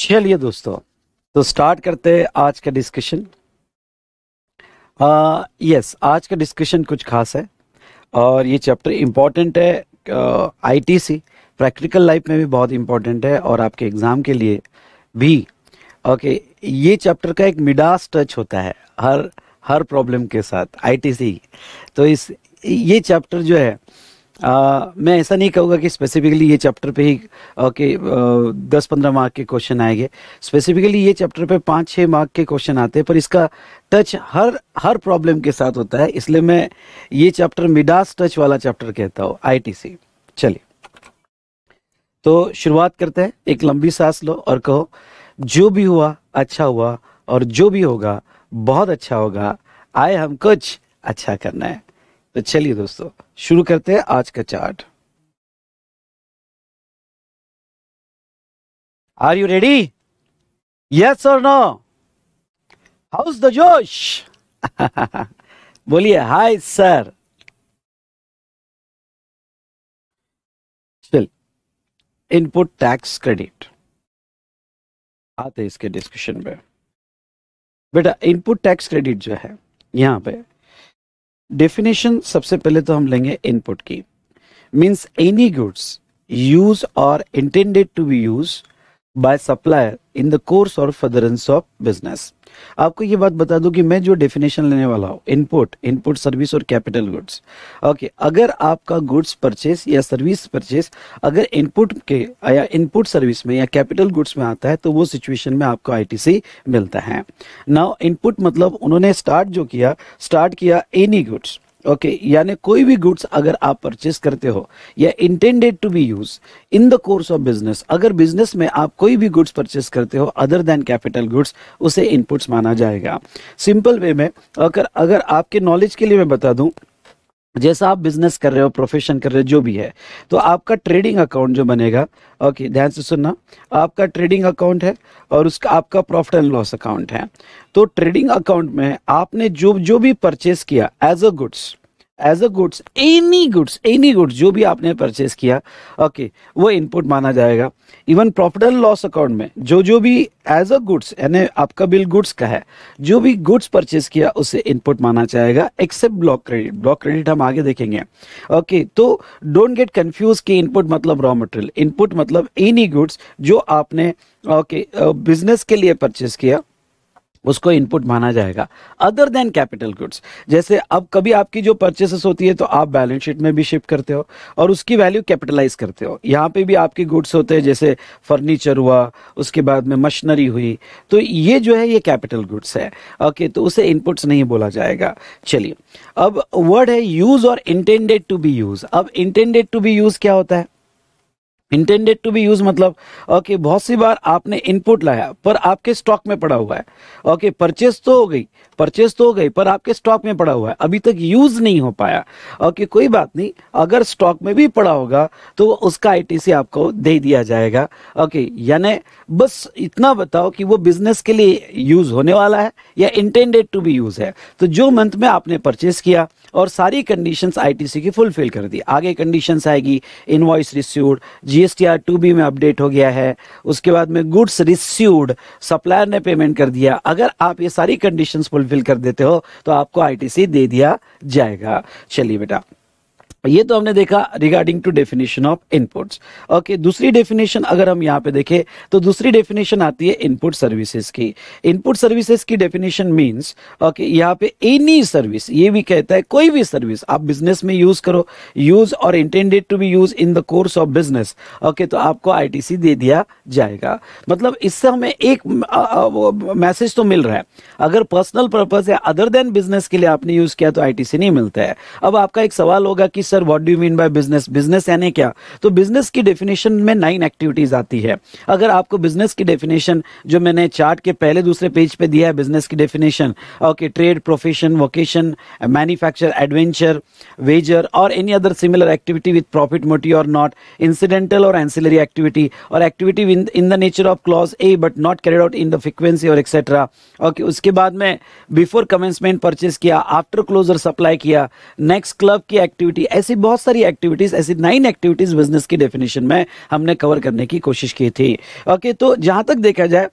चलिए दोस्तों तो स्टार्ट करते हैं आज का डिस्कशन यस हाँ, आज का डिस्कशन कुछ खास है और ये चैप्टर इम्पॉर्टेंट है आईटीसी प्रैक्टिकल लाइफ में भी बहुत इम्पॉर्टेंट है और आपके एग्ज़ाम के लिए भी ओके okay, ये चैप्टर का एक मिडास टच होता है हर हर प्रॉब्लम के साथ आईटीसी तो इस ये चैप्टर जो है आ, मैं ऐसा नहीं कहूँगा कि स्पेसिफिकली ये चैप्टर पे ही ओके दस पंद्रह मार्क के क्वेश्चन आएंगे स्पेसिफिकली ये चैप्टर पे पाँच छः मार्क के क्वेश्चन आते हैं पर इसका टच हर हर प्रॉब्लम के साथ होता है इसलिए मैं ये चैप्टर मिडास टच वाला चैप्टर कहता हूँ आईटीसी चलिए तो शुरुआत करते हैं एक लंबी सांस लो और कहो जो भी हुआ अच्छा हुआ और जो भी होगा बहुत अच्छा होगा आए हम कुछ अच्छा करना है तो चलिए दोस्तों शुरू करते हैं आज का chart are you ready yes और नो हाउस द जोश बोलिए हाय सर चल इनपुट टैक्स क्रेडिट आते इसके डिस्कशन में बेटा इनपुट टैक्स क्रेडिट जो है यहां पे डेफिनेशन सबसे पहले तो हम लेंगे इनपुट की मीन्स एनी गुड्स यूज और intended to be use by supplier in the course और फर्दरेंस ऑफ बिजनेस आपको ये बात बता दूं कि मैं जो डेफिनेशन लेने वाला हूँ इनपुट इनपुट सर्विस और कैपिटल गुड्स ओके अगर आपका गुड्स परचेस या सर्विस परचेस अगर इनपुट के या इनपुट सर्विस में या कैपिटल गुड्स में आता है तो वो सिचुएशन में आपको आईटीसी मिलता है नाउ इनपुट मतलब उन्होंने स्टार्ट जो किया स्टार्ट किया एनी गुड्स ओके okay, यानी कोई भी गुड्स अगर आप परचेस करते हो या intended to be use in the course of business अगर बिजनेस में आप कोई भी गुड्स परचेस करते हो अदर देन कैपिटल गुड्स उसे इनपुट्स माना जाएगा सिंपल वे में अगर अगर आपके नॉलेज के लिए मैं बता दूं जैसा आप बिजनेस कर रहे हो प्रोफेशन कर रहे हो जो भी है तो आपका ट्रेडिंग अकाउंट जो बनेगा ओके ध्यान से सुनना आपका ट्रेडिंग अकाउंट है और उसका आपका प्रॉफिट एंड लॉस अकाउंट है तो ट्रेडिंग अकाउंट में आपने जो जो भी परचेस किया as a goods as a goods any goods any goods जो भी आपने परचेस किया ओके okay, वो इनपुट माना जाएगा even profit and loss account में जो जो भी एज अ गुड्स यानी आपका बिल गुड्स का है जो भी गुड्स परचेस किया उसे इनपुट माना जाएगा except block credit block credit हम आगे देखेंगे ओके okay, तो डोंट गेट कन्फ्यूज कि इनपुट मतलब रॉ मटेरियल इनपुट मतलब एनी गुड्स जो आपने ओके okay, बिजनेस के लिए परचेस किया उसको इनपुट माना जाएगा अदर देन कैपिटल गुड्स जैसे अब कभी आपकी जो परचेसेस होती है तो आप बैलेंस शीट में भी शिफ्ट करते हो और उसकी वैल्यू कैपिटलाइज करते हो यहाँ पे भी आपके गुड्स होते हैं जैसे फर्नीचर हुआ उसके बाद में मशीनरी हुई तो ये जो है ये कैपिटल गुड्स है ओके तो उसे इनपुट्स नहीं बोला जाएगा चलिए अब वर्ड है यूज और इंटेंडेड टू बी यूज अब इंटेंडेड टू बी यूज क्या होता है इंटेंडेड टू बी यूज मतलब ओके बहुत सी बार आपने इनपुट लाया पर आपके स्टॉक में पड़ा हुआ है ओके परचेस तो हो गई परचेज तो हो गई पर आपके स्टॉक में पड़ा हुआ है अभी तक यूज नहीं हो पाया ओके कोई बात नहीं अगर स्टॉक में भी पड़ा होगा तो उसका आईटीसी आपको दे दिया जाएगा ओके यानी बस इतना बताओ कि वो बिजनेस के लिए यूज होने वाला है या इंटेंडेड टू बी यूज है तो जो मंथ में आपने परचेस किया और सारी कंडीशंस आईटीसी की फुलफिल कर दी आगे कंडीशंस आएगी invoice received GSTR two B में अपडेट हो गया है उसके बाद में गुड्स रिस्यूड सप्लायर ने पेमेंट कर दिया अगर आप ये सारी कंडीशंस फुल फिल कर देते हो तो आपको आईटीसी दे दिया जाएगा चलिए बेटा ये तो हमने देखा regarding to definition of inputs okay दूसरी डेफिनेशन अगर हम यहाँ पे देखें तो दूसरी डेफिनेशन आती है इनपुट सर्विसेज की इनपुट सर्विसेज की डेफिनेशन मींस ओके यहाँ पे एनी सर्विस ये भी कहता है कोई भी सर्विस आप बिजनेस में यूज करो यूज और intended to be use in the course of business okay तो आपको आई दे दिया जाएगा मतलब इससे हमें एक मैसेज तो मिल रहा है अगर पर्सनल पर्पज या अदर देन बिजनेस के लिए आपने यूज किया तो आई नहीं मिलता है अब आपका एक सवाल होगा कि sir sir what do you mean by business business यानी क्या तो बिजनेस की डेफिनेशन में नाइन एक्टिविटीज आती है अगर आपको बिजनेस की डेफिनेशन जो मैंने चार्ट के पहले दूसरे पेज पे दिया है बिजनेस की definition okay trade profession vocation manufacture adventure wager or any other similar activity with profit motive or not incidental or ancillary activity or activity in the nature of clause A but not carried out in the frequency or et cetera okay उसके बाद में before commencement purchase किया after closure supply किया next club की activity ऐसी बहुत सारी activities ऐसी नाइन एक्टिविटीज बिजनेस की डेफिनेशन में हमने कवर करने की कोशिश की थी ओके तो जहां तक देखा जाए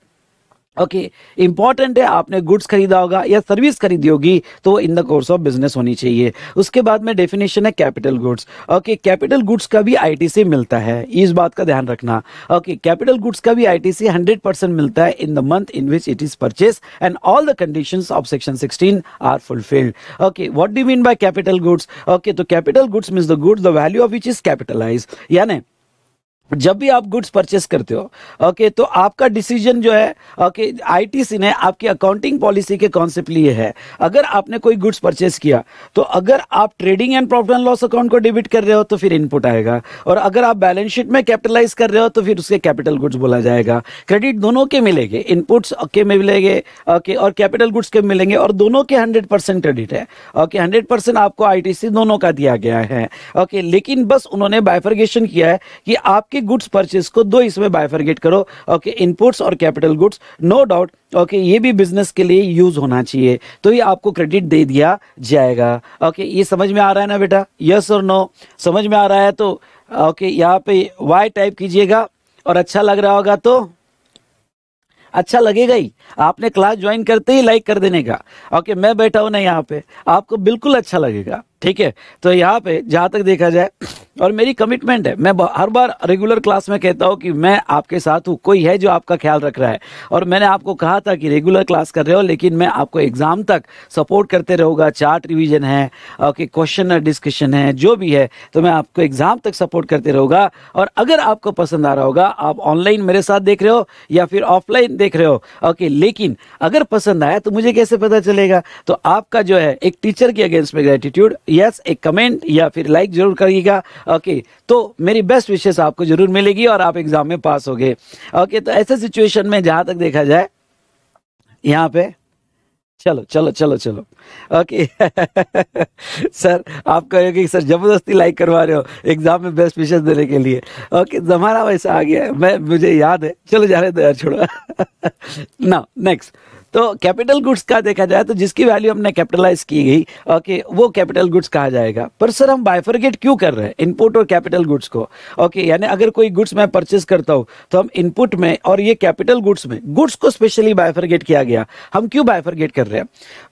ओके okay, इंपॉर्टेंट है आपने गुड्स खरीदा होगा या सर्विस खरीदी होगी तो वो in the course of business होनी चाहिए उसके बाद में डेफिनेशन है capital goods okay capital goods का भी आईटीसी मिलता है इस बात का ध्यान रखना ओके कैपिटल गुड्स का भी आईटीसी 100 परसेंट मिलता है in the month in which it is purchase and all the condition of section sixteen are fulfilled okay what do mean by capital goods okay तो capital goods mean the goods the value of which is capitalize यानी जब भी आप goods purchase करते हो okay तो आपका decision जो है ओके आईटीसी ने आपकी अकाउंटिंग पॉलिसी के कॉन्सेप्ट लिए है अगर आपने कोई गुड्स परचेस किया तो अगर आप trading and profit and loss account को डेबिट कर रहे हो तो फिर इनपुट आएगा और अगर आप बैलेंस शीट में कैपिटलाइज कर रहे हो तो फिर उसके कैपिटल गुड्स बोला जाएगा क्रेडिट दोनों के मिलेंगे इनपुट्स के मिलेंगे ओके और कैपिटल गुड्स के मिलेंगे और दोनों के हंड्रेड क्रेडिट है ओके हंड्रेड आपको आई दोनों का दिया गया है ओके लेकिन बस उन्होंने बाइफर्गेशन किया है कि आपके कि गुड्स परचेज को दो इसमें बायफरगेट करो ओके इनपुट्स और capital goods no doubt okay ये भी बिजनेस के लिए यूज होना चाहिए तो ये आपको क्रेडिट दे दिया जाएगा ओके ये समझ में आ रहा है ना बेटा यस और नो समझ में आ रहा है तो ओके यहाँ पे वाई टाइप कीजिएगा और अच्छा लग रहा होगा तो अच्छा लगेगा ही आपने क्लास ज्वाइन करते ही लाइक कर देने का ओके मैं बैठा हूं ना यहाँ पे आपको बिल्कुल अच्छा लगेगा ठीक है तो यहाँ पे जहाँ तक देखा जाए और मेरी कमिटमेंट है मैं हर बार रेगुलर क्लास में कहता हूँ कि मैं आपके साथ हूँ कोई है जो आपका ख्याल रख रहा है और मैंने आपको कहा था कि रेगुलर क्लास कर रहे हो लेकिन मैं आपको एग्ज़ाम तक सपोर्ट करते रहूँगा चार्ट रिवीजन है ओके क्वेश्चन डिस्कशन है जो भी है तो मैं आपको एग्ज़ाम तक सपोर्ट करते रहूँगा और अगर आपको पसंद आ रहा होगा आप ऑनलाइन मेरे साथ देख रहे हो या फिर ऑफलाइन देख रहे हो ओके लेकिन अगर पसंद आया तो मुझे कैसे पता चलेगा तो आपका जो है एक टीचर के अगेंस्ट में ग्रेटिट्यूड यस एक कमेंट या फिर लाइक जरूर करिएगा ओके तो मेरी बेस्ट विशेष आपको जरूर मिलेगी और आप एग्जाम में पास हो गए ओके तो ऐसे सिचुएशन में जहां तक देखा जाए यहाँ पे चलो चलो चलो चलो ओके सर आप कहोगे सर जबरदस्ती लाइक करवा रहे हो एग्जाम में बेस्ट विशेष देने के लिए ओके जमाना वैसा आ गया है मैं मुझे याद है चलो जा रहे दया छोड़ो ना नेक्स्ट तो कैपिटल गुड्स का देखा जाए तो जिसकी वैल्यू हमने कैपिटलाइज की गई ओके वो कैपिटल गुड्स कहा जाएगा पर सर हम बाइफरगेट क्यों कर रहे हैं इनपुट और कैपिटल गुड्स को ओके यानी अगर कोई गुड्स मैं परचेस करता हूँ तो हम इनपुट में और ये कैपिटल गुड्स में गुड्स को स्पेशली बाइफरगेट किया गया हम क्यों बाइफरगेट कर रहे हैं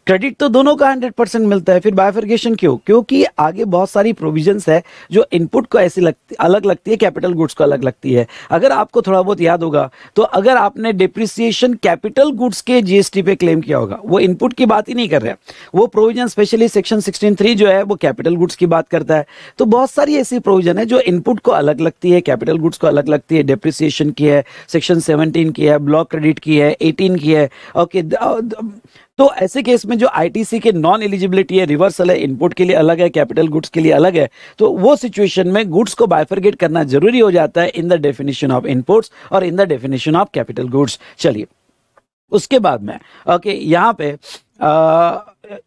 क्रेडिट तो दोनों का हंड्रेड परसेंट मिलता है फिर बायफर्गेशन क्यों क्योंकि आगे बहुत सारी प्रोविजंस है जो इनपुट को ऐसी लगती अलग लगती है कैपिटल गुड्स को अलग लगती है अगर आपको थोड़ा बहुत याद होगा तो अगर आपने डिप्रिसिएशन कैपिटल गुड्स के जीएसटी पे क्लेम किया होगा वो इनपुट की बात ही नहीं कर रहे वो provision specially section sixteen three जो है वो कैपिटल गुड्स की बात करता है तो बहुत सारी ऐसी प्रोविजन है जो इनपुट को अलग लगती है कैपिटल गुड्स को अलग लगती है डिप्रिसिएशन की है सेक्शन सेवनटीन की है ब्लॉक क्रेडिट की है एटीन की है ओके तो ऐसे केस में जो आईटीसी के नॉन एलिजिबिलिटी है रिवर्सल है इनपुट के लिए अलग है कैपिटल गुड्स के लिए अलग है तो वो सिचुएशन में गुड्स को बायफर्गेट करना जरूरी हो जाता है in the definition of inputs और in the definition of capital goods चलिए उसके बाद में ओके यहाँ पे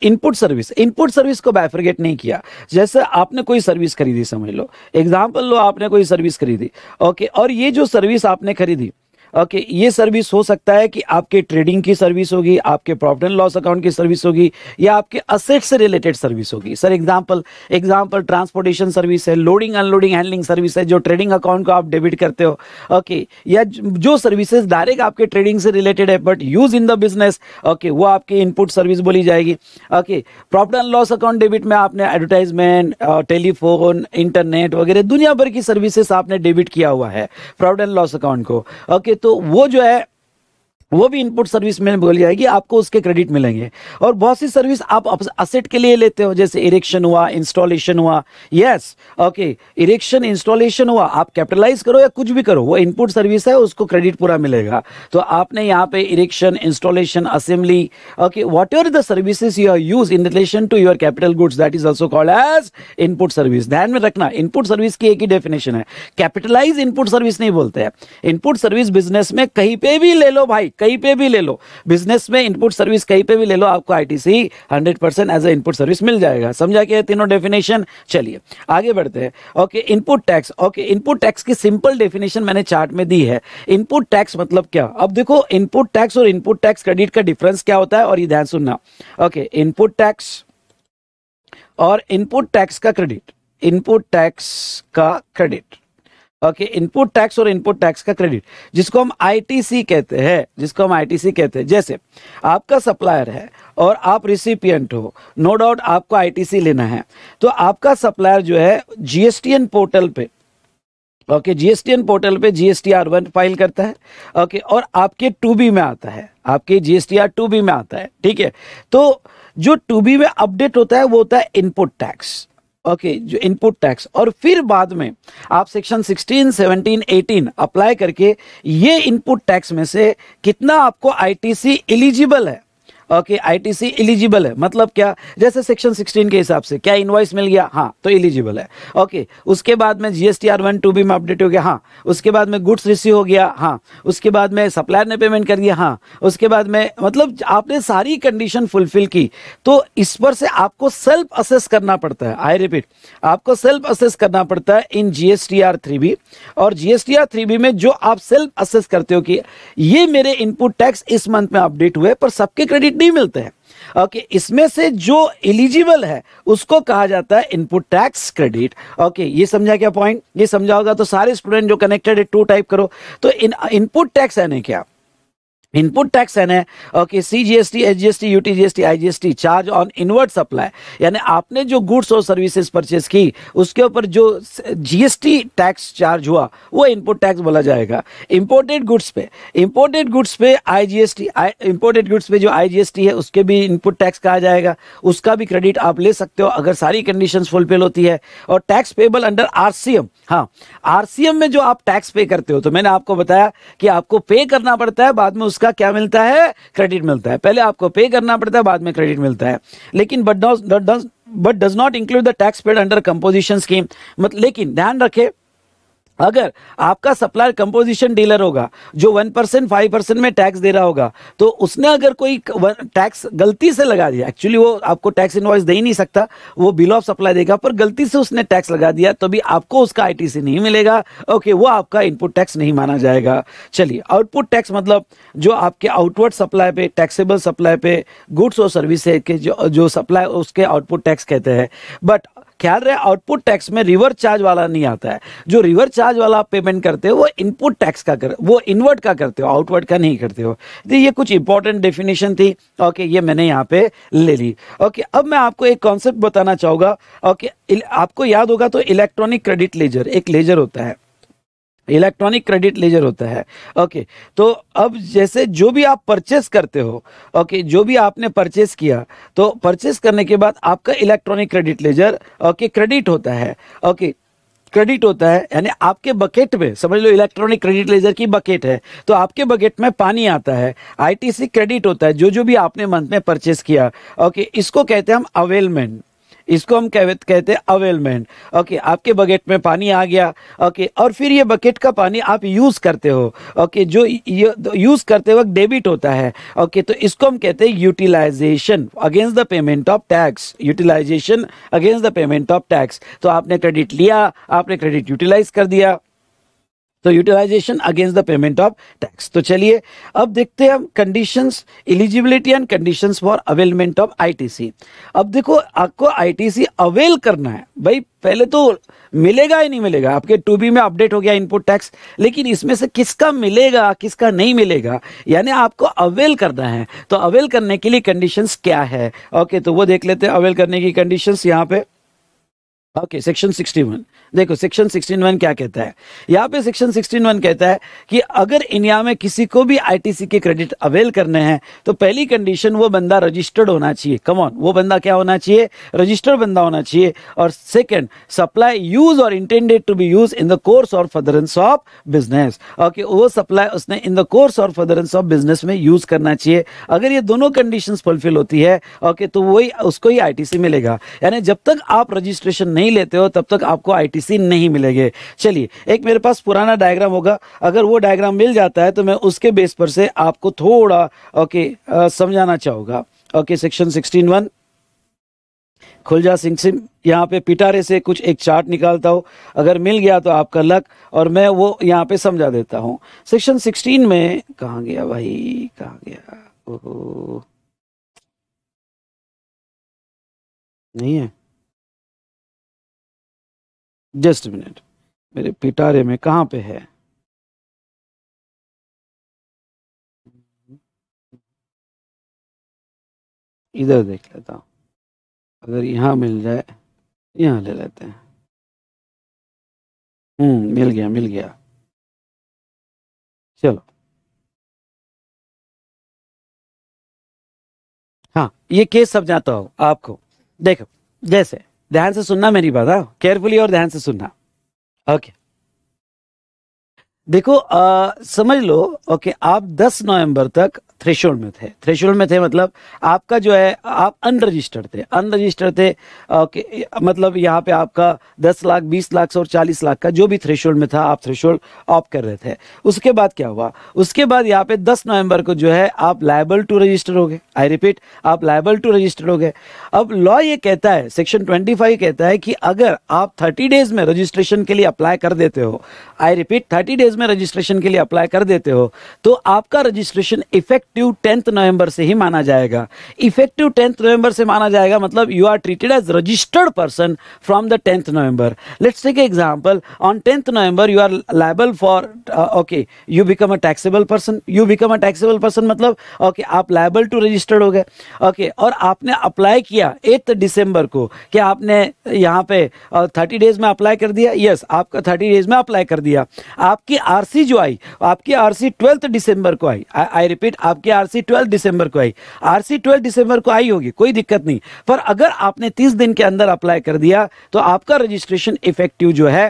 इनपुट सर्विस इनपुट सर्विस को बैफरगेट नहीं किया जैसे आपने कोई सर्विस खरीदी समझ लो एग्जाम्पल लो आपने कोई सर्विस खरीदी ओके और ये जो सर्विस आपने खरीदी ओके okay, ये सर्विस हो सकता है कि आपके ट्रेडिंग की सर्विस होगी आपके प्रॉफिट एंड लॉस अकाउंट की सर्विस होगी या आपके असेट से रिलेटेड सर्विस होगी sir example example transportation service है लोडिंग अनलोडिंग हैंडलिंग सर्विस है जो ट्रेडिंग अकाउंट को आप डेबिट करते हो ओके okay, या जो सर्विसेज डायरेक्ट आपके ट्रेडिंग से रिलेटेड है but use in the business okay वो आपकी इनपुट सर्विस बोली जाएगी okay profit and loss account debit में आपने एडवर्टाइजमेंट टेलीफोन इंटरनेट वगैरह दुनिया भर की सर्विसेस आपने डेबिट किया हुआ है प्रॉफिट एंड लॉस अकाउंट को ओके okay, तो वो जो है वो भी इनपुट सर्विस में बोली जाएगी आपको उसके क्रेडिट मिलेंगे और बहुत सी सर्विस आप असेट के लिए लेते हो जैसे इरेक्शन हुआ इंस्टॉलेशन हुआ यस ओके इरेक्शन इंस्टॉलेशन हुआ आप कैपिटलाइज करो या कुछ भी करो वो इनपुट सर्विस है उसको क्रेडिट पूरा मिलेगा तो आपने यहाँ पे erection installation assembly okay what are the services you are use in relation to your capital goods that is also called as input service ध्यान में रखना इनपुट सर्विस की एक ही डेफिनेशन है कैपिटलाइज इनपुट सर्विस नहीं बोलते हैं इनपुट सर्विस बिजनेस में कहीं पे भी ले लो भाई कहीं पे भी ले लो बिजनेस में इनपुट सर्विस कहीं पे भी ले लो आपको ITC 100 percent as a input service मिल जाएगा समझा के तीनों डेफिनेशन चलिए आगे बढ़ते हैं okay input tax okay input tax की सिंपल डेफिनेशन मैंने चार्ट में दी है इनपुट टैक्स मतलब क्या अब देखो इनपुट टैक्स और इनपुट टैक्स क्रेडिट का डिफरेंस क्या होता है और ये ध्यान सुनना ओके इनपुट टैक्स और इनपुट टैक्स का क्रेडिट इनपुट टैक्स का क्रेडिट ओके इनपुट टैक्स और इनपुट टैक्स का क्रेडिट जिसको हम आईटीसी कहते हैं जिसको हम आईटीसी कहते हैं जैसे आपका सप्लायर है और आप रिसिपियंट हो नो डाउट आपको आईटीसी लेना है तो आपका सप्लायर जो है जीएसटीएन पोर्टल पे ओके जीएसटीएन पोर्टल पे जीएसटी आर वन फाइल करता है ओके okay, और आपके टू बी में आता है आपके जीएसटी आर टू बी में आता है ठीक है तो जो टू बी में अपडेट होता है वो होता है इनपुट टैक्स ओके okay, जो इनपुट टैक्स और फिर बाद में आप सेक्शन 16, 17, 18 अप्लाई करके ये इनपुट टैक्स में से कितना आपको आईटीसी एलिजिबल है ओके आईटीसी एलिजिबल है मतलब क्या जैसे सेक्शन 16 के हिसाब से क्या इनवाइस मिल गया हाँ तो एलिजिबल है ओके उसके बाद में GST R one two B में अपडेट हो गया हाँ उसके बाद में गुड्स रिसीव हो गया हाँ उसके बाद में सप्लायर ने पेमेंट कर दिया हाँ उसके बाद में मतलब आपने सारी कंडीशन फुलफिल की तो इस पर से आपको सेल्फ असेस करना पड़ता है आई रिपीट आपको सेल्फ असेस करना पड़ता है in GST R three B और जीएसटी आर थ्री बी में जो आप सेल्फ असेस करते हो कि ये मेरे इनपुट टैक्स इस मंथ में अपडेट हुए पर सबके क्रेडिट बेनिफिट नहीं मिलते हैं ओके okay, इसमें से जो एलिजिबल है उसको कहा जाता है इनपुट टैक्स क्रेडिट ओके ये समझा क्या पॉइंट ये समझा होगा तो सारे स्टूडेंट जो कनेक्टेड है टू टाइप करो तो इनपुट टैक्स है क्या इनपुट टैक्स है ना okay C G S T H G S T U T G S T I G S T charge on invert supply यानी आपने जो गुड्स और सर्विसेज परचेज की उसके ऊपर जो जीएसटी टैक्स चार्ज हुआ वो इनपुट टैक्स बोला जाएगा इम्पोर्टेड गुड्स पे इम्पोर्टेड गुड्स पे I G S T imported goods पे जो आई जी एस टी है उसके भी इनपुट टैक्स कहा जाएगा उसका भी क्रेडिट आप ले सकते हो अगर सारी कंडीशन फुलफिल होती है और tax payable under R C M हाँ आर सी एम में जो आप टैक्स पे करते हो तो मैंने आपको बताया कि आपको पे करना पड़ता है बाद में उसका उसका क्या मिलता है क्रेडिट मिलता है पहले आपको पे करना पड़ता है बाद में क्रेडिट मिलता है लेकिन but but does not include the tax paid under composition scheme मतलब लेकिन ध्यान रखें अगर आपका सप्लायर कंपोजिशन डीलर होगा जो वन परसेंट फाइव परसेंट में टैक्स दे रहा होगा तो उसने अगर कोई टैक्स गलती से लगा दिया एक्चुअली वो आपको टैक्स इन्वॉइस दे ही नहीं सकता वो बिल ऑफ सप्लाई देगा पर गलती से उसने टैक्स लगा दिया तो भी आपको उसका आईटीसी नहीं मिलेगा ओके वो आपका इनपुट टैक्स नहीं माना जाएगा चलिए आउटपुट टैक्स मतलब जो आपके आउटवर्ड सप्लाई पे टैक्सेबल सप्लाई पे गुड्स और सर्विस के जो जो सप्लाई उसके आउटपुट टैक्स कहते हैं बट ख्याल रहे आउटपुट टैक्स में रिवर चार्ज वाला नहीं आता है जो रिवर चार्ज वाला आप पेमेंट करते हो वो इनपुट टैक्स का कर वो इनवर्ट का करते हो आउटवर्ट का नहीं करते हो तो ये कुछ इंपॉर्टेंट डेफिनेशन थी ओके ये मैंने यहाँ पे ले ली ओके अब मैं आपको एक कॉन्सेप्ट बताना चाहूँगा ओके आपको याद होगा तो इलेक्ट्रॉनिक क्रेडिट लेजर एक लेजर होता है इलेक्ट्रॉनिक क्रेडिट लेजर होता है ओके तो अब जैसे जो भी आप परचेस करते हो ओके जो भी आपने परचेस किया तो परचेस करने के बाद आपका electronic credit ledger okay credit होता है ओके क्रेडिट होता है यानी आपके बकेट में समझ लो इलेक्ट्रॉनिक क्रेडिट लेजर की बकेट है तो आपके बकेट में पानी आता है आईटीसी क्रेडिट होता है जो जो भी आपने मंथ में परचेस किया ओके इसको कहते हैं हम अवेलमेंट इसको हम कहते हैं अवेलमेंट ओके आपके बकेट में पानी आ गया ओके और फिर ये बकेट का पानी आप यूज़ करते हो ओके जो यूज़ करते वक्त डेबिट होता है ओके तो इसको हम कहते हैं utilisation against the payment of tax utilisation against the payment of tax तो आपने क्रेडिट लिया आपने क्रेडिट यूटिलाइज कर दिया तो utilisation against the payment of tax तो चलिए अब देखते हैं हम conditions eligibility and conditions for availment of ITC अब देखो आपको आईटीसी अवेल करना है भाई पहले तो मिलेगा ही नहीं मिलेगा आपके टू बी में अपडेट हो गया इनपुट टैक्स लेकिन इसमें से किसका मिलेगा किसका नहीं मिलेगा यानी आपको अवेल करना है तो अवेल करने के लिए कंडीशंस क्या है ओके तो वो देख लेते हैं अवेल करने की कंडीशंस यहाँ पे ओके सेक्शन 61 देखो सेक्शन 61 क्या कहता है यहाँ पे सेक्शन 61 कहता है कि अगर इंडिया में किसी को भी आईटीसी के क्रेडिट अवेल करने हैं तो पहली कंडीशन वो बंदा रजिस्टर्ड होना चाहिए कम ऑन वो बंदा क्या होना चाहिए रजिस्टर्ड बंदा होना चाहिए और सेकंड सप्लाई यूज और intended to be use in the course और फर्दरेंस ऑफ बिजनेस ओके वो सप्लाई उसने इन द कोर्स और फर्दरेंस ऑफ बिजनेस में यूज करना चाहिए अगर ये दोनों कंडीशन फुलफिल होती है ओके तो वही उसको ही आई मिलेगा यानी जब तक आप रजिस्ट्रेशन नहीं नहीं लेते हो तब तक आपको आईटीसी नहीं मिलेंगे चलिए एक मेरे पास पुराना डायग्राम होगा अगर वो डायग्राम मिल जाता है तो मैं उसके बेस पर से आपको थोड़ा ओके समझाना चाहूँगा ओके सेक्शन सिक्सटीन वन खुलजा सिंह सिंह यहाँ पे पिटारे से कुछ एक चार्ट निकालता हो अगर मिल गया तो आपका लक और मैं वो यहाँ पे समझा देता हूँ सेक्शन सिक्सटीन में कहाँ गया भाई कहाँ गया ओहो नहीं है जस्ट मिनट मेरे पिटारे में कहाँ पे है इधर देख लेता हूँ अगर यहाँ मिल जाए यहाँ ले लेते हैं हम्म मिल गया मिल गया चलो हाँ ये केस समझाता हूँ आपको देखो जैसे ध्यान से सुनना मेरी बात हाँ केयरफुली और ध्यान से सुनना ओके देखो आ, समझ लो ओके आप 10 नवंबर तक थ्रेशोल्ड में थे थ्रेशोल्ड में थे मतलब आपका जो है आप अनरजिस्टर्ड थे अनरजिस्टर्ड थे ओके मतलब यहाँ पे आपका 10 लाख 20 लाख और 40 लाख का जो भी थ्रेशोल्ड में था आप थ्रेशोल्ड ऑफ कर रहे थे उसके बाद क्या हुआ उसके बाद यहाँ पे 10 नवंबर को जो है आप लाइबल टू रजिस्टर हो गए आई रिपीट आप लाइबल टू रजिस्टर हो गए अब लॉ ये कहता है सेक्शन ट्वेंटी कहता है कि अगर आप थर्टी डेज में रजिस्ट्रेशन के लिए अप्लाई कर देते हो आई रिपीट थर्टी डेज में रजिस्ट्रेशन के लिए अप्लाई कर देते हो तो आपका registration effect effective tenth November से ही माना जाएगा इफेक्टिव टेंथ नवंबर से माना जाएगा मतलब you are treated as registered person from the tenth November let's take example on tenth November you are liable for okay you become a taxable person you become a taxable person मतलब okay okay, आप liable to registered हो गए okay okay, और आपने apply किया eighth दिसंबर को क्या आपने यहाँ पे थर्टी uh, डेज में अप्लाई कर दिया यस yes, आपका थर्टी डेज में अप्लाई कर दिया आपकी आर जो आई आपकी आर सी ट्वेल्थ डिसंबर को आई आई रिपीट आप आपकी आरसी 12 दिसंबर को आई आरसी 12 दिसंबर को आई होगी कोई दिक्कत नहीं पर अगर आपने तीस दिन के अंदर अप्लाई कर दिया तो आपका रजिस्ट्रेशन इफेक्टिव जो है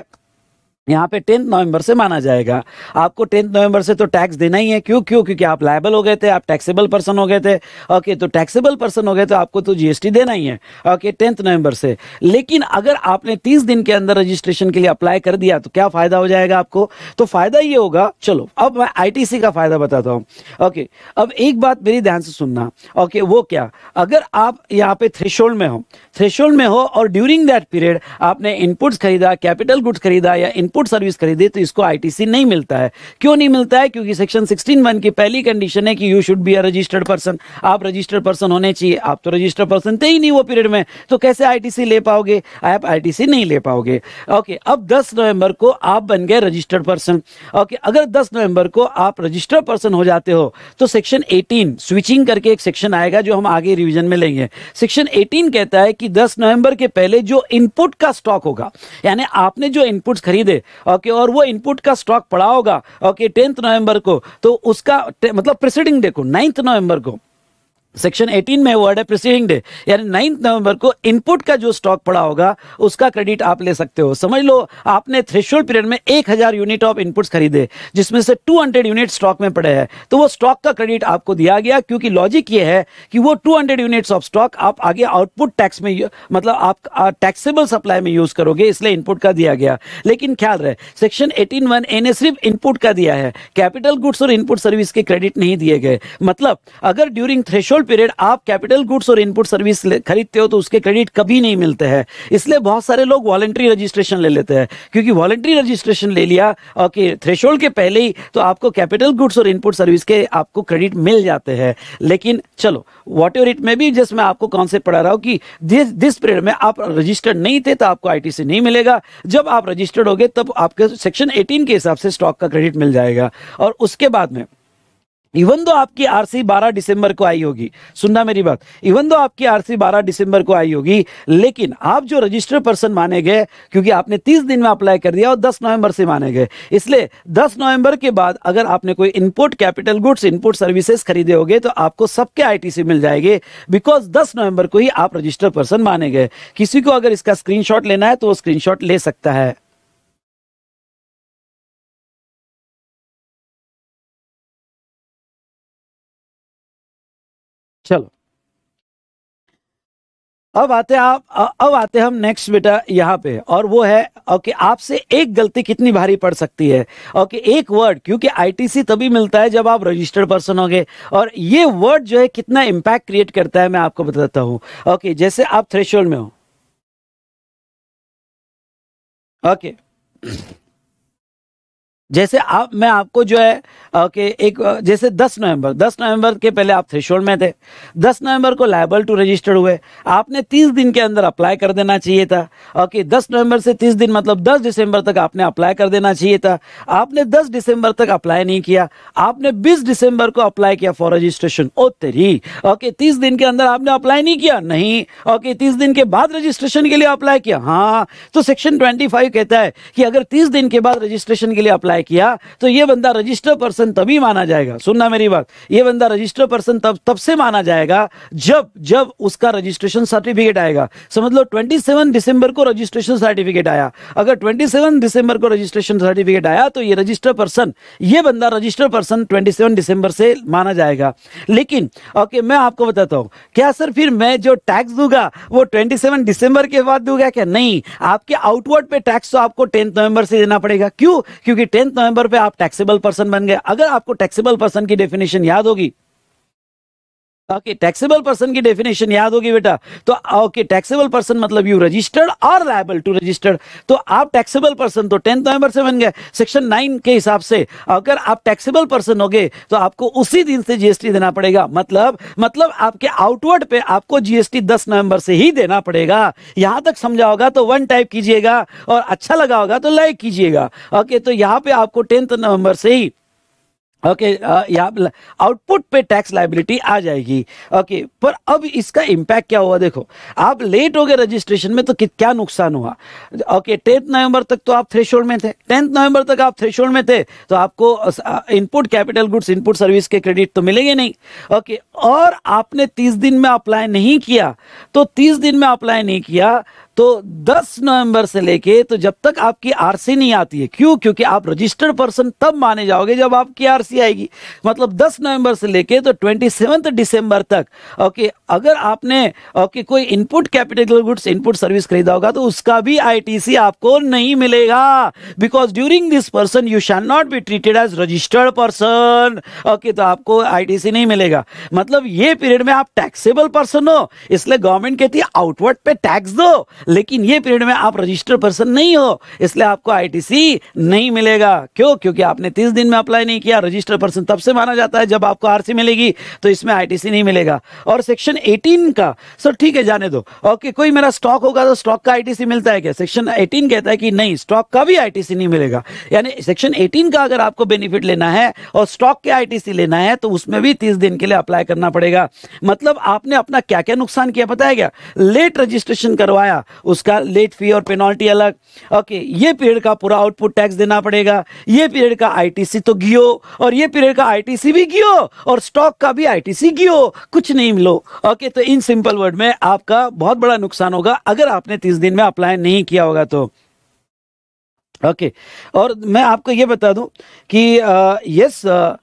यहाँ पे टेंथ नवंबर से माना जाएगा आपको टेंथ नवंबर से तो टैक्स देना ही है क्यों क्यों क्योंकि आप लाइबल हो गए थे आप टैक्सेबल पर्सन हो गए थे ओके तो टैक्सेबल पर्सन हो गए तो आपको तो जीएसटी देना ही है ओके टेंथ नवंबर से लेकिन अगर आपने तीस दिन के अंदर रजिस्ट्रेशन के लिए अप्लाई कर दिया तो क्या फ़ायदा हो जाएगा आपको तो फ़ायदा ये होगा चलो अब मैं आई का फ़ायदा बताता हूँ ओके अब एक बात मेरी ध्यान से सुनना ओके वो क्या अगर आप यहाँ पे थ्रेशोल्ड में हो थ्रेशोल्ड में हो और ड्यूरिंग दैट पीरियड आपने इनपुट्स खरीदा कैपिटल गुड्स खरीदा या इनपुट इनपुट सर्विस खरीदे तो इसको आईटीसी नहीं मिलता है क्यों नहीं मिलता है क्योंकि सेक्शन सिक्सटीन वन की पहली कंडीशन है कि you should be a registered person आप रजिस्टर्ड पर्सन होने चाहिए आप तो रजिस्टर्ड पर्सन थे ही नहीं वो पीरियड में तो कैसे आई ले पाओगे आप आई नहीं ले पाओगे ओके अब दस नवंबर को आप बन गए रजिस्टर्ड पर्सन ओके अगर दस नवंबर को आप रजिस्टर्ड पर्सन हो जाते हो तो सेक्शन एटीन स्विचिंग करके एक सेक्शन आएगा जो हम आगे रिविजन में लेंगे सेक्शन एटीन कहता है कि दस नवंबर के पहले जो इनपुट का स्टॉक होगा यानी आपने जो इनपुट्स खरीदे ओके और वो इनपुट का स्टॉक पड़ा होगा ओके टेंथ नवंबर को तो उसका मतलब प्रेसिडिंग डे को नाइन्थ नवंबर को सेक्शन 18 में वर्ड है प्रिसीडिंग डे यानी नाइन्थ नवंबर को इनपुट का जो स्टॉक पड़ा होगा उसका क्रेडिट आप ले सकते हो समझ लो आपने थ्रेशोल्ड पीरियड में 1000 यूनिट ऑफ इनपुट्स खरीदे जिसमें से 200 यूनिट स्टॉक में पड़े हैं तो वो स्टॉक का क्रेडिट आपको दिया गया क्योंकि लॉजिक ये है कि वो टू यूनिट्स ऑफ स्टॉक आप आगे आउटपुट टैक्स में मतलब आप टैक्सेबल सप्लाई में यूज करोगे इसलिए इनपुट का दिया गया लेकिन ख्याल रहे सेक्शन एटीन वन ए ने सिर्फ इनपुट का दिया है कैपिटल गुड्स और इनपुट सर्विस के क्रेडिट नहीं दिए गए मतलब अगर ड्यूरिंग थ्रेशोल्ड पीरियड आप कैपिटल गुड्स और इनपुट सर्विस खरीदते हो तो उसके क्रेडिट कभी नहीं मिलते हैं इसलिए बहुत सारे लोग वॉलेंट्री रजिस्ट्रेशन ले लेते हैं क्योंकि वॉलेंट्री रजिस्ट्रेशन ले लिया और कि थ्रेशोल्ड के पहले ही तो आपको कैपिटल गुड्स और इनपुट सर्विस के आपको क्रेडिट मिल जाते हैं लेकिन चलो वॉट एवर इट में भी जिस मैं आपको कॉन्सेप्ट पढ़ा रहा हूँ कि दिस दिस पीरियड में आप रजिस्टर्ड नहीं थे तो आपको आई नहीं मिलेगा जब आप रजिस्टर्ड हो तब आपके सेक्शन एटीन के हिसाब से स्टॉक का क्रेडिट मिल जाएगा और उसके बाद में इवन दो आपकी आरसी 12 दिसंबर को आई होगी सुनना मेरी बात इवन दो आपकी आरसी 12 दिसंबर को आई होगी लेकिन आप जो रजिस्टर पर्सन माने गए क्योंकि आपने 30 दिन में अप्लाई कर दिया और 10 नवंबर से माने गए इसलिए 10 नवंबर के बाद अगर आपने कोई input capital goods input services खरीदे होगे तो आपको सबके आई मिल जाएंगे बिकॉज दस नवंबर को ही आप रजिस्टर पर्सन माने गए किसी को अगर इसका स्क्रीन लेना है तो वो स्क्रीन ले सकता है चलो अब आते आप अब आते हम नेक्स्ट बेटा यहाँ पे और वो है ओके आपसे एक गलती कितनी भारी पड़ सकती है ओके एक वर्ड क्योंकि आईटीसी तभी मिलता है जब आप रजिस्टर्ड पर्सन होंगे और ये वर्ड जो है कितना इम्पैक्ट क्रिएट करता है मैं आपको बताता हूँ ओके जैसे आप थ्रेशोल्ड में हो ओके जैसे आप मैं आपको जो है कि एक जैसे 10 नवंबर 10 नवंबर के पहले आप थ्रेशोल्ड में थे 10 नवंबर को लाइबल टू रजिस्टर्ड हुए आपने 30 दिन के अंदर अप्लाई कर देना चाहिए था ओके 10 नवंबर से 30 दिन मतलब 10 दिसंबर तक आपने अप्लाई कर देना चाहिए था आपने 10 दिसंबर तक अप्लाई नहीं किया आपने बीस दिसंबर को अप्लाई किया फॉर रजिस्ट्रेशन ओ तेरी ओके तीस दिन के अंदर आपने अप्लाई नहीं किया नहीं ओके तीस दिन के बाद रजिस्ट्रेशन के लिए अप्लाई किया हाँ तो सेक्शन ट्वेंटी कहता है कि अगर तीस दिन के बाद रजिस्ट्रेशन के लिए अप्लाई अप्लाई किया तो ये बंदा रजिस्टर पर्सन तभी माना जाएगा सुनना मेरी बात ये बंदा रजिस्टर पर्सन तब तब से माना जाएगा जब जब उसका रजिस्ट्रेशन सर्टिफिकेट आएगा समझ लो 27 दिसंबर को रजिस्ट्रेशन सर्टिफिकेट आया अगर 27 दिसंबर को रजिस्ट्रेशन सर्टिफिकेट आया तो ये रजिस्टर पर्सन ये बंदा रजिस्टर पर्सन 27 दिसंबर से माना जाएगा लेकिन ओके मैं आपको बताता हूँ क्या सर फिर मैं जो टैक्स दूंगा वो 27 दिसंबर के बाद दूंगा क्या नहीं आपके आउटवर्ड पे टैक्स तो आपको टेंथ नवंबर से देना पड़ेगा क्यों क्योंकि टेंथ टेंथ नवंबर पे आप टैक्सेबल पर्सन बन गए अगर आपको टैक्सेबल पर्सन की डेफिनेशन याद होगी ओके टैक्सेबल पर्सन की डेफिनेशन याद होगी बेटा तो ओके टैक्सेबल पर्सन मतलब यू रजिस्टर्ड और लाइबल टू रजिस्टर्ड तो आप टैक्सेबल पर्सन तो टेंथ नवंबर से बन गए सेक्शन नाइन के हिसाब से अगर आप टैक्सेबल पर्सन हो गए तो आपको उसी दिन से जीएसटी देना पड़ेगा मतलब मतलब आपके आउटवर्ड पे आपको जीएसटी दस नवंबर से ही देना पड़ेगा यहां तक समझा होगा तो वन टाइप कीजिएगा और अच्छा लगा होगा तो लाइक कीजिएगा ओके तो यहाँ पे आपको टेंथ नवंबर से ही ओके uh, यहाँ आउटपुट पे टैक्स लाइबिलिटी आ जाएगी ओके okay, पर अब इसका इम्पैक्ट क्या हुआ देखो आप लेट हो गए रजिस्ट्रेशन में तो क्या नुकसान हुआ ओके टेंथ नवंबर तक तो आप थ्रेशोल्ड में थे टेंथ नवंबर तक आप थ्रेशोल्ड में थे तो आपको input capital goods input service के क्रेडिट तो मिलेंगे नहीं ओके okay, और आपने तीस दिन में अप्लाई नहीं किया तो तीस दिन में अप्लाई नहीं किया तो 10 नवंबर से लेके तो जब तक आपकी आरसी नहीं आती है क्यों क्योंकि आप रजिस्टर्ड पर्सन तब माने जाओगे जब आपकी आरसी आएगी मतलब 10 नवंबर से लेके तो ट्वेंटी दिसंबर तक ओके अगर आपने ओके कोई input capital goods input service खरीदा होगा तो उसका भी आईटीसी आपको नहीं मिलेगा because during this person you shall not be treated as registered person okay तो आपको आई नहीं मिलेगा मतलब ये पीरियड में आप टैक्सेबल पर्सन हो इसलिए गवर्नमेंट कहती है आउटवर्ड पे टैक्स दो लेकिन ये पीरियड में आप रजिस्टर पर्सन नहीं हो इसलिए आपको आईटीसी नहीं मिलेगा क्यों क्योंकि आपने तीस दिन में अप्लाई नहीं किया रजिस्टर पर्सन तब से माना जाता है जब आपको आरसी मिलेगी तो इसमें आईटीसी नहीं मिलेगा और सेक्शन 18 का सर ठीक है जाने दो ओके कोई मेरा स्टॉक होगा तो स्टॉक का आई मिलता है क्या सेक्शन एटीन कहता है कि नहीं स्टॉक का भी आई नहीं मिलेगा यानी सेक्शन एटीन का अगर आपको बेनिफिट लेना है और स्टॉक के आई लेना है तो उसमें भी तीस दिन के लिए अप्लाई करना पड़ेगा मतलब आपने अपना क्या क्या नुकसान किया बताया गया लेट रजिस्ट्रेशन करवाया उसका लेट फी और पेनल्टी अलग ओके ये पीरियड का पूरा आउटपुट टैक्स देना पड़ेगा ये पीरियड का आईटीसी तो गियो और ये पीरियड का आईटीसी भी गियो और स्टॉक का भी आईटीसी गियो कुछ नहीं मिलो ओके तो इन सिंपल वर्ड में आपका बहुत बड़ा नुकसान होगा अगर आपने तीस दिन में अप्लाई नहीं किया होगा तो ओके और मैं आपको ये बता दू कि यस आ,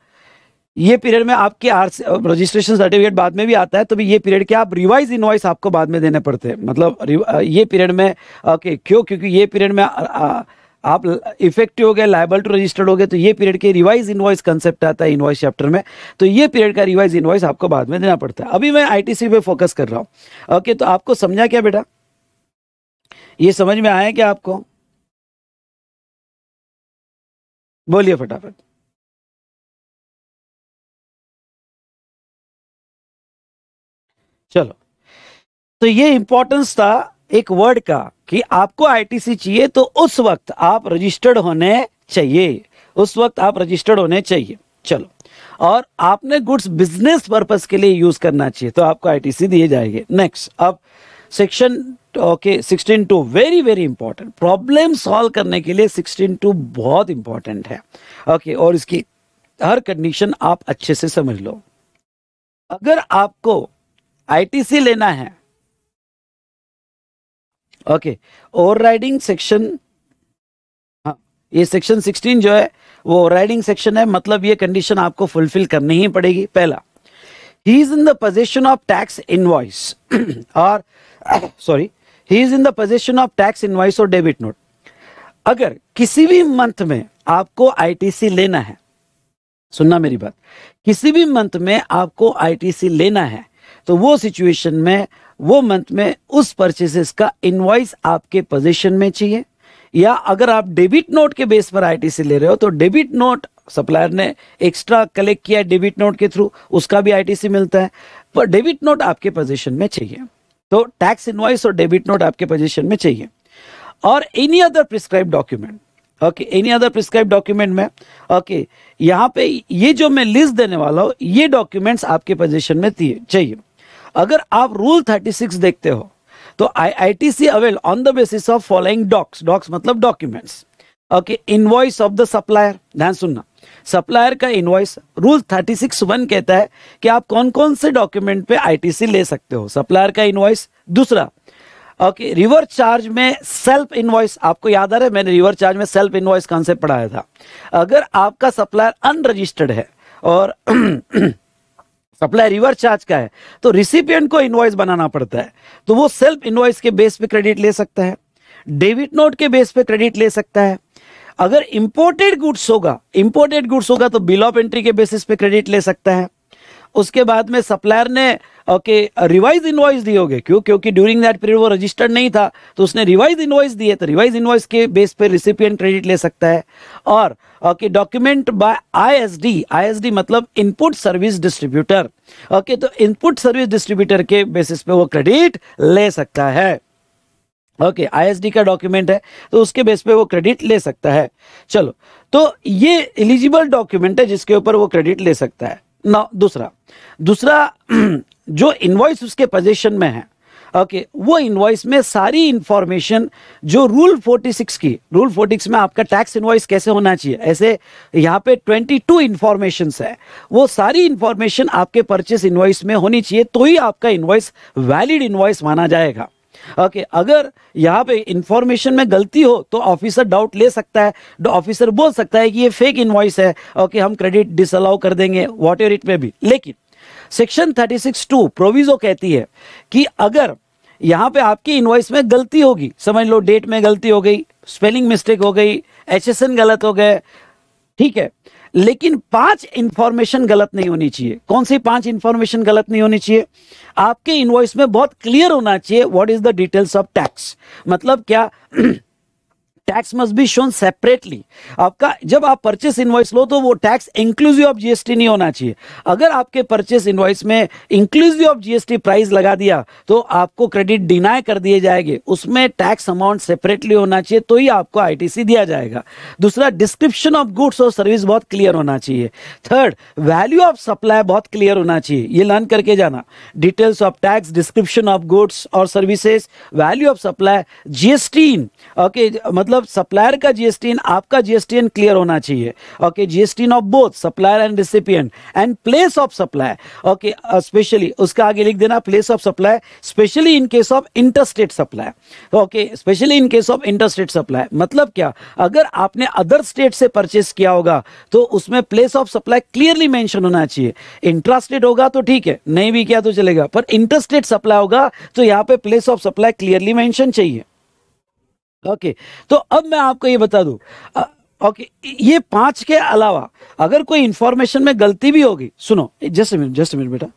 ये पीरियड में आपके आर रजिस्ट्रेशन सर्टिफिकेट बाद में भी आता है तो भी ये पीरियड के आप रिवाइज इनवाइस आपको बाद में देने पड़ते हैं मतलब ये पीरियड में ओके क्यों क्योंकि ये पीरियड में आ, आ, आप इफेक्टिव हो गए लाइबल टू रजिस्टर्ड हो गए तो ये पीरियड के रिवाइज इनवाइस कंसेप्ट आता है इनवाइस चैप्टर में तो ये पीरियड का रिवाइज इन्वाइस आपको बाद में देना पड़ता है अभी मैं आई पे फोकस कर रहा हूँ ओके तो आपको समझा क्या बेटा ये समझ में आया क्या आपको बोलिए फटाफट चलो तो ये इंपॉर्टेंस था एक वर्ड का कि आपको आईटीसी चाहिए तो उस वक्त आप रजिस्टर्ड होने चाहिए उस वक्त आप रजिस्टर्ड होने चाहिए चलो और आपने गुड्स बिजनेस पर्पस के लिए यूज करना चाहिए तो आपको आईटीसी दिए जाएंगे नेक्स्ट अब section okay sixteen two very very important problem solve करने के लिए सिक्सटीन टू बहुत इंपॉर्टेंट है ओके okay, और इसकी हर कंडीशन आप अच्छे से समझ लो अगर आपको आईटीसी लेना है ओके ओवर राइडिंग सेक्शन ये सेक्शन 16 जो है वो राइडिंग सेक्शन है मतलब ये कंडीशन आपको फुलफिल करनी ही पड़ेगी पहला he is in the possession of tax invoice और sorry he is in the possession of tax invoice और डेबिट नोट अगर किसी भी मंथ में आपको आईटीसी लेना है सुनना मेरी बात किसी भी मंथ में आपको आईटीसी लेना है तो वो सिचुएशन में वो मंथ में उस परचेसेस का इनवाइस आपके पोजीशन में चाहिए या अगर आप डेबिट नोट के बेस पर से ले रहे हो तो डेबिट नोट सप्लायर ने एक्स्ट्रा कलेक्ट किया डेबिट नोट के थ्रू उसका भी आईटीसी मिलता है पर डेबिट नोट आपके पोजीशन में चाहिए तो टैक्स इनवाइस और डेबिट नोट आपके पोजीशन में चाहिए और any other prescribed document okay any other prescribed document में ओके okay, यहाँ पे ये जो मैं लिस्ट देने वाला हूँ ये डॉक्यूमेंट्स आपके पोजीशन में चाहिए अगर आप रूल 36 देखते हो तो I I T C avail on the basis of following docs docs मतलब documents okay invoice of the supplier ध्यान सुनना सप्लायर का invoice rule thirty six one कहता है कि आप कौन कौन से डॉक्यूमेंट पे आईटीसी ले सकते हो सप्लायर का इनवॉइस दूसरा ओके रिवर्स चार्ज में सेल्फ इनवॉइस आपको याद आ रहा है मैंने रिवर्स चार्ज में सेल्फ इनवॉइस कॉन्सेप्ट पढ़ाया था अगर आपका सप्लायर अनरजिस्टर्ड है और सप्लाई रिवर्स चार्ज का है तो रिसिपियंट को इन्वाइस बनाना पड़ता है तो वो सेल्फ इन्वॉइस के बेस पे क्रेडिट ले सकता है डेबिट नोट के बेस पे क्रेडिट ले सकता है अगर इंपोर्टेड गुड्स होगा इंपोर्टेड गुड्स होगा तो बिल ऑफ एंट्री के बेसिस पे क्रेडिट ले सकता है उसके बाद में सप्लायर ने ओके रिवाइज इनवाइस दिए होगे क्यों क्योंकि ड्यूरिंग दैट पीरियड वो रजिस्टर्ड नहीं था तो उसने रिवाइज इनवाइस दिए तो रिवाइज इनवाइस के बेस पर रिसिपियंट क्रेडिट ले सकता है और okay document by ISD ISD मतलब इनपुट सर्विस डिस्ट्रीब्यूटर ओके तो इनपुट सर्विस डिस्ट्रीब्यूटर के बेसिस पे वो क्रेडिट ले सकता है ओके okay, आई का डॉक्यूमेंट है तो उसके बेस पे वो क्रेडिट ले सकता है चलो तो ये एलिजिबल डॉक्यूमेंट है जिसके ऊपर वो क्रेडिट ले सकता है ना दूसरा दूसरा जो इन्वॉइस उसके पोजीशन में है ओके okay, वो इन्वॉइस में सारी इंफॉर्मेशन जो रूल 46 की रूल 46 में आपका टैक्स इन्वॉइस कैसे होना चाहिए ऐसे यहाँ पे 22 टू इन्फॉर्मेशन है वो सारी इन्फॉर्मेशन आपके परचेस इन्वॉइस में होनी चाहिए तो ही आपका इन्वॉइस वैलिड इन्वॉइस माना जाएगा ओके okay, अगर यहाँ पे इंफॉर्मेशन में गलती हो तो ऑफिसर डाउट ले सकता है ऑफिसर बोल सकता है कि ये फेक इन्वॉइस है ओके okay, हम क्रेडिट डिसअलाउ कर देंगे वॉट एवर इट में भी लेकिन section thirty six two proviso कहती है कि अगर यहाँ पे आपकी इन्वॉइस में गलती होगी समझ लो डेट में गलती हो गई स्पेलिंग मिस्टेक हो गई एच गलत हो गए ठीक है लेकिन पांच इंफॉर्मेशन गलत नहीं होनी चाहिए कौन सी पांच इंफॉर्मेशन गलत नहीं होनी चाहिए आपके इनवॉइस में बहुत क्लियर होना चाहिए what is the details of tax मतलब क्या tax must be shown separately आपका जब आप परचेस इन्वाइस लो तो वो टैक्स इंक्लूसिव ऑफ जीएसटी नहीं होना चाहिए अगर आपके परचेस इन्वाइस में इंक्लूसिव ऑफ जीएसटी प्राइस लगा दिया तो आपको क्रेडिट डिनाय कर दिए जाएंगे उसमें टैक्स अमाउंट सेपरेटली होना चाहिए तो ही आपको आईटीसी दिया जाएगा दूसरा डिस्क्रिप्शन ऑफ गुड्स और सर्विस बहुत क्लियर होना चाहिए थर्ड वैल्यू ऑफ सप्लाई बहुत क्लियर होना चाहिए ये लर्न करके जाना details of tax description of goods और services value of supply GST okay मतलब मतलब सप्लायर का जीएसटीएन आपका जीएसटीएन क्लियर होना चाहिए okay GSTN of both supplier and recipient and place of supply okay specially उसका आगे लिख देना place of supply specially in case of interstate supply okay specially in case of interstate supply मतलब क्या अगर आपने अदर स्टेट से purchase किया होगा तो उसमें place of supply clearly mention होना चाहिए इंटरस्टेट होगा तो ठीक है नहीं भी किया तो चलेगा पर इंटरस्टेट सप्लाई होगा तो यहाँ पे place of supply clearly mention चाहिए ओके तो अब मैं आपको ये बता दू ओके ये पांच के अलावा अगर कोई इंफॉर्मेशन में गलती भी होगी सुनो जस्ट मिनट जस्ट मिनट बेटा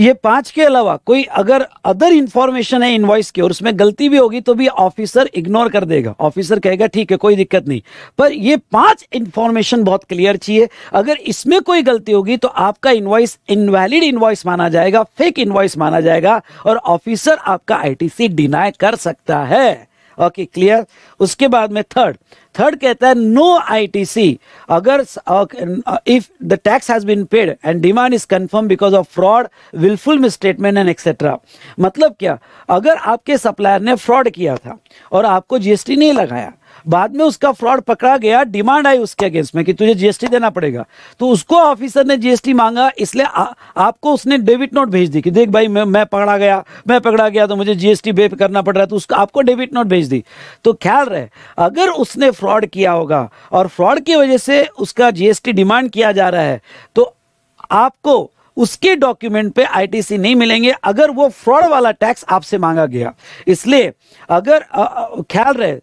ये पांच के अलावा कोई अगर अदर इंफॉर्मेशन है इनवॉइस की और उसमें गलती भी होगी तो भी ऑफिसर इग्नोर कर देगा ऑफिसर कहेगा ठीक है कोई दिक्कत नहीं पर ये पांच इंफॉर्मेशन बहुत क्लियर चाहिए अगर इसमें कोई गलती होगी तो आपका इनवॉइस इनवैलिड इनवॉइस माना जाएगा फेक इनवॉइस माना जाएगा और ऑफिसर आपका आई डिनाय कर सकता है ओके क्लियर उसके बाद में थर्ड थर्ड कहता है नो आईटीसी अगर if the tax has been paid and demand is confirm because of fraud wilful misstatement and etcetera मतलब क्या अगर आपके सप्लायर ने फ्रॉड किया था और आपको जीएसटी नहीं लगाया बाद में उसका फ्रॉड पकड़ा गया डिमांड आई उसके अगेंस्ट में कि तुझे जीएसटी देना पड़ेगा तो उसको ऑफिसर ने जीएसटी मांगा इसलिए आपको उसने डेबिट नोट भेज दी कि देख भाई मैं मैं पकड़ा गया मैं पकड़ा गया तो मुझे जीएसटी पे करना पड़ रहा है तो उसको आपको डेबिट नोट भेज दी तो ख्याल रहे अगर उसने फ्रॉड किया होगा और फ्रॉड की वजह से उसका जीएसटी डिमांड किया जा रहा है तो आपको उसके डॉक्यूमेंट पे आईटीसी नहीं मिलेंगे अगर वो फ्रॉड वाला टैक्स आपसे मांगा गया इसलिए अगर ख्याल रहे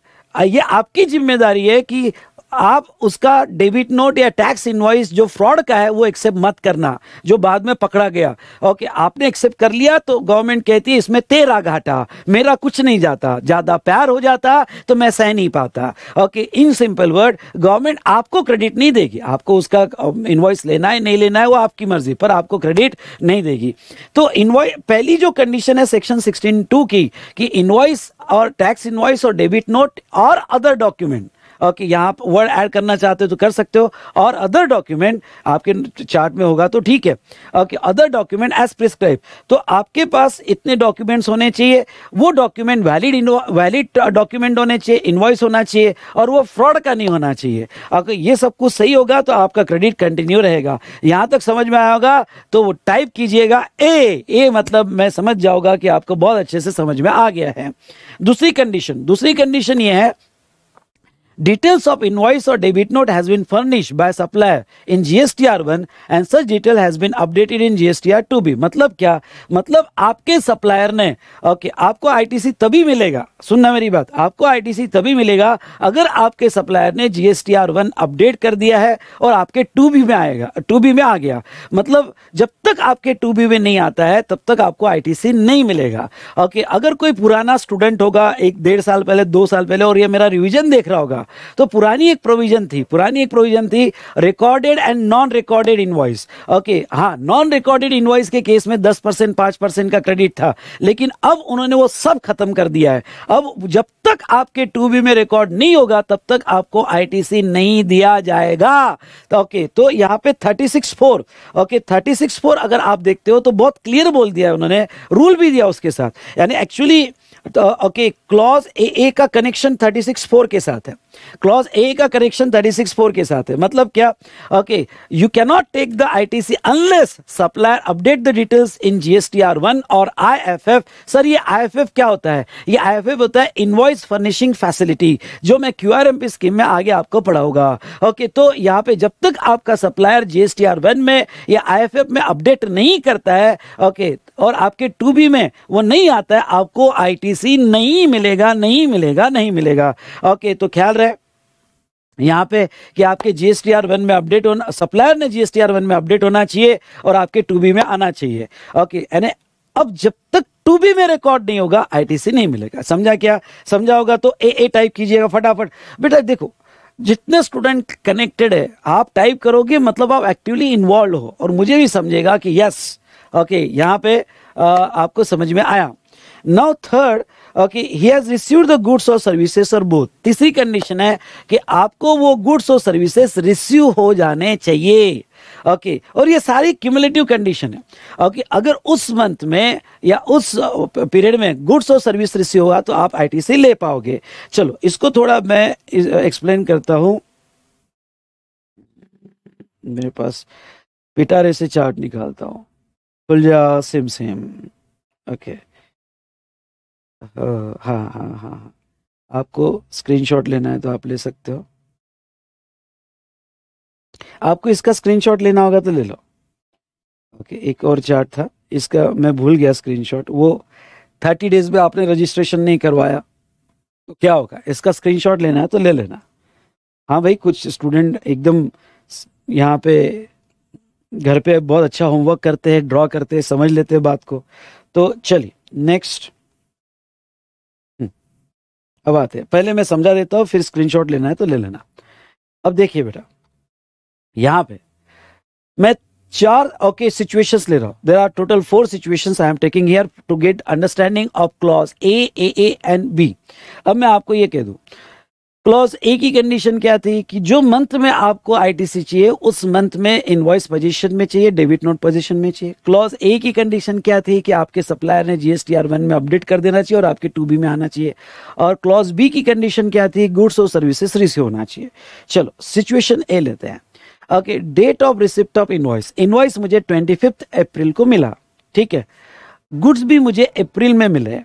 ये आपकी जिम्मेदारी है कि आप उसका डेबिट नोट या टैक्स इन्वाइस जो फ्रॉड का है वो एक्सेप्ट मत करना जो बाद में पकड़ा गया ओके आपने एक्सेप्ट कर लिया तो गवर्नमेंट कहती है इसमें तेरा घाटा मेरा कुछ नहीं जाता ज़्यादा प्यार हो जाता तो मैं सह नहीं पाता okay in simple word government आपको क्रेडिट नहीं देगी आपको उसका इन्वाइस um, लेना है नहीं लेना है वो आपकी मर्जी पर आपको क्रेडिट नहीं देगी तो इन्वाइस पहली जो कंडीशन है सेक्शन सिक्सटीन टू की कि इन्वाइस और टैक्स इन्वाइस और डेबिट नोट और अदर डॉक्यूमेंट कि यहाँ आप वर्ड ऐड करना चाहते हो तो कर सकते हो और अदर डॉक्यूमेंट आपके चार्ट में होगा तो ठीक है okay other document as prescribe तो आपके पास इतने डॉक्यूमेंट्स होने चाहिए वो डॉक्यूमेंट वैलिड वैलिड डॉक्यूमेंट होने चाहिए इन्वॉइस होना चाहिए और वो फ्रॉड का नहीं होना चाहिए अगर ये सब कुछ सही होगा तो आपका क्रेडिट कंटिन्यू रहेगा यहाँ तक समझ में आया होगा तो वो टाइप कीजिएगा ए ए मतलब मैं समझ जाऊँगा कि आपको बहुत अच्छे से समझ में आ गया है दूसरी कंडीशन दूसरी कंडीशन ये है Details of invoice or debit note has been furnished by supplier in GSTR1 and such detail has been updated in GSTR2 भी मतलब क्या मतलब आपके सप्लायर ने ओके okay, आपको आईटीसी तभी मिलेगा सुनना मेरी बात आपको आईटीसी तभी मिलेगा अगर आपके सप्लायर ने GSTR1 अपडेट कर दिया है और आपके टू बी में आएगा टू बी में आ गया मतलब जब तक आपके टू बी में नहीं आता है तब तक आपको आईटीसी नहीं मिलेगा ओके okay, अगर कोई पुराना स्टूडेंट होगा एक डेढ़ साल पहले दो साल पहले और ये मेरा रिविजन देख रहा होगा था तो पुरानी एक प्रोविजन थी पुरानी एक प्रोविजन थी recorded and non recorded invoice okay हाँ नॉन रिकॉर्डेड इन्वॉइस के केस में दस परसेंट पांच परसेंट का क्रेडिट था लेकिन अब उन्होंने वो सब खत्म कर दिया है अब जब तक आपके टू बी में रिकॉर्ड नहीं होगा तब तक आपको आईटीसी नहीं दिया जाएगा तो ओके तो यहाँ पे thirty six four okay thirty six four अगर आप देखते हो तो बहुत क्लियर बोल दिया है उन्होंने रूल भी दिया उसके साथ यानी एक्चुअली तो, ओके क्लॉज ए का कनेक्शन थर्टी सिक्स फोर के साथ है क्लॉज ए का करेक्शन फोर के साथ है मतलब क्या okay you can not take the I T C unless supplier update the details in G S T R one और आई एफ एफ सर ये आई एफ एफ क्या होता है ये आई एफ एफ होता है इनवॉइस फर्निशिंग फैसिलिटी जो मैं Q R M P scheme में आगे आपको पढ़ाऊंगा ओके तो यहाँ पे जब तक आपका supplier G S T R one में या आई एफ एफ में अपडेट नहीं करता है ओके और आपके टू बी में वो नहीं आता है आपको आई टी सी नहीं मिलेगा नहीं मिलेगा नहीं मिलेगा ओके तो ख्याल रहे यहाँ पे कि आपके जी एस आर वन में अपडेट होना सप्लायर ने G S T R one में अपडेट होना चाहिए और आपके टू बी में आना चाहिए ओके यानी अब जब तक टू बी में रिकॉर्ड नहीं होगा आईटीसी नहीं मिलेगा समझा क्या समझा होगा तो ए ए टाइप कीजिएगा फटाफट बेटा देखो जितने स्टूडेंट कनेक्टेड है आप टाइप करोगे मतलब आप एक्टिवली इन्वॉल्व हो और मुझे भी समझेगा कि यस ओके यहाँ पे आ, आपको समझ में आया now third okay he has received the goods और सर्विसेज और बोथ तीसरी कंडीशन है कि आपको वो गुड्स और सर्विसेज रिसीव हो जाने चाहिए ओके okay. और ये सारी cumulative condition okay okay okay. अगर उस मंथ में या उस पीरियड uh, में गुड्स और सर्विस रिसीव हुआ तो आप आईटीसी ले पाओगे चलो इसको थोड़ा मैं एक्सप्लेन uh, करता हूं मेरे पास पिटारे से चार्ट निकालता हूं खुल जा सिम सिम ओके okay. हाँ हाँ हाँ हाँ आपको स्क्रीनशॉट लेना है तो आप ले सकते हो आपको इसका स्क्रीनशॉट लेना होगा तो ले लो ओके एक और चार्ट था इसका मैं भूल गया स्क्रीनशॉट वो थर्टी डेज में आपने रजिस्ट्रेशन नहीं करवाया तो क्या होगा इसका स्क्रीनशॉट लेना है तो ले लेना हाँ भाई कुछ स्टूडेंट एकदम यहाँ पे घर पे बहुत अच्छा होमवर्क करते हैं ड्रॉ करते हैं समझ लेते हैं बात को तो चलिए नेक्स्ट अब आते हैं पहले मैं समझा देता हूँ फिर स्क्रीनशॉट लेना है तो ले लेना अब देखिए बेटा यहाँ पे मैं चार ओके सिचुएशंस ले रहा हूँ there are total four situations I am taking here to get understanding of clause A A and B अब मैं आपको ये कह दूँ क्लॉज ए की कंडीशन क्या थी कि जो मंथ में आपको आईटीसी चाहिए उस मंथ में इनवॉइस पोजीशन में चाहिए डेबिट नोट पोजीशन में चाहिए क्लॉज एक की कंडीशन क्या थी कि आपके सप्लायर ने आर वन में अपडेट कर देना चाहिए और आपके टू बी में आना चाहिए और क्लॉज बी की कंडीशन क्या थी गुड्स और सर्विसेस रिसीव होना चाहिए चलो सिचुएशन ए लेते हैं okay date of receipt of invoice invoice मुझे ट्वेंटी अप्रैल को मिला ठीक है गुड्स भी मुझे अप्रैल में मिले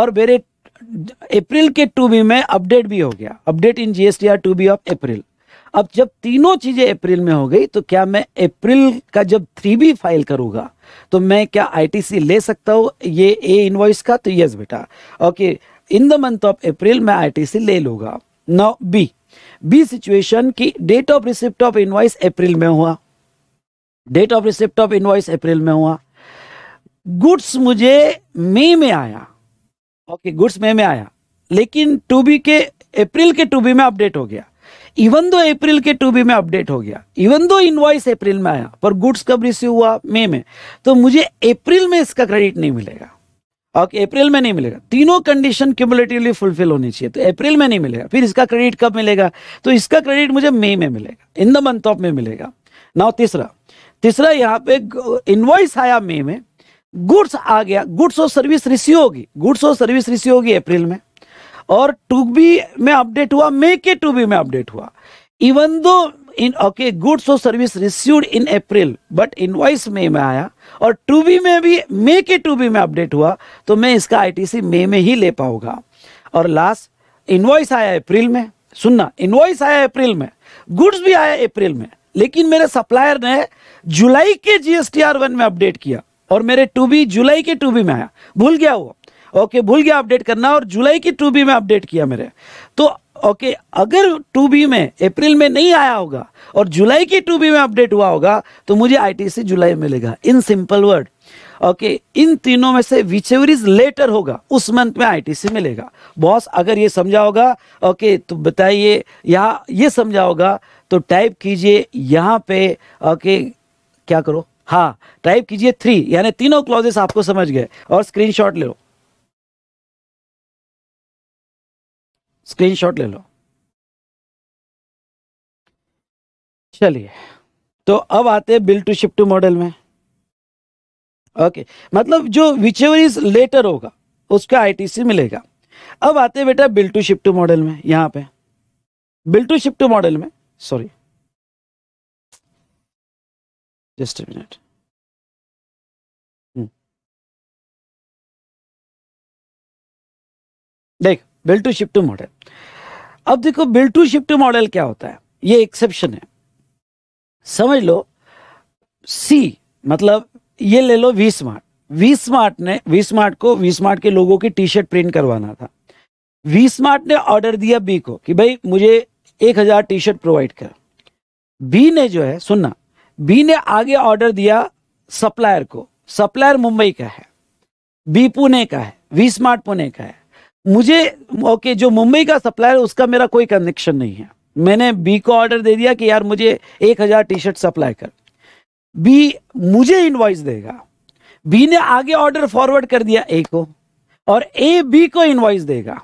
और मेरे अप्रैल के टू बी में अपडेट भी हो गया update in R two B of April अब जब तीनों चीजें अप्रैल में हो गई तो क्या मैं अप्रैल का जब थ्री बी फाइल करूंगा तो मैं क्या आईटीसी ले सकता हूँ ये ए इनवॉइस का तो यस बेटा okay in the month of April मैं आईटीसी ले लूंगा नौ बी बी सिचुएशन की date of receipt of invoice April में हुआ date of receipt of invoice April में हुआ गुड्स मुझे मई में, में आया ओके गुड्स मे में आया लेकिन टू बी के अप्रैल के टू बी में अपडेट हो गया इवन दो अप्रैल के टू बी में अपडेट हो गया इवन दो इनवॉइस अप्रैल में आया पर गुड्स कब रिसीव हुआ मे में तो मुझे अप्रैल में इसका क्रेडिट नहीं मिलेगा ओके अप्रैल में नहीं मिलेगा तीनों कंडीशन क्यूमुलेटिवली फुलफिल होनी चाहिए तो अप्रैल में नहीं मिलेगा फिर इसका क्रेडिट कब मिलेगा तो इसका क्रेडिट मुझे मई में मिलेगा इन द मंथ ऑफ में मिलेगा नाउ तीसरा तीसरा यहाँ पे इन्वॉइस आया मई में गुड्स आ गया गुड्स और सर्विस रिसीव होगी गुड्स और सर्विस रिसीव होगी अप्रैल में और टू बी में अपडेट हुआ मे के टू बी में अपडेट हुआ even though in okay goods और service received in April but invoice May में आया और टू बी में भी मे के टू बी में अपडेट हुआ तो मैं इसका आईटीसी मे में ही ले पाऊंगा और लास्ट इनवाइस आया अप्रैल में सुनना इनवॉइस आया अप्रैल में गुड्स भी आया अप्रैल में लेकिन मेरे सप्लायर ने जुलाई के जीएसटीआर वन में अपडेट किया और मेरे टू बी जुलाई के टू बी में आया भूल गया वो ओके भूल गया अपडेट करना और जुलाई की टू बी में अपडेट किया मेरे तो ओके अगर टू बी में अप्रैल में नहीं आया होगा और जुलाई की टू बी में अपडेट हुआ होगा तो मुझे आईटीसी जुलाई में मिलेगा इन सिंपल वर्ड ओके इन तीनों में से विच एवर इज लेटर होगा उस मंथ में आईटीसी मिलेगा बॉस अगर ये समझा होगा ओके तो बताइए यहाँ ये समझा होगा तो टाइप कीजिए यहाँ पे ओके क्या करो हाँ टाइप कीजिए थ्री यानी तीनों क्लॉजेस आपको समझ गए और स्क्रीन शॉट ले लो शॉट ले लो चलिए तो अब आते हैं bill to shift to model में ओके मतलब जो विच एवर इज लेटर होगा उसका आईटीसी मिलेगा अब आते हैं बेटा bill to shift to model में यहां पे bill to shift to model में sorry Just a minute. Hmm. देख बिल टू शिफ्ट मॉडल अब देखो बिल टू शिफ्ट मॉडल क्या होता है ये एक्सेप्शन है समझ लो सी मतलब ये ले लो वी स्मार्ट वी स्मार्ट ने वी स्मार्ट को वी स्मार्ट के लोगों की टी शर्ट प्रिंट करवाना था वी स्मार्ट ने ऑर्डर दिया बी को कि भाई मुझे एक हजार टी शर्ट प्रोवाइड कर बी ने जो है सुनना बी ने आगे ऑर्डर दिया सप्लायर को सप्लायर मुंबई का है बी पुणे का है वी स्मार्ट पुणे का है मुझे ओके जो मुंबई का सप्लायर उसका मेरा कोई कनेक्शन नहीं है मैंने बी को ऑर्डर दे दिया कि यार मुझे एक हजार टी शर्ट सप्लाई कर बी मुझे इनवाइस देगा बी ने आगे ऑर्डर फॉरवर्ड कर दिया ए को और ए बी को इनवाइस देगा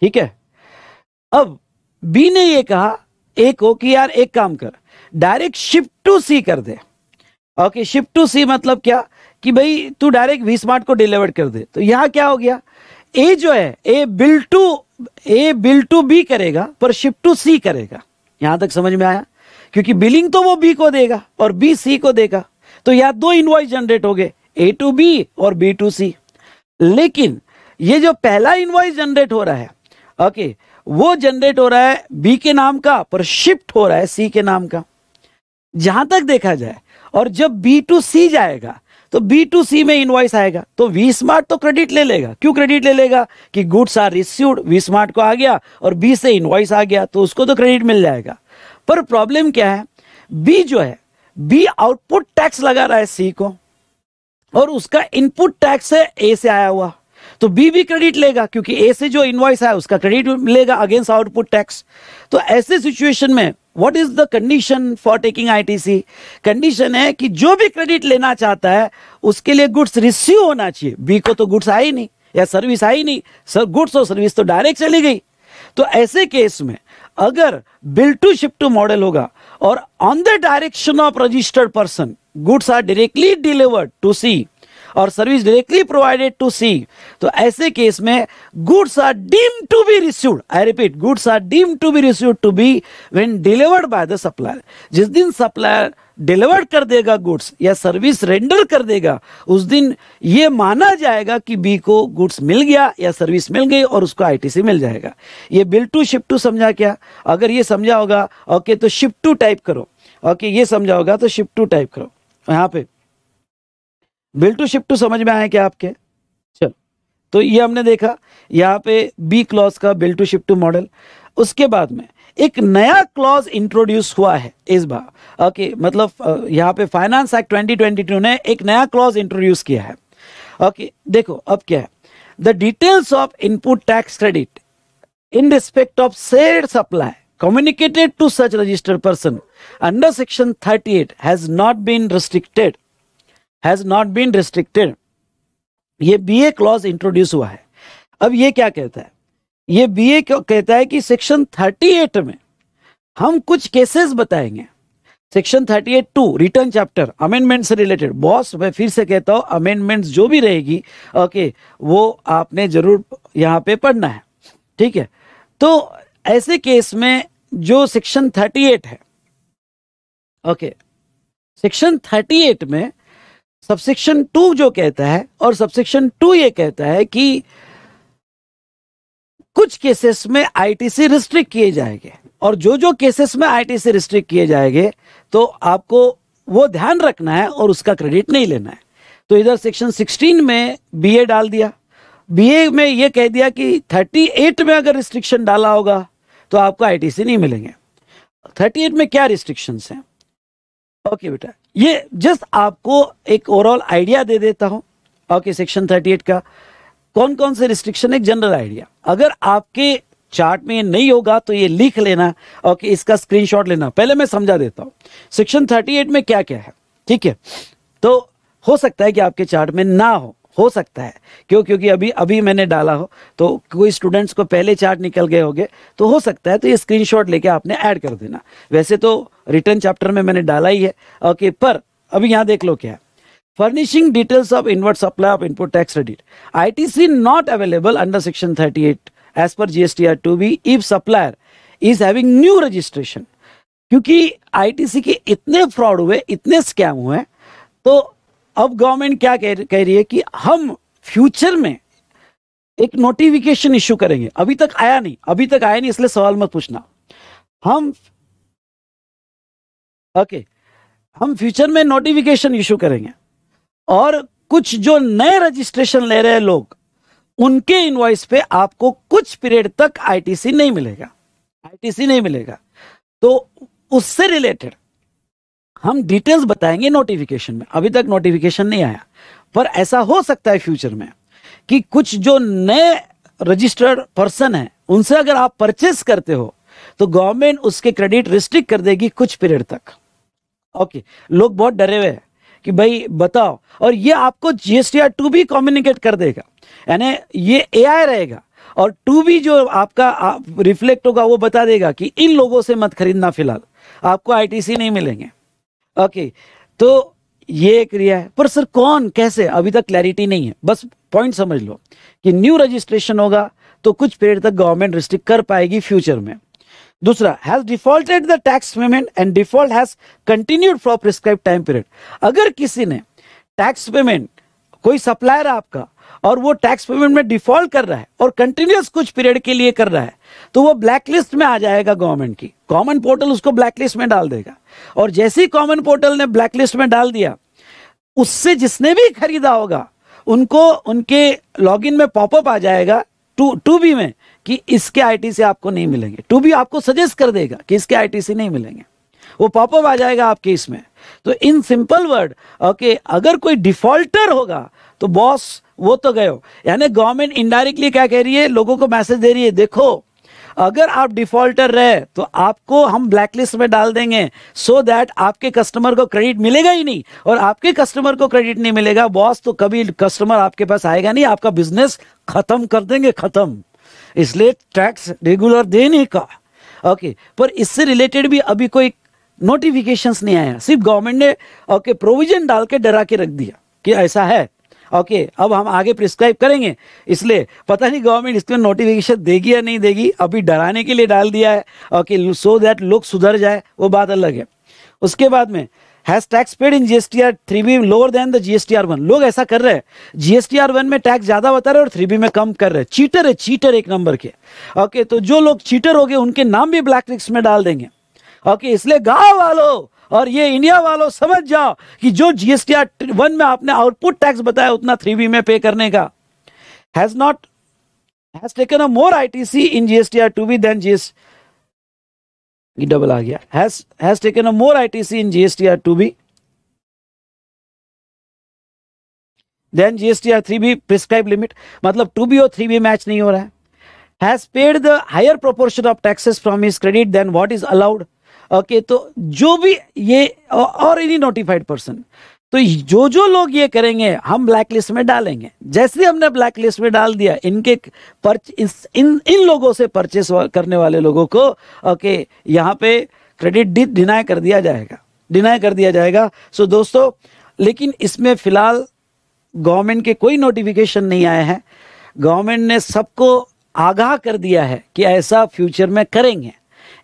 ठीक है अब बी ने ये कहा ए को कि यार एक काम कर डायरेक्ट शिफ्ट टू सी कर दे ओके शिफ्ट टू सी मतलब क्या कि भाई तू डायरेक्ट वी स्मार्ट को डिलीवर कर दे तो यहां क्या हो गया ए जो है A bill to A bill to B करेगा पर शिफ्ट टू सी करेगा यहां तक समझ में आया क्योंकि बिलिंग तो वो बी को देगा और बी सी को देगा तो यहां दो इन्वॉइस जनरेट हो गए ए टू बी और बी टू सी लेकिन ये जो पहला इन्वॉइस जनरेट हो रहा है ओके वो जनरेट हो रहा है बी के नाम का पर शिफ्ट हो रहा है सी के नाम का जहां तक देखा जाए और जब बी टू सी जाएगा तो बी टू सी में इनवॉइस आएगा तो वी स्मार्ट तो क्रेडिट ले लेगा क्यों क्रेडिट ले लेगा कि goods are received V smart को आ गया और बी से इनवॉइस आ गया तो उसको तो क्रेडिट मिल जाएगा पर प्रॉब्लम क्या है बी जो है बी आउटपुट टैक्स लगा रहा है सी को और उसका इनपुट टैक्स है ए से आया हुआ तो बी भी क्रेडिट लेगा क्योंकि ए से जो इनवाइस है उसका क्रेडिट लेगा अगेंस्ट आउटपुट टैक्स तो ऐसे सिचुएशन में what is the condition for taking ITC condition है कि जो भी क्रेडिट लेना चाहता है उसके लिए गुड्स रिसीव होना चाहिए बी को तो गुड्स आई नहीं या सर्विस आई नहीं सर गुड्स और सर्विस तो डायरेक्ट चली गई तो ऐसे केस में अगर bill to ship to model होगा और on the direction of registered person goods are directly delivered to C और service directly provided to C तो ऐसे केस में goods are deem to be received I repeat goods are deem to be received to be when delivered by the supplier जिस दिन supplier delivered कर देगा goods या service render कर देगा उस दिन ये माना जाएगा कि बी को गुड्स मिल गया या सर्विस मिल गई और उसको आईटीसी मिल जाएगा ये बिल टू शिप टू समझा क्या अगर ये समझा होगा ओके तो शिप टू टाइप करो ओके ये समझा होगा तो शिप टू टाइप करो यहाँ पे बिल टू शिफ्ट टू समझ में आए क्या आपके चलो तो ये हमने देखा यहाँ पे बी क्लॉज का bill to shift to model उसके बाद में एक नया क्लॉज इंट्रोड्यूस हुआ है इस बार ओके मतलब यहाँ पे फाइनेंस एक्ट टू ने एक नया क्लॉज इंट्रोड्यूस किया है ओके देखो अब क्या है the details of input tax credit in respect of sale supply communicated to such registered person under section 38 has not been restricted has not been restricted ये बी ए क्लॉज इंट्रोड्यूस हुआ है अब ये क्या कहता है ये बी ए कहता है कि सेक्शन 38 में हम कुछ केसेस बताएंगे section 38 to return chapter amendment से रिलेटेड बॉस मैं फिर से कहता हूँ अमेंडमेंट्स जो भी रहेगी ओके वो आपने जरूर यहाँ पे पढ़ना है ठीक है तो ऐसे केस में जो सेक्शन 38 है ओके सेक्शन 38 में सबसेक्शन टू जो कहता है और सबसेक्शन टू ये कहता है कि कुछ केसेस में आईटीसी रिस्ट्रिक्ट किए जाएंगे और जो जो केसेस में आईटीसी रिस्ट्रिक्ट किए जाएंगे तो आपको वो ध्यान रखना है और उसका क्रेडिट नहीं लेना है तो इधर सेक्शन 16 में बीए डाल दिया बीए में ये कह दिया कि 38 में अगर रिस्ट्रिक्शन डाला होगा तो आपको आईटीसी नहीं मिलेंगे 38 में क्या रिस्ट्रिक्शंस हैं ओके बेटा ये जस्ट आपको एक ओवरऑल आइडिया दे देता हूं ओके सेक्शन 38 का कौन कौन से रिस्ट्रिक्शन एक जनरल आइडिया अगर आपके चार्ट में नहीं होगा तो ये लिख लेना ओके इसका स्क्रीनशॉट लेना पहले मैं समझा देता हूं सेक्शन 38 में क्या क्या है ठीक है तो हो सकता है कि आपके चार्ट में ना हो हो सकता है क्यों क्योंकि अभी अभी मैंने डाला हो तो कोई स्टूडेंट्स को पहले चार्ट निकल गए होंगे तो हो सकता है तो ये स्क्रीनशॉट लेके आपने ऐड कर देना वैसे तो रिटर्न चैप्टर में मैंने डाला ही है ओके पर अभी यहाँ देख लो क्या है furnishing details of inward supply not available under section thirty eight as per G S T R two B if supplier is having new registration क्योंकि आई के इतने फ्रॉड हुए इतने स्कैम हुए तो अब गवर्नमेंट क्या कह कह रही है कि हम फ्यूचर में एक नोटिफिकेशन इश्यू करेंगे अभी तक आया नहीं अभी तक आया नहीं इसलिए सवाल मत पूछना हम ओके okay, हम फ्यूचर में नोटिफिकेशन इशू करेंगे और कुछ जो नए रजिस्ट्रेशन ले रहे हैं लोग उनके इनवॉइस पे आपको कुछ पीरियड तक आईटीसी नहीं मिलेगा आईटीसी नहीं मिलेगा तो उससे रिलेटेड हम डिटेल्स बताएंगे नोटिफिकेशन में अभी तक नोटिफिकेशन नहीं आया पर ऐसा हो सकता है फ्यूचर में कि कुछ जो नए रजिस्टर्ड पर्सन है उनसे अगर आप परचेस करते हो तो गवर्नमेंट उसके क्रेडिट रिस्ट्रिक्ट कर देगी कुछ पीरियड तक ओके लोग बहुत डरे हुए हैं कि भाई बताओ और ये आपको जीएसटी आर टू भी कम्युनिकेट कर देगा यानी ये एआई रहेगा और टू भी जो आपका आप, रिफ्लेक्ट होगा वो बता देगा कि इन लोगों से मत खरीदना फिलहाल आपको आईटीसी नहीं मिलेंगे ओके तो ये क्रिया है पर सर कौन कैसे अभी तक क्लैरिटी नहीं है बस पॉइंट समझ लो कि न्यू रजिस्ट्रेशन होगा तो कुछ पीरियड तक गवर्नमेंट रिस्ट्रिक्ट कर पाएगी फ्यूचर में दूसरा has defaulted the tax payment and default has continued for prescribe time period अगर किसी ने टैक्स पेमेंट कोई सप्लायर आपका और वो टैक्स पेमेंट में डिफॉल्ट कर रहा है और कंटिन्यूस कुछ पीरियड के लिए कर रहा है तो वो ब्लैक लिस्ट में आ जाएगा गवर्नमेंट की कॉमन पोर्टल उसको ब्लैक लिस्ट में डाल देगा और जैसे ही कॉमन पोर्टल ने ब्लैक लिस्ट में डाल दिया उससे जिसने भी खरीदा होगा उनको उनके लॉगिन में पॉपअप आ जाएगा टू टू बी में कि इसके आईटी से आपको नहीं मिलेंगे टू बी आपको सजेस्ट कर देगा कि इसके आईटी से नहीं मिलेंगे वो पॉपअप आ जाएगा आपके इसमें तो इन सिंपल वर्ड ओके अगर कोई डिफॉल्टर होगा तो बॉस वो तो गए हो यानी गवर्नमेंट इनडायरेक्टली क्या कह रही है लोगों को मैसेज दे रही है देखो अगर आप डिफॉल्टर रहे तो आपको हम ब्लैकलिस्ट में डाल देंगे सो so दैट आपके कस्टमर को क्रेडिट मिलेगा ही नहीं और आपके कस्टमर को क्रेडिट नहीं मिलेगा बॉस तो कभी कस्टमर आपके पास आएगा नहीं आपका बिजनेस खत्म कर देंगे खत्म इसलिए टैक्स रेगुलर देने का ओके okay, पर इससे रिलेटेड भी अभी कोई नोटिफिकेशन नहीं आया सिर्फ गवर्नमेंट ने ओके okay, प्रोविजन डाल के डरा के रख दिया कि ऐसा है ओके अब हम आगे प्रिस्क्राइब करेंगे इसलिए पता नहीं गवर्नमेंट इसमें नोटिफिकेशन देगी या नहीं देगी अभी डराने के लिए डाल दिया है ओके सो दैट लोग सुधर जाए वो बात अलग है उसके बाद में has tax paid in R three B lower than the G S T R one लोग ऐसा कर रहे हैं आर वन में टैक्स ज्यादा बता रहे और थ्री बी में कम कर रहे हैं चीटर है चीटर एक नंबर के ओके तो जो लोग चीटर हो गए उनके नाम भी ब्लैक लिस्ट में डाल देंगे ओके इसलिए गाँव वालों और ये इंडिया वालों समझ जाओ कि जो जीएसटी वन में आपने आउटपुट टैक्स बताया उतना थ्री बी में पे करने का has not has taken a more ITC in GST R two B than GS double आ गया has has taken a more ITC in GST R two B than GST R three B prescribe limit मतलब two B और three B match नहीं हो रहा है has paid the higher proportion of taxes from his credit than what is allowed okay तो जो भी ये और एनी नोटिफाइड पर्सन तो जो जो लोग ये करेंगे हम ब्लैक लिस्ट में डालेंगे जैसे हमने ब्लैक लिस्ट में डाल दिया इनके परच इस, इन इन लोगों से परचेस करने वाले लोगों को ओके यहाँ पे क्रेडिट डिनाय कर दिया जाएगा डिनाय कर दिया जाएगा सो दोस्तों लेकिन इसमें फिलहाल गवर्नमेंट के कोई नोटिफिकेशन नहीं आए हैं गवर्नमेंट ने सबको आगाह कर दिया है कि ऐसा फ्यूचर में करेंगे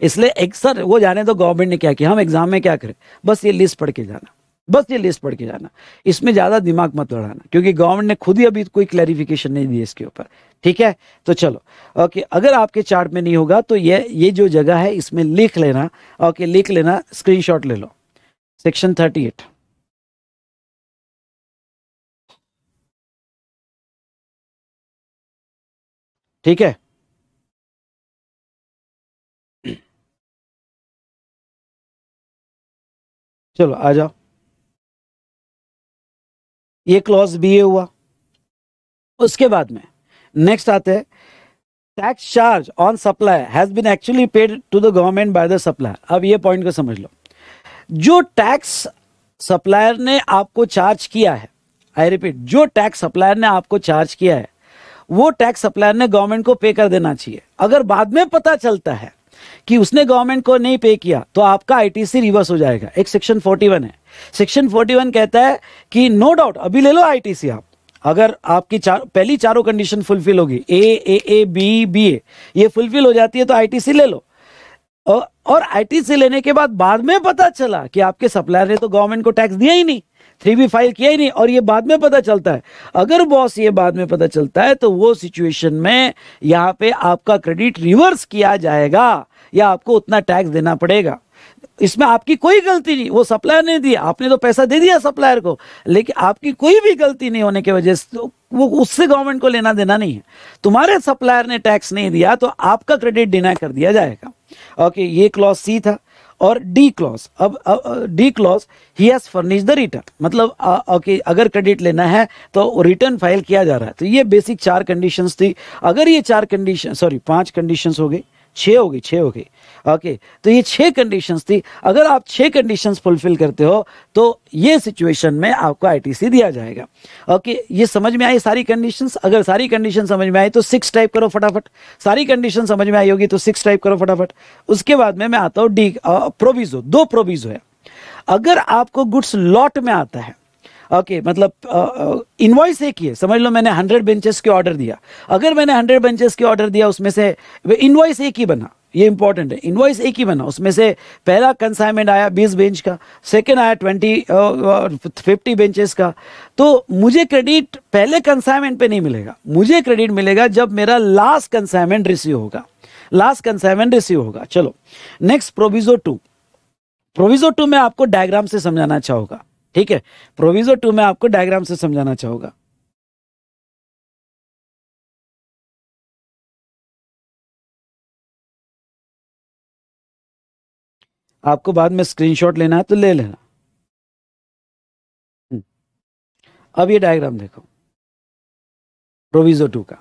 इसलिए एक सर वो जाने तो गवर्नमेंट ने क्या किया हम एग्जाम में क्या करें बस ये लिस्ट पढ़ के जाना बस ये लिस्ट पढ़ के जाना इसमें ज़्यादा दिमाग मत बढ़ाना क्योंकि गवर्नमेंट ने खुद ही अभी कोई क्लैरिफिकेशन नहीं दी इसके ऊपर ठीक है तो चलो ओके अगर आपके चार्ट में नहीं होगा तो ये ये जो जगह है इसमें लिख लेना ओके लिख लेना स्क्रीन ले लो सेक्शन थर्टी एट ठीक है चलो आ जाओ ये क्लॉज बी ए हुआ उसके बाद में नेक्स्ट आते हैं tax charge on supply has been actually paid to the government by the supplier अब ये पॉइंट को समझ लो जो टैक्स सप्लायर ने आपको चार्ज किया है आई रिपीट जो टैक्स सप्लायर ने आपको चार्ज किया है वो टैक्स सप्लायर ने गवर्नमेंट को पे कर देना चाहिए अगर बाद में पता चलता है कि उसने गवर्नमेंट को नहीं पे किया तो आपका आईटीसी रिवर्स हो जाएगा एक सेक्शन 41 है सेक्शन 41 कहता है कि नो डाउट अभी ले लो आईटीसी आप अगर आपकी चार पहली चारों कंडीशन फुलफिल होगी ए ए ए बी बी ए ये फुलफिल हो जाती है तो आईटीसी ले लो और, और आईटीसी लेने के बाद बाद में पता चला कि आपके सप्लायर ने तो गवर्नमेंट को टैक्स दिया ही नहीं थ्री बी फाइल किया ही नहीं और ये बाद में पता चलता है अगर बॉस ये बाद में पता चलता है तो वो सिचुएशन में यहाँ पे आपका क्रेडिट रिवर्स किया जाएगा या आपको उतना टैक्स देना पड़ेगा इसमें आपकी कोई गलती नहीं वो सप्लायर ने दिया आपने तो पैसा दे दिया सप्लायर को लेकिन आपकी कोई भी गलती नहीं होने की वजह से तो वो उससे गवर्नमेंट को लेना देना नहीं है तुम्हारे सप्लायर ने टैक्स नहीं दिया तो आपका क्रेडिट डिनाई कर दिया जाएगा ओके ये क्लॉज सी था और डी क्लॉज अब डी क्लॉज ही हैज फर्निश द रिटर्न मतलब ओके अगर क्रेडिट लेना है तो रिटर्न फाइल किया जा रहा है तो ये बेसिक चार कंडीशंस थी अगर ये चार कंडीशन सॉरी पांच कंडीशंस हो गई छः होगी छः होगी ओके तो ये छः कंडीशंस थी अगर आप छः कंडीशंस फुलफिल करते हो तो ये सिचुएशन में आपको आईटीसी दिया जाएगा ओके ये समझ में आई सारी कंडीशंस अगर सारी कंडीशन समझ में आई तो सिक्स टाइप करो फटाफट सारी कंडीशन समझ में आई होगी तो सिक्स टाइप करो फटाफट उसके बाद में मैं आता हूँ डी प्रोविजो दो प्रोविजो है अगर आपको गुड्स लॉट में आता है ओके okay, मतलब इनवॉइस एक ही है समझ लो मैंने हंड्रेड बेंचेस के ऑर्डर दिया अगर मैंने हंड्रेड बेंचेस के ऑर्डर दिया उसमें से इनवॉइस एक ही बना ये इंपॉर्टेंट है इनवॉइस एक ही बना उसमें से पहला कंसाइनमेंट आया बीस बेंच का सेकेंड आया ट्वेंटी फिफ्टी बेंचेस का तो मुझे क्रेडिट पहले कंसाइनमेंट पे नहीं मिलेगा मुझे क्रेडिट मिलेगा जब मेरा लास्ट कंसाइनमेंट रिसीव होगा लास्ट कंसाइनमेंट रिसीव होगा चलो next proviso two proviso two में आपको डायग्राम से समझाना चाहूंगा ठीक है प्रोविजो टू में आपको डायग्राम से समझाना चाहूंगा आपको बाद में स्क्रीनशॉट लेना है तो ले लेना हम्म। अब ये डायग्राम देखो प्रोविजो टू का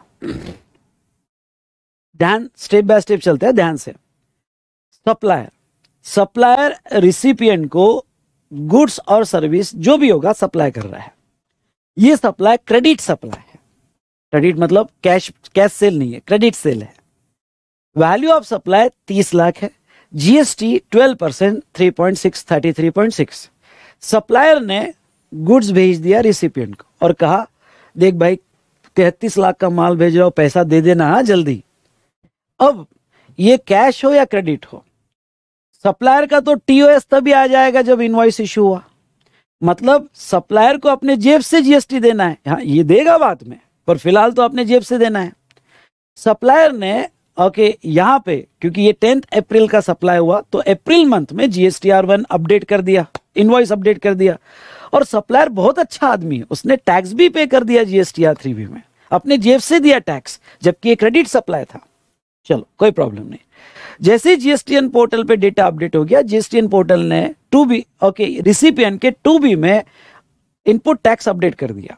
ध्यान स्टेप बाय स्टेप चलते हैं ध्यान से सप्लायर सप्लायर रिसिपियंट को गुड्स और सर्विस जो भी होगा सप्लाई कर रहा है ये सप्लाई क्रेडिट सप्लाई है क्रेडिट मतलब कैश कैश सेल नहीं है क्रेडिट सेल है वैल्यू ऑफ सप्लाई तीस लाख है GST twelve percent three point six thirty three point six supplier ने गुड्स भेज दिया रिसिपियंट को और कहा देख भाई तैतीस लाख का माल भेज रहा हो पैसा दे देना हाँ, जल्दी अब ये कैश हो या क्रेडिट हो सप्लायर का तो टीओएस तभी आ जाएगा जब इनवाइस इश्यू हुआ मतलब सप्लायर को अपने जेब से जीएसटी देना है हाँ ये देगा बाद में पर फिलहाल तो अपने जेब से देना है सप्लायर ने ओके यहाँ पे क्योंकि ये टेंथ अप्रैल का सप्लाई हुआ तो अप्रैल मंथ में जीएसटी आर वन अपडेट कर दिया इनवाइस अपडेट कर दिया और सप्लायर बहुत अच्छा आदमी है उसने टैक्स भी पे कर दिया जीएसटी आर थ्री बी में अपने जेब से दिया टैक्स जबकि ये क्रेडिट सप्लाई था चलो कोई प्रॉब्लम नहीं जैसे जीएसटीएन पोर्टल पे डेटा अपडेट हो गया जीएसटीएन पोर्टल ने टू बी ओके रिसिपियन के टू बी में इनपुट टैक्स अपडेट कर दिया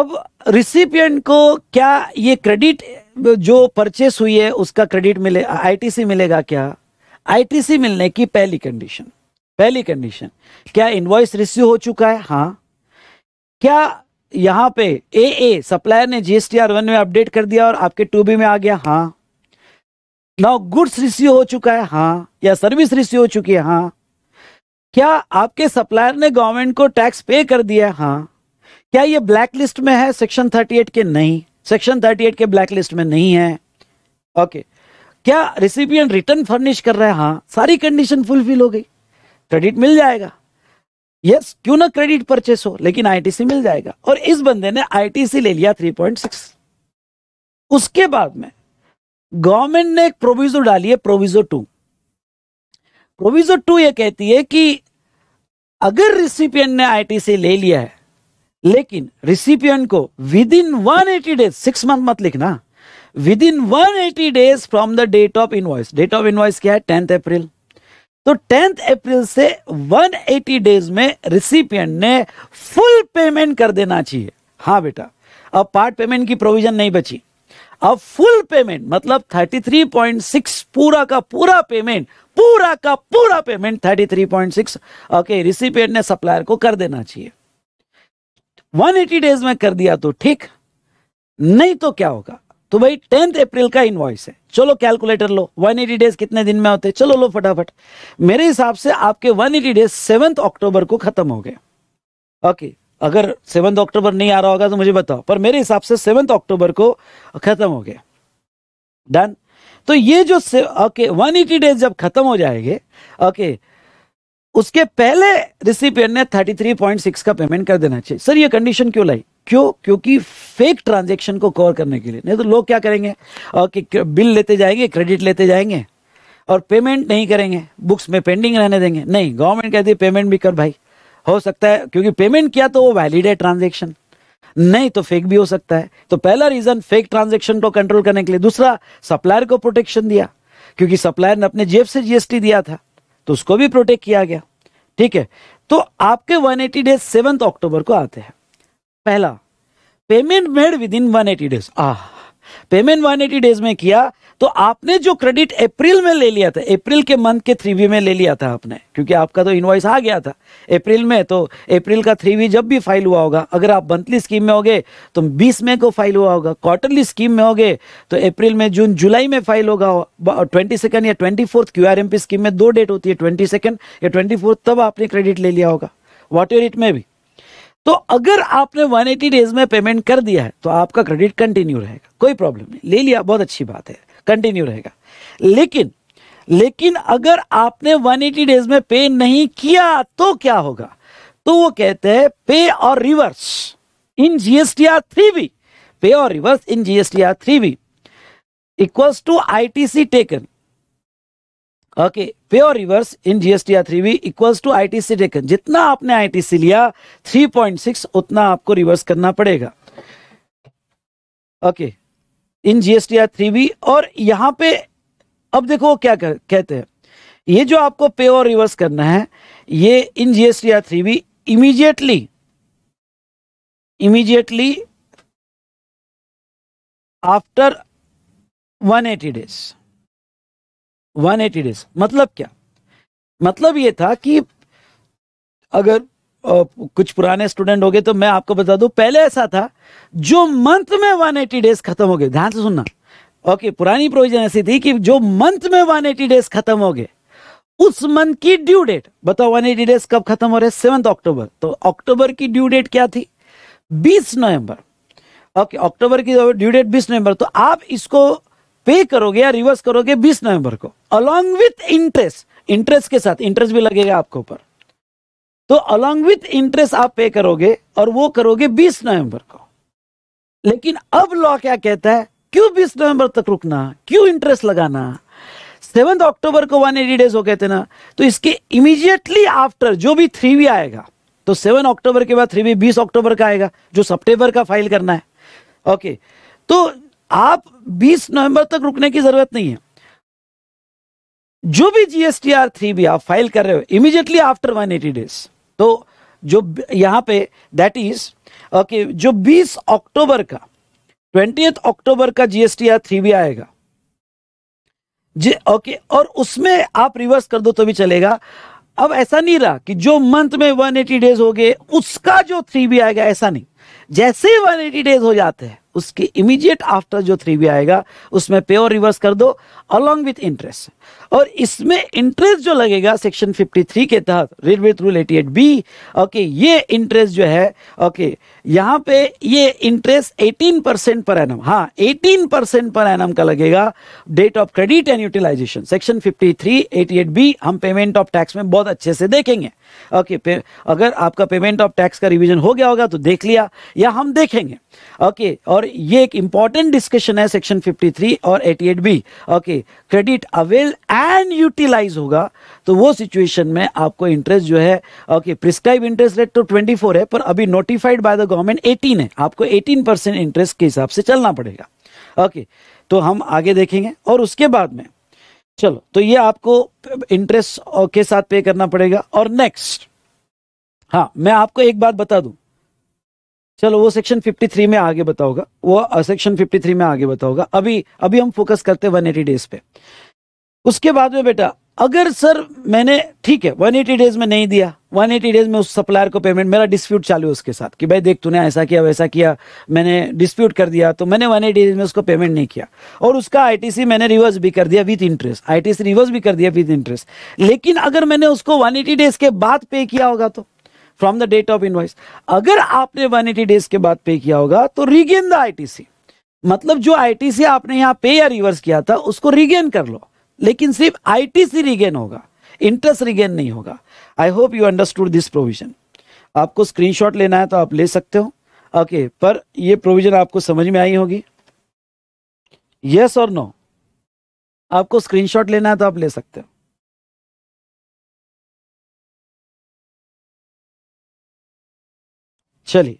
अब रिसिपियन को क्या ये क्रेडिट जो परचेस हुई है उसका क्रेडिट मिले आईटीसी मिलेगा क्या आईटीसी मिलने की पहली कंडीशन पहली कंडीशन क्या इनवॉइस रिसीव हो चुका है हाँ क्या यहाँ पे ए ए सप्लायर ने जीएसटीआर वन में अपडेट कर दिया और आपके टू बी में आ गया हाँ नाउ गुड्स रिसीव हो चुका है हाँ या सर्विस रिसीव हो चुकी है हाँ क्या आपके सप्लायर ने गवर्नमेंट को टैक्स पे कर दिया है हाँ क्या ये ब्लैक लिस्ट में है सेक्शन 38 के नहीं सेक्शन 38 के ब्लैक लिस्ट में नहीं है ओके okay. क्या रिसिपियंट रिटर्न फर्निश कर रहा है हाँ सारी कंडीशन फुलफिल हो गई क्रेडिट मिल जाएगा यस yes, क्यों ना क्रेडिट परचेस हो लेकिन आईटीसी मिल जाएगा और इस बंदे ने आईटीसी ले लिया 3.6 उसके बाद में गवर्नमेंट ने एक प्रोविजो डाली है प्रोविजो टू प्रोविजो टू ये कहती है कि अगर रिसिपियन ने आईटीसी ले लिया है लेकिन रिसिपियन को within eighty days six month मत लिखना within eighty days from the date of invoice date of invoice क्या है टेंथ अप्रैल तो टेंथ अप्रैल से 180 डेज में रिसिपियन ने फुल पेमेंट कर देना चाहिए हाँ बेटा अब पार्ट पेमेंट की प्रोविजन नहीं बची अब फुल पेमेंट मतलब 33.6 पूरा का पूरा पेमेंट पूरा का पूरा payment 33.6 three point okay recipient ने सप्लायर को कर देना चाहिए 180 डेज में कर दिया तो ठीक नहीं तो क्या होगा तो भाई टेंथ अप्रैल का इनवॉइस है चलो कैलकुलेटर लो 180 डेज कितने दिन में होते चलो लो फटाफट मेरे हिसाब से आपके 180 डेज सेवेंथ अक्टूबर को खत्म हो गए ओके okay, अगर सेवन्थ अक्टूबर नहीं आ रहा होगा तो मुझे बताओ पर मेरे हिसाब से सेवन्थ अक्टूबर को खत्म हो गया डन तो ये जो ओके वन एटी डेज जब खत्म हो जाएंगे ओके उसके पहले रिसिपियन ने 33.6 का पेमेंट कर देना चाहिए सर ये कंडीशन क्यों लाई क्यों क्योंकि फेक ट्रांजेक्शन को कवर करने के लिए नहीं तो लोग क्या करेंगे ओके बिल लेते जाएंगे क्रेडिट लेते जाएंगे और पेमेंट नहीं करेंगे बुक्स में पेंडिंग रहने देंगे नहीं गवर्नमेंट कहती है पेमेंट भी कर भाई हो सकता है क्योंकि पेमेंट किया तो वो वैलिड है ट्रांजेक्शन नहीं तो फेक भी हो सकता है तो पहला रीजन फेक ट्रांजेक्शन को कंट्रोल करने के लिए दूसरा सप्लायर को प्रोटेक्शन दिया क्योंकि सप्लायर ने अपने जेब से जीएसटी दिया था तो उसको भी प्रोटेक्ट किया गया ठीक है तो आपके 180 डेज सेवन अक्टूबर को आते हैं पहला payment made within one days आ पेमेंट 180 डेज में किया तो आपने जो क्रेडिट अप्रैल में ले लिया था अप्रैल के मंथ के थ्री में ले लिया था आपने क्योंकि आपका तो इन्वॉइस आ गया था अप्रैल में तो अप्रैल का थ्री जब भी फाइल हुआ होगा अगर आप मंथली स्कीम में होगे तो 20 मई को फाइल हुआ होगा क्वार्टरली स्कीम में होगे तो अप्रैल में जून जुलाई में फाइल होगा ट्वेंटी सेकेंड या ट्वेंटी फोर्थ क्यू स्कीम में दो डेट होती है ट्वेंटी सेकेंड या ट्वेंटी तब आपने क्रेडिट ले लिया होगा वॉट इट में भी तो अगर आपने 180 डेज में पेमेंट कर दिया है तो आपका क्रेडिट कंटिन्यू रहेगा कोई प्रॉब्लम नहीं ले लिया बहुत अच्छी बात है कंटिन्यू रहेगा लेकिन लेकिन अगर आपने 180 डेज में पे नहीं किया तो क्या होगा तो वो कहते हैं पे और reverse in GST R three B pay और reverse in GST R three B equals to ITC taken okay pay और reverse in GST R three B equals to ITC taken जितना आपने आईटीसी लिया 3.6 उतना आपको reverse करना पड़ेगा okay okay. In GST R three B और यहाँ पे अब देखो क्या कर, कहते हैं ये जो आपको पे और रिवर्स करना है ये in GST R three B immediately immediately after 180 days 180 days मतलब क्या मतलब ये था कि अगर कुछ पुराने स्टूडेंट हो गए तो मैं आपको बता दूं पहले ऐसा था जो मंथ में 180 डेज खत्म हो गए ध्यान से सुनना ओके पुरानी प्रोविजन ऐसी थी कि जो मंथ में 180 डेज खत्म हो गए उस मंथ की ड्यू डेट बताओ 180 डेज कब खत्म हो रहे सेवंथ अक्टूबर तो अक्टूबर की ड्यू डेट क्या थी 20 नवंबर ओके अक्टूबर की ड्यू डेट 20 नवंबर तो आप इसको पे करोगे या रिवर्स करोगे 20 नवंबर को अलोंग विथ इंटरेस्ट इंटरेस्ट के साथ इंटरेस्ट भी लगेगा आपके ऊपर तो अलॉन्ग विथ इंटरेस्ट आप पे करोगे और वो करोगे 20 नवंबर को लेकिन अब लॉ क्या कहता है क्यों 20 नवंबर तक रुकना क्यों इंटरेस्ट लगाना सेवन अक्टूबर को वन एटी डेज हो गए थे ना तो इसके इमीजिएटली आफ्टर जो भी थ्री वी आएगा तो सेवन अक्टूबर के बाद थ्री वी बीस अक्टूबर का आएगा जो सप्टेम्बर का फाइल करना है ओके तो आप 20 नवंबर तक रुकने की जरूरत नहीं है जो भी जीएसटीआर थ्री भी आप फाइल कर रहे हो इमीजिएटली आफ्टर 180 डेज तो जो यहाँ पे दैट इज ओके जो 20 अक्टूबर का ट्वेंटी अक्टूबर का जीएसटी आर थ्री भी आएगा जी ओके और उसमें आप रिवर्स कर दो तो भी चलेगा अब ऐसा नहीं रहा कि जो मंथ में 180 डेज हो गए उसका जो थ्री भी आएगा ऐसा नहीं जैसे ही 180 डेज हो जाते हैं उसके इमीडिएट आफ्टर जो थ्री बी आएगा उसमें पे और रिवर्स कर दो अलॉन्ग विथ इंटरेस्ट और इसमें इंटरेस्ट जो लगेगा सेक्शन 53 के तहत रेलवे थ्रू एटी एट बी ओके ये इंटरेस्ट जो है ओके okay, यहाँ पे ये इंटरेस्ट 18 परसेंट पर एनम हाँ 18 परसेंट पर एनम का लगेगा date of credit and utilization section 53 88 बी हम पेमेंट ऑफ टैक्स में बहुत अच्छे से देखेंगे ओके okay, अगर आपका पेमेंट ऑफ टैक्स का रिवीजन हो गया होगा तो देख लिया या हम देखेंगे ओके और ये एक इंपॉर्टेंट डिस्कशन है सेक्शन 53 और 88 B okay credit avail and utilize होगा तो वो सिचुएशन में आपको इंटरेस्ट जो है ओके प्रिस्क्राइब इंटरेस्ट रेट तो 24 है पर अभी notified by the government eighteen है आपको एटीन इंटरेस्ट के हिसाब से चलना पड़ेगा ओके तो हम आगे देखेंगे और उसके बाद में चलो तो ये आपको इंटरेस्ट के साथ पे करना पड़ेगा और नेक्स्ट हाँ मैं आपको एक बात बता दूं चलो वो सेक्शन 53 में आगे बताओगा वो सेक्शन 53 में आगे बताओगा अभी अभी हम फोकस करते हैं 180 डेज पे उसके बाद में बेटा अगर सर मैंने ठीक है 180 डेज में नहीं दिया 180 डेज में उस सप्लायर को पेमेंट मेरा डिस्प्यूट चालू है उसके साथ कि भाई देख तूने ऐसा किया वैसा किया मैंने डिस्प्यूट कर दिया तो मैंने 180 डेज में उसको पेमेंट नहीं किया और उसका आईटीसी मैंने रिवर्स भी कर दिया विथ इंटरेस्ट आईटीसी रिवर्स भी कर दिया विथ इंटरेस्ट लेकिन अगर मैंने उसको वन डेज के बाद पे किया होगा तो from the date of invoice अगर आपने वन डेज के बाद पे किया होगा तो रिगेन द आई मतलब जो आई आपने यहाँ पे या रिवर्स किया था उसको रिगेन कर लो लेकिन सिर्फ आईटीसी रिगेन होगा इंटरेस्ट रिगेन नहीं होगा I hope you understood this provision आपको स्क्रीनशॉट लेना है तो आप ले सकते हो ओके okay, पर यह प्रोविजन आपको समझ में आई होगी यस और नो आपको स्क्रीनशॉट लेना है तो आप ले सकते हो चलिए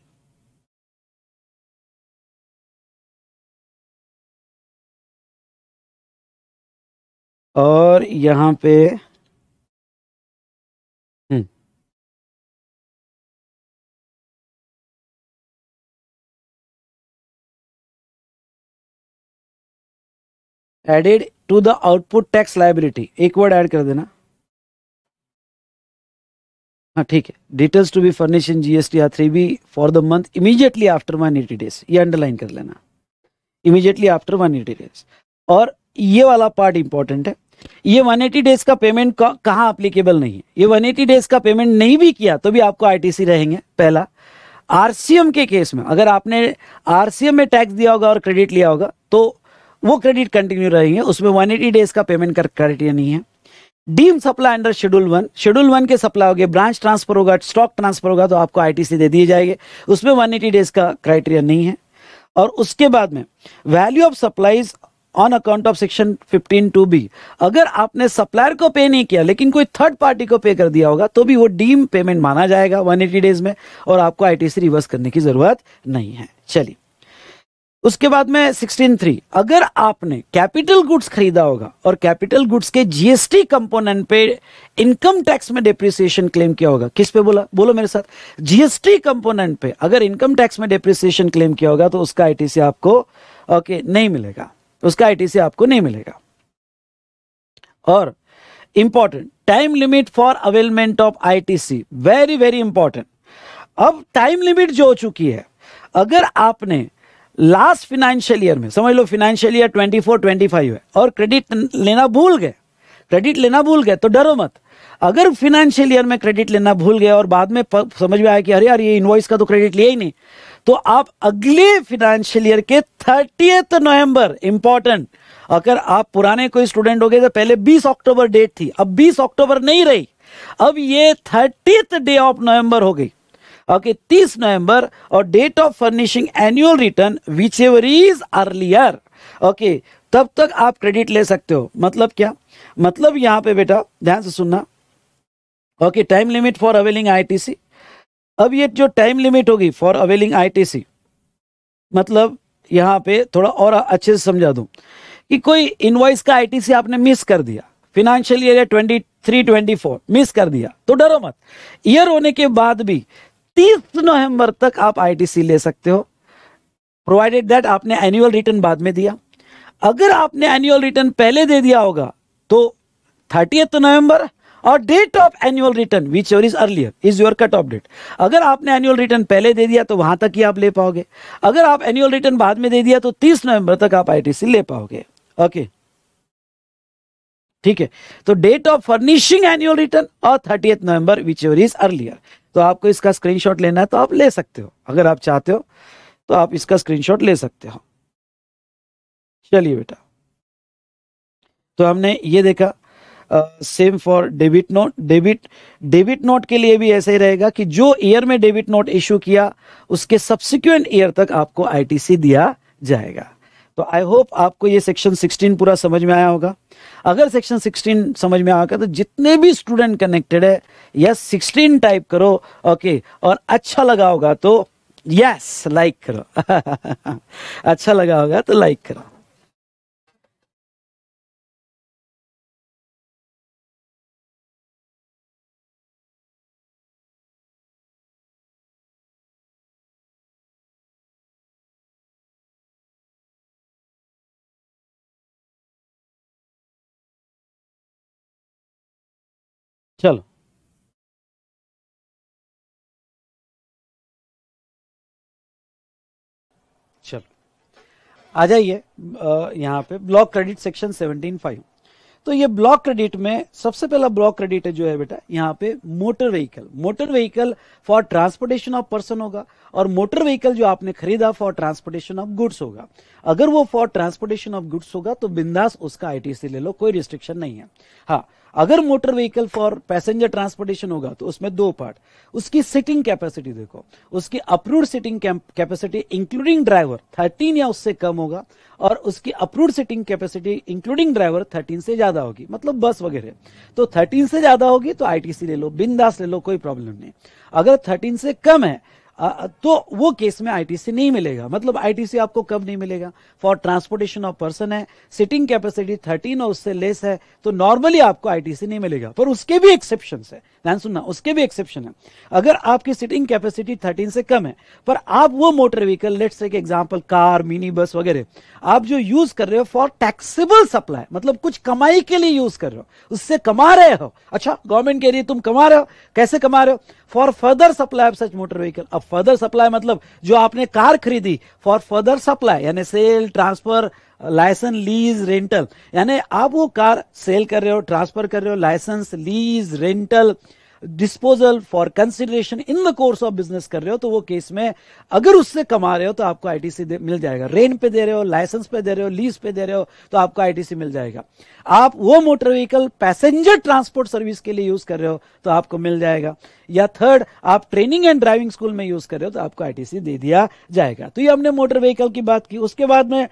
और यहाँ पे added to the output tax liability एक वर्ड ऐड कर देना हाँ ठीक है details to be furnish in GST R three B for the month immediately after one eighty days ये अंडरलाइन कर लेना immediately after one eighty days और ये वाला पार्ट इंपॉर्टेंट है ये 180 डेज का पेमेंट कहाँ अप्लीकेबल नहीं है ये 180 डेज का पेमेंट नहीं भी किया तो भी आपको आईटीसी रहेंगे पहला आरसीएम के केस में अगर आपने आरसीएम में टैक्स दिया होगा और क्रेडिट लिया होगा तो वो क्रेडिट कंटिन्यू रहेंगे उसमें 180 डेज का पेमेंट का क्राइटेरिया नहीं है deem supply under schedule one schedule one के सप्लाई होगी ब्रांच ट्रांसफर होगा स्टॉक ट्रांसफर होगा तो आपको आईटीसी दे दिए जाएंगे उसमें 180 डेज का क्राइटेरिया नहीं है और उसके बाद में value of supplies on account of section fifteen to be अगर आपने सप्लायर को पे नहीं किया लेकिन कोई थर्ड पार्टी को पे कर दिया होगा तो भी वो डीम पेमेंट माना जाएगा वन एटी डेज में और आपको आई टी सी रिवर्स करने की जरूरत नहीं है चलिए उसके बाद में सिक्सटीन थ्री अगर आपने कैपिटल गुड्स खरीदा होगा और कैपिटल गुड्स के जीएसटी कंपोनेंट पे इनकम टैक्स में डिप्रिसिएशन क्लेम किया होगा किस पे बोला बोलो मेरे साथ जीएसटी कंपोनेंट पे अगर इनकम टैक्स में डिप्रिसिएशन क्लेम किया होगा तो उसका आईटीसी आपको ओके okay, नहीं मिलेगा उसका सी आपको नहीं मिलेगा और important time limit for availment of ITC very very important अब टाइम लिमिट जो हो चुकी है अगर आपने लास्ट फिनेंशियल ईयर में समझ लो फिनेंशियल ईयर 24 25 है और क्रेडिट लेना भूल गए क्रेडिट लेना भूल गए तो डरो मत अगर फिनेंशियल ईयर में क्रेडिट लेना भूल गए और बाद में समझ में आया कि अरे यार ये इन्वॉइस का तो क्रेडिट लिया ही नहीं तो आप अगले फिनेंशियल ईयर के थर्टीथ नवंबर इंपॉर्टेंट अगर आप पुराने कोई स्टूडेंट हो गए तो पहले 20 अक्टूबर डेट थी अब 20 अक्टूबर नहीं रही अब ये थर्टी डे ऑफ नवंबर हो गई ओके तीस नवंबर और date of furnishing annual return whichever is earlier okay तब तक आप क्रेडिट ले सकते हो मतलब क्या मतलब यहां पे बेटा ध्यान से सुनना okay time limit for availing ITC अब ये जो टाइम लिमिट होगी फॉर अवेलिंग आईटीसी मतलब यहाँ पे थोड़ा और अच्छे से समझा दूं कि कोई इनवाइस का आईटीसी आपने मिस कर दिया financial year twenty three twenty four miss कर दिया तो डरो मत ईयर होने के बाद भी तीस नवंबर तक आप आईटीसी ले सकते हो प्रोवाइडेड दैट आपने एनुअल रिटर्न बाद में दिया अगर आपने एनुअल रिटर्न पहले दे दिया होगा तो थर्टी नवंबर और date of annual return which your is earlier is your cut off date अगर आपने एनुअल रिटर्न पहले दे दिया तो वहां तक ही आप ले पाओगे अगर आप एनुअल रिटर्न बाद में दे दिया तो तीस नवंबर तक आप आईटीसी ले पाओगे ओके ठीक है तो date of furnishing annual return और thirty November which your is earlier तो आपको इसका स्क्रीन लेना है तो आप ले सकते हो अगर आप चाहते हो तो आप इसका स्क्रीन ले सकते हो चलिए बेटा तो हमने ये देखा same for debit note debit debit note के लिए भी ऐसे ही रहेगा कि जो ईयर में डेबिट नोट इशू किया उसके सब्सिक्वेंट ईयर तक आपको आईटीसी दिया जाएगा तो आई होप आपको ये सेक्शन 16 पूरा समझ में आया होगा अगर सेक्शन 16 समझ में आया तो जितने भी स्टूडेंट कनेक्टेड है यस 16 टाइप करो ओके और अच्छा लगा होगा तो यस लाइक करो अच्छा लगा होगा तो लाइक करो चलो चलो आ जाइए यहाँ पे block credit section seventeen five तो ये ब्लॉक क्रेडिट में सबसे पहला ब्लॉक क्रेडिट है जो है बेटा यहाँ पे motor vehicle motor vehicle for transportation of person होगा और मोटर व्हीकल जो आपने खरीदा फॉर ट्रांसपोर्टेशन ऑफ गुड्स होगा अगर वो फॉर ट्रांसपोर्टेशन ऑफ गुड्स होगा तो बिंदास उसका आईटीसी ले लो कोई रिस्ट्रिक्शन नहीं है हाँ अगर motor vehicle for passenger transportation होगा तो उसमें दो पार्ट उसकी सिटिंग कैपेसिटी देखो उसकी approve sitting capacity including driver thirteen या उससे कम होगा और उसकी approve sitting capacity including driver thirteen से ज्यादा होगी मतलब बस वगैरह तो थर्टीन से ज्यादा होगी तो आईटीसी ले लो बिंदास ले लो कोई प्रॉब्लम नहीं अगर थर्टीन से कम है तो वो केस में आईटीसी नहीं मिलेगा मतलब आईटीसी आपको कब नहीं मिलेगा फॉर ट्रांसपोर्टेशन ऑफ पर्सन है सिटिंग कैपेसिटी थर्टीन और उससे लेस है तो नॉर्मली आपको आईटीसी नहीं मिलेगा पर उसके भी एक्सेप्शन है ध्यान सुनना उसके भी एक्सेप्शन है अगर आपकी सिटिंग कैपेसिटी थर्टीन से कम है पर आप वो motor vehicle let's say example car mini bus वगैरह आप जो यूज कर रहे हो फॉर टैक्सेबल सप्लाई मतलब कुछ कमाई के लिए यूज कर रहे हो उससे कमा रहे हो अच्छा गवर्नमेंट कह रही है तुम कमा रहे हो कैसे कमा रहे हो for further supply of such motor vehicle अब फर्दर सप्लाई मतलब जो आपने कार खरीदी फॉर फर्दर सप्लाई यानी sale transfer license lease rental यानी आप वो कार सेल कर रहे हो ट्रांसफर कर रहे हो license lease rental disposal for consideration in the course of business कर रहे हो तो वो केस में अगर उससे कमा रहे हो तो आपको आईटीसी मिल जाएगा रेन पे दे रहे हो लाइसेंस पे दे रहे हो लीज पे दे रहे हो तो आपको आईटीसी मिल जाएगा आप वो motor vehicle passenger transport service के लिए यूज कर रहे हो तो आपको मिल जाएगा या थर्ड आप ट्रेनिंग एंड ड्राइविंग स्कूल में यूज कर रहे हो तो आपको आईटीसी दे दिया जाएगा तो ये हमने मोटर व्हीकल की बात की उसके बाद में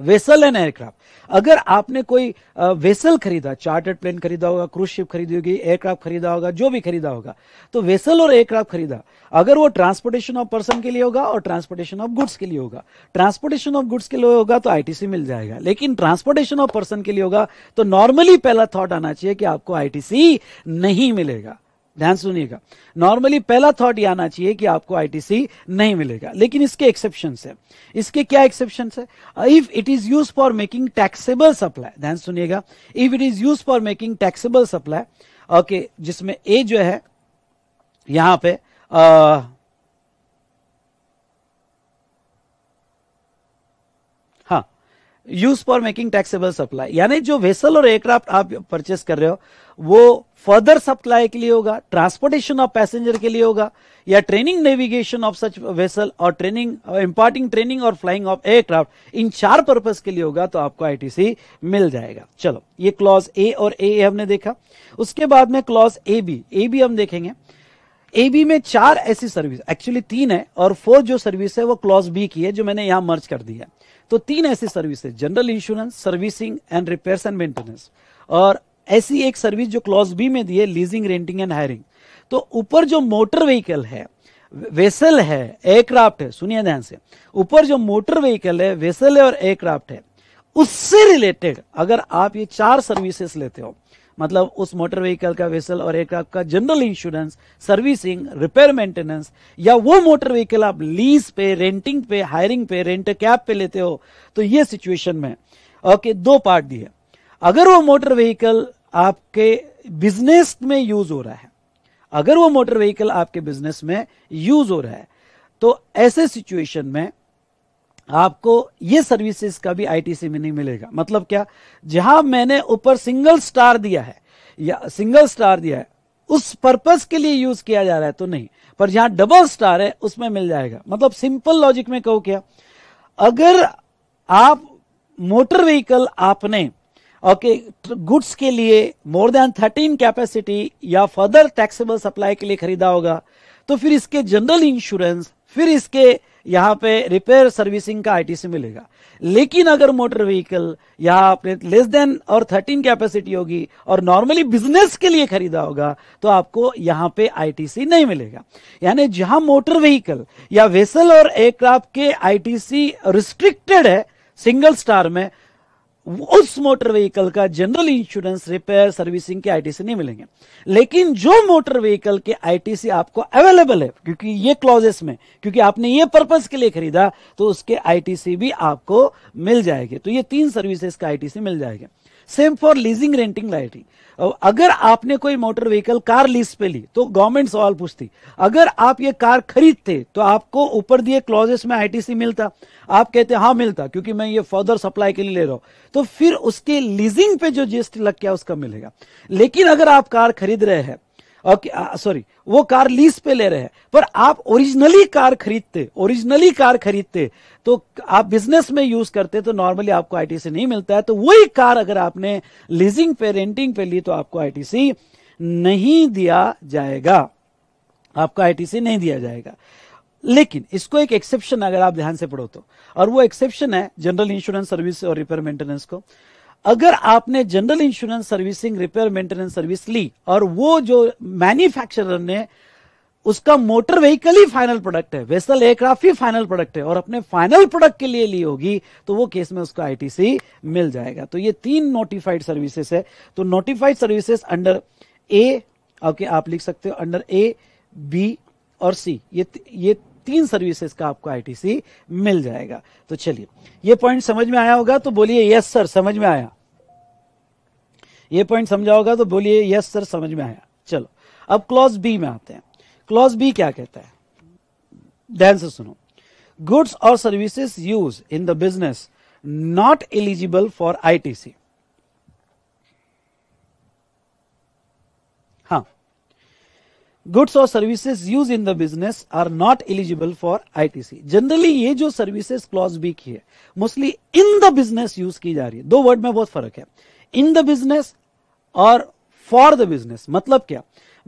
वेसल एंड एयरक्राफ्ट अगर आपने कोई वेसल खरीदा चार्टर्ड प्लेन खरीदा होगा क्रूज शिप खरीदी होगी एयरक्राफ्ट खरीदा होगा जो भी खरीदा होगा तो वेसल और एयरक्राफ्ट खरीदा अगर वो ट्रांसपोर्टेशन ऑफ पर्सन के लिए होगा और ट्रांसपोर्टेशन ऑफ गुड्स के लिए होगा ट्रांसपोर्टेशन ऑफ गुड्स के लिए होगा तो आईटीसी मिल जाएगा लेकिन ट्रांसपोर्टेशन ऑफ पर्सन के लिए होगा तो नॉर्मली पहला थॉट आना चाहिए कि आपको आईटीसी नहीं मिलेगा ध्यान सुनिएगा नॉर्मली पहला थॉट ये आना चाहिए कि आपको आईटीसी नहीं मिलेगा लेकिन इसके एक्सेप्शन है इसके क्या एक्सेप्शन है if it is use for making taxable supply ध्यान सुनिएगा if it is use for making taxable supply okay जिसमें ए जो है यहां पे आ, use for making taxable supply यानी जो वेसल और एयरक्राफ्ट आप परचेस कर रहे हो वो फर्दर सप्लाई के लिए होगा ट्रांसपोर्टेशन ऑफ पैसेंजर के लिए होगा या training navigation of such vessel और ट्रेनिंग इम्पार्टिंग ट्रेनिंग और फ्लाइंग ऑफ एयरक्राफ्ट इन चार पर्पज के लिए होगा तो आपको आईटीसी मिल जाएगा चलो ये क्लॉज ए और ए हमने देखा उसके बाद में clause A B A B हम देखेंगे ए बी में चार ऐसी सर्विस एक्चुअली तीन है और फोर जो सर्विस है वो क्लॉज बी की है जो मैंने यहां मर्ज कर दी है तो तीन ऐसी सर्विस है general insurance servicing and repair and maintenance और ऐसी एक सर्विस जो क्लॉज बी में दी है लीजिंग रेंटिंग एंड हायरिंग तो ऊपर जो मोटर व्हीकल है वेसल है एयरक्राफ्ट है सुनिए ध्यान से ऊपर जो मोटर व्हीकल है वेसल है और एयरक्राफ्ट है उससे रिलेटेड अगर आप ये चार सर्विसेस लेते हो मतलब उस मोटर व्हीकल का वेसल और एयरक्राफ्ट का general insurance servicing repair maintenance या वो मोटर व्हीकल आप लीज पे रेंटिंग पे हायरिंग पे रेंट कैब पे लेते हो तो ये सिचुएशन में ओके दो पार्ट दिए अगर वो मोटर व्हीकल आपके बिजनेस में यूज हो रहा है अगर वो मोटर व्हीकल आपके बिजनेस में यूज हो रहा है तो ऐसे सिचुएशन में आपको ये सर्विसेज का भी आईटीसी में नहीं मिलेगा मतलब क्या जहां मैंने ऊपर सिंगल स्टार दिया है या सिंगल स्टार दिया है उस पर्पस के लिए यूज किया जा रहा है तो नहीं पर जहां डबल स्टार है उसमें मिल जाएगा मतलब सिंपल लॉजिक में कहो क्या अगर आप मोटर व्हीकल आपने ओके गुड्स के लिए मोर देन थर्टीन कैपेसिटी या फर्दर टैक्सेबल सप्लाई के लिए खरीदा होगा तो फिर इसके जनरल इंश्योरेंस फिर इसके यहां पे रिपेयर सर्विसिंग का आईटीसी मिलेगा लेकिन अगर मोटर व्हीकल यहाँ आपने लेस देन और 13 कैपेसिटी होगी और नॉर्मली बिजनेस के लिए खरीदा होगा तो आपको यहां पे आईटीसी नहीं मिलेगा यानी जहां मोटर व्हीकल या वेसल और एयरक्राफ्ट के आईटीसी रिस्ट्रिक्टेड है सिंगल स्टार में उस मोटर व्हीकल का जनरल इंश्योरेंस रिपेयर सर्विसिंग के आईटीसी नहीं मिलेंगे लेकिन जो मोटर व्हीकल के आईटीसी आपको अवेलेबल है क्योंकि ये क्लॉजेस में क्योंकि आपने ये पर्पस के लिए खरीदा तो उसके आईटीसी भी आपको मिल जाएगी तो ये तीन सर्विसेज का आईटीसी मिल जाएगा same for leasing renting lighting अगर आपने कोई मोटर व्हीकल कार लीज पे ली तो गवर्नमेंट सवाल पूछती अगर आप ये कार खरीदते तो आपको ऊपर दिए क्लॉजेस में आईटीसी मिलता आप कहते हाँ मिलता क्योंकि मैं ये फर्दर सप्लाई के लिए ले रहा हूं तो फिर उसके लीजिंग पे जो जीएसटी लग गया उसका मिलेगा लेकिन अगर आप कार खरीद रहे हैं सॉरी वो कार लीज पे ले रहे हैं पर आप ओरिजिनली कार खरीदते ओरिजिनली कार खरीदते तो आप बिजनेस में यूज करते तो नॉर्मली आपको आईटीसी नहीं मिलता है तो वही कार अगर आपने लीजिंग पे रेंटिंग पे ली तो आपको आईटीसी नहीं दिया जाएगा आपको आईटीसी नहीं दिया जाएगा लेकिन इसको एक एक्सेप्शन अगर आप ध्यान से पढ़ो तो और वो एक्सेप्शन है जनरल इंश्योरेंस सर्विस और रिपेयर मेंटेनेंस को अगर आपने general insurance servicing repair maintenance service ली और वो जो मैन्युफैक्चरर ने उसका मोटर व्हीकल ही फाइनल प्रोडक्ट है वेसल एयरक्राफ्ट ही फाइनल प्रोडक्ट है और अपने फाइनल प्रोडक्ट के लिए ली होगी तो वो केस में उसको आईटीसी मिल जाएगा तो ये तीन नोटिफाइड सर्विसेस है तो notified services under A okay आप लिख सकते हो अंडर ए बी और सी ये ये तीन सर्विसेज का आपको आईटीसी मिल जाएगा तो चलिए ये पॉइंट समझ में आया होगा तो बोलिए यस सर समझ में आया ये पॉइंट समझा होगा तो बोलिए यस सर समझ में आया चलो अब क्लॉज बी में आते हैं क्लॉज बी क्या कहता है ध्यान से सुनो गुड्स और services use in the business not eligible for ITC हा गुड्स और services use in the business are not eligible for ITC generally ये जो सर्विसेज क्लॉज बी की है mostly in the business use की जा रही है दो वर्ड में बहुत फर्क है इन द बिजनेस और फॉर द बिजनेस मतलब क्या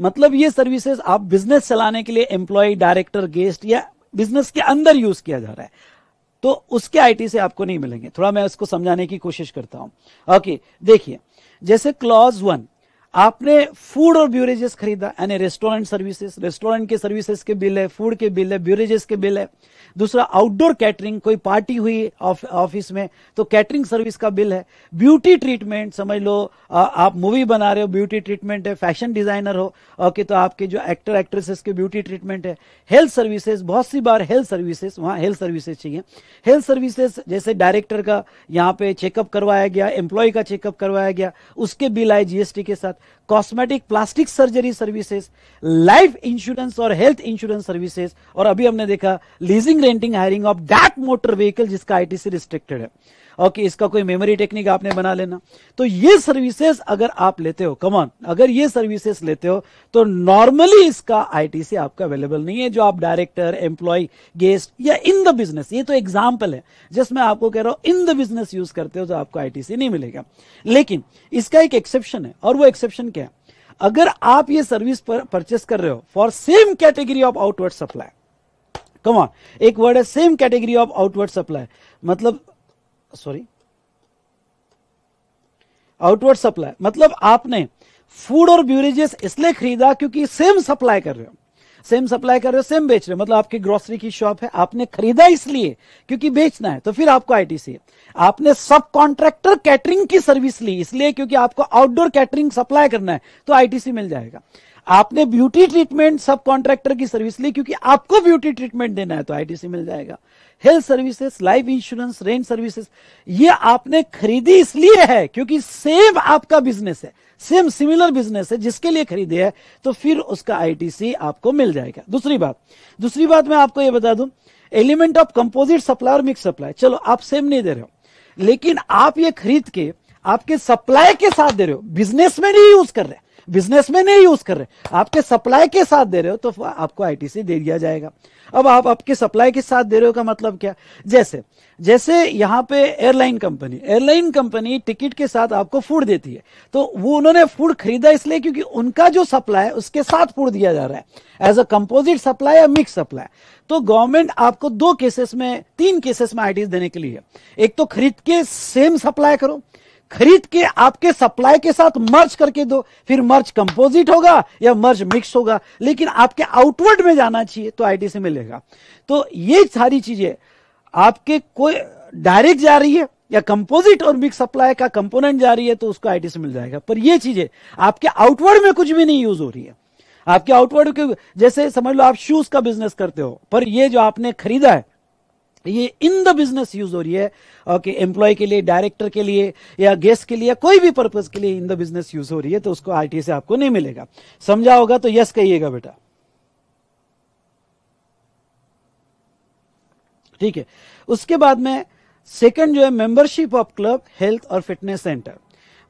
मतलब ये सर्विसेज आप बिजनेस चलाने के लिए एम्प्लॉय डायरेक्टर गेस्ट या बिजनेस के अंदर यूज किया जा रहा है तो उसके आईटी से आपको नहीं मिलेंगे थोड़ा मैं उसको समझाने की कोशिश करता हूं ओके देखिए जैसे क्लॉज वन आपने फूड और ब्यूरेजेस खरीदा यानी रेस्टोरेंट सर्विसेज रेस्टोरेंट के सर्विसेज के बिल है फूड के बिल है ब्यूरेजेस के बिल है दूसरा आउटडोर कैटरिंग कोई पार्टी हुई ऑफिस में तो कैटरिंग सर्विस का बिल है ब्यूटी ट्रीटमेंट समझ लो आ, आप मूवी बना रहे हो ब्यूटी ट्रीटमेंट है फैशन डिजाइनर हो ओके तो आपके जो एक्टर एक्ट्रेसेस के ब्यूटी ट्रीटमेंट है हेल्थ सर्विसेज बहुत सी बार हेल्थ सर्विसेज वहाँ हेल्थ सर्विसेज चाहिए हेल्थ सर्विसेज जैसे डायरेक्टर का यहाँ पे चेकअप करवाया गया एम्प्लॉय का चेकअप करवाया गया उसके बिल आए जीएसटी के साथ cosmetic plastic surgery services life insurance और हेल्थ इंश्योरेंस सर्विसेज और अभी हमने देखा leasing renting hiring of that motor vehicle जिसका आईटीसी रिस्ट्रिक्टेड है और कि इसका कोई मेमोरी टेक्निक आपने बना लेना तो ये सर्विसेज अगर आप लेते हो कमॉन अगर ये सर्विसेज लेते हो तो नॉर्मली इसका आईटीसी आपका अवेलेबल नहीं है जो आप डायरेक्टर एम्प्लॉय गेस्ट या इन द बिजनेस ये तो एग्जाम्पल है जिसमें आपको कह रहा हूं इन द बिजनेस यूज करते हो तो आपको आईटीसी नहीं मिलेगा लेकिन इसका एक एक्सेप्शन है और वो एक्सेप्शन क्या है अगर आप ये सर्विस पर परचेस कर रहे हो for same category of outward supply common एक वर्ड है same category of outward supply मतलब सॉरी आउटवर्ड सप्लाई मतलब आपने फूड और ब्यूरेजेस इसलिए खरीदा क्योंकि सेम सप्लाई कर रहे हो सेम सप्लाई कर रहे हो सेम बेच रहे हो मतलब आपकी ग्रोसरी की शॉप है आपने खरीदा इसलिए क्योंकि बेचना है तो फिर आपको आईटीसी है आपने सब कॉन्ट्रैक्टर कैटरिंग की सर्विस ली इसलिए क्योंकि आपको आउटडोर कैटरिंग सप्लाई करना है तो आईटीसी मिल जाएगा आपने ब्यूटी ट्रीटमेंट सब कॉन्ट्रैक्टर की सर्विस ली क्योंकि आपको ब्यूटी ट्रीटमेंट देना है तो आईटीसी मिल जाएगा health services life insurance rent services ये आपने खरीदी इसलिए है क्योंकि सेम आपका बिजनेस है सेम सिमिलर बिजनेस है जिसके लिए खरीदे है तो फिर उसका आईटीसी आपको मिल जाएगा दूसरी बात दूसरी बात मैं आपको ये बता दूं एलिमेंट ऑफ कंपोजिट सप्लाई और मिक्स सप्लाई चलो आप सेम नहीं दे रहे हो लेकिन आप ये खरीद के आपके सप्लाई के साथ दे रहे हो बिजनेस में नहीं यूज कर रहे बिजनेस में नहीं यूज कर रहे आपके सप्लाई के साथ दे रहे हो तो आपको आईटीसी दे दिया जाएगा अब आप आपके सप्लाई के साथ दे रहे हो का मतलब क्या जैसे जैसे यहाँ पे airline company airline company ticket के साथ आपको फूड देती है तो वो उन्होंने फूड खरीदा इसलिए क्योंकि उनका जो सप्लाई है उसके साथ फूड दिया जा रहा है एज अ कंपोजिट सप्लाई या मिक्स सप्लाई तो गवर्नमेंट आपको दो केसेस में तीन केसेस में आईटीसी देने के लिए एक तो खरीद के सेम सप्लाई करो खरीद के आपके सप्लाई के साथ मर्ज करके दो फिर मर्ज कंपोजिट होगा या मर्ज मिक्स होगा लेकिन आपके आउटवर्ड में जाना चाहिए तो आई से मिलेगा तो ये सारी चीजें आपके कोई डायरेक्ट जा रही है या कंपोजिट और मिक्स सप्लाई का कंपोनेंट जा रही है तो उसको आईटी से मिल जाएगा पर ये चीजें आपके आउटवर्ड में कुछ भी नहीं यूज हो रही है आपके आउटवर्ड के जैसे समझ लो आप शूज का बिजनेस करते हो पर ये जो आपने खरीदा है ये इन द बिजनेस यूज हो रही है ओके एम्प्लॉय के लिए डायरेक्टर के लिए या गेस्ट के लिए कोई भी पर्पज के लिए इन द बिजनेस यूज हो रही है तो उसको आरटीए से आपको नहीं मिलेगा समझा होगा तो यस कहिएगा बेटा ठीक है उसके बाद में सेकंड जो है मेंबरशिप ऑफ क्लब हेल्थ और फिटनेस सेंटर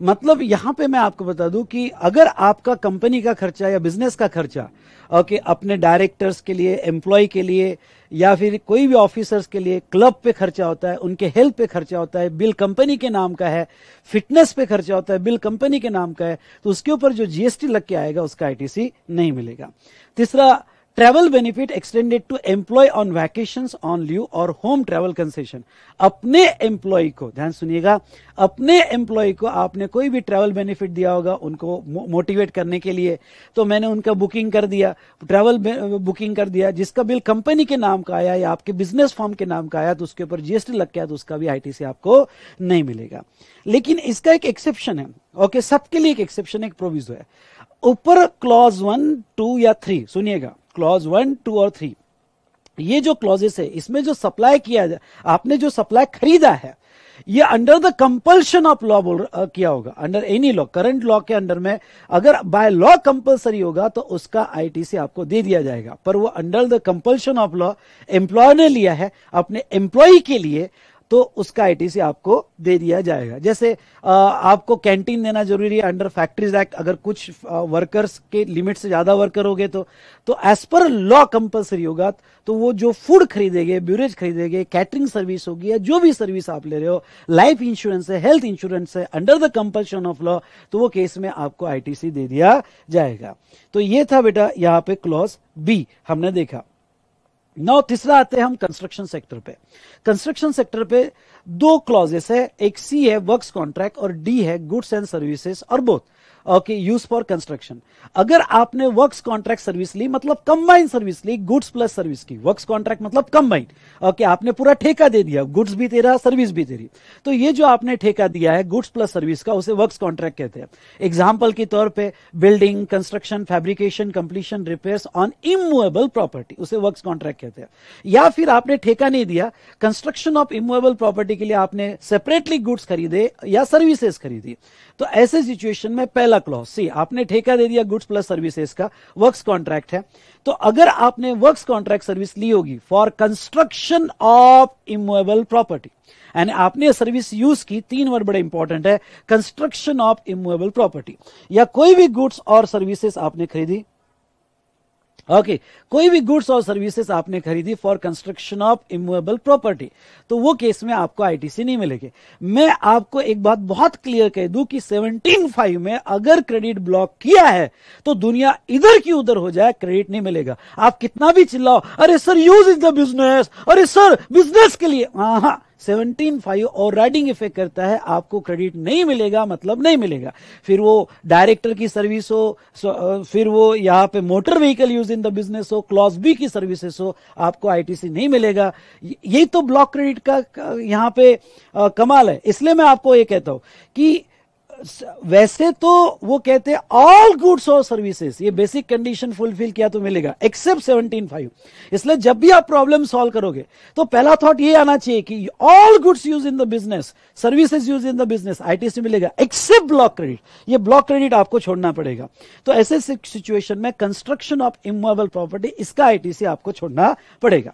मतलब यहां पे मैं आपको बता दूं कि अगर आपका कंपनी का खर्चा या बिजनेस का खर्चा ओके अपने डायरेक्टर्स के लिए एम्प्लॉय के लिए या फिर कोई भी ऑफिसर्स के लिए क्लब पे खर्चा होता है उनके हेल्थ पे खर्चा होता है बिल कंपनी के नाम का है फिटनेस पे खर्चा होता है बिल कंपनी के नाम का है तो उसके ऊपर जो जीएसटी लग के आएगा उसका आईटीसी नहीं मिलेगा तीसरा travel benefit extended to employ on vacation on leave और होम ट्रेवल कंसेशन अपने एम्प्लॉय को ध्यान सुनिएगा अपने एम्प्लॉय को आपने कोई भी ट्रेवल बेनिफिट दिया होगा उनको मोटिवेट करने के लिए तो मैंने उनका बुकिंग कर दिया ट्रेवल बुकिंग कर दिया जिसका बिल कंपनी के नाम का आया या आपके बिजनेस फॉर्म के नाम का आया तो उसके ऊपर जीएसटी लग गया तो उसका भी आई आपको नहीं मिलेगा लेकिन इसका एक एक्सेप्शन है ओके सबके लिए एक एक्सेप्शन एक प्रोविजो है ऊपर क्लॉज वन टू या थ्री सुनिएगा क्लॉज वन टू और थ्री ये जो क्लॉजेस है इसमें जो सप्लाई किया जाए आपने जो सप्लाई खरीदा है ये under the compulsion of law बोल किया होगा under any law current law के अंडर में अगर बाय लॉ कंपल्सरी होगा तो उसका आईटीसी आपको दे दिया जाएगा पर वो under the compulsion of law employ ने लिया है अपने एम्प्लॉय के लिए तो उसका आईटीसी आपको दे दिया जाएगा जैसे आपको कैंटीन देना जरूरी है अंडर फैक्ट्रीज एक्ट अगर कुछ वर्कर्स के लिमिट से ज्यादा वर्कर हो गए तो तो एज पर लॉ कंपल्सरी होगा तो वो जो फूड खरीदेंगे ब्यूरेज खरीदेंगे कैटरिंग सर्विस होगी या जो भी सर्विस आप ले रहे हो लाइफ इंश्योरेंस है हेल्थ इंश्योरेंस है under the compulsion of law तो वो केस में आपको आईटीसी दे दिया जाएगा तो ये था बेटा यहाँ पे क्लॉज बी हमने देखा नौ तीसरा आते हैं हम कंस्ट्रक्शन सेक्टर पे कंस्ट्रक्शन सेक्टर पे दो क्लॉजेस है एक सी है वर्क्स कॉन्ट्रैक्ट और डी है गुड्स एंड सर्विसेज और both okay use for construction अगर आपने वर्क्स कॉन्ट्रैक्ट सर्विस ली मतलब कंबाइन सर्विस ली गुड्स प्लस सर्विस की वर्क्स कॉन्ट्रैक्ट मतलब कंबाइन ओके आपने पूरा ठेका दे दिया गुड्स भी तेरा सर्विस भी तेरी तो ये जो आपने ठेका दिया है गुड्स प्लस सर्विस का उसे वर्क्स कॉन्ट्रैक्ट कहते हैं एग्जाम्पल के तौर पर building construction fabrication completion repair on immovable property उसे वर्क कॉन्ट्रैक्ट कहते हैं या फिर आपने ठेका नहीं दिया कंस्ट्रक्शन ऑफ इमुएबल प्रॉपर्टी के लिए आपने सेपरेटली गुड्स खरीदे या सर्विसेस खरीदी तो ऐसे सिचुएशन में पहला क्लॉज सी आपने ठेका दे दिया गुड्स प्लस सर्विसेज का वर्क्स कॉन्ट्रैक्ट है तो अगर आपने वर्क्स कॉन्ट्रैक्ट सर्विस ली होगी for construction of immovable property and आपने सर्विस यूज की तीन वर्ड बड़े इंपॉर्टेंट है कंस्ट्रक्शन ऑफ इमोएबल प्रॉपर्टी या कोई भी गुड्स और सर्विसेज आपने खरीदी ओके कोई भी गुड्स और सर्विसेज आपने खरीदी for construction of immovable property तो वो केस में आपको आईटीसी नहीं मिलेगी मैं आपको एक बात बहुत क्लियर कह की कि 175 में अगर क्रेडिट ब्लॉक किया है तो दुनिया इधर की उधर हो जाए क्रेडिट नहीं मिलेगा आप कितना भी चिल्लाओ अरे sir use is the business अरे सर बिजनेस के लिए हाँ हाँ सेवनटीन फाइव और राइडिंग इफेक्ट करता है आपको क्रेडिट नहीं मिलेगा मतलब नहीं मिलेगा फिर वो डायरेक्टर की सर्विस हो फिर वो यहाँ पे motor vehicle use in the business हो क्लॉस बी की सर्विसेस हो आपको आईटीसी नहीं मिलेगा यही तो ब्लॉक क्रेडिट का यहाँ पे कमाल है इसलिए मैं आपको ये कहता हूँ कि वैसे तो वो कहते हैं ऑल गुड्स और सर्विसेज ये बेसिक कंडीशन फुलफिल किया तो मिलेगा एक्सेप्ट सेवनटीन फाइव इसलिए जब भी आप प्रॉब्लम सॉल्व करोगे तो पहला थॉट ये आना चाहिए कि all goods use in the business services use in the business ITC मिलेगा एक्सेप्ट ब्लॉक क्रेडिट ये ब्लॉक क्रेडिट आपको छोड़ना पड़ेगा तो ऐसे सिचुएशन में कंस्ट्रक्शन ऑफ इमोबल प्रॉपर्टी इसका आईटीसी आपको छोड़ना पड़ेगा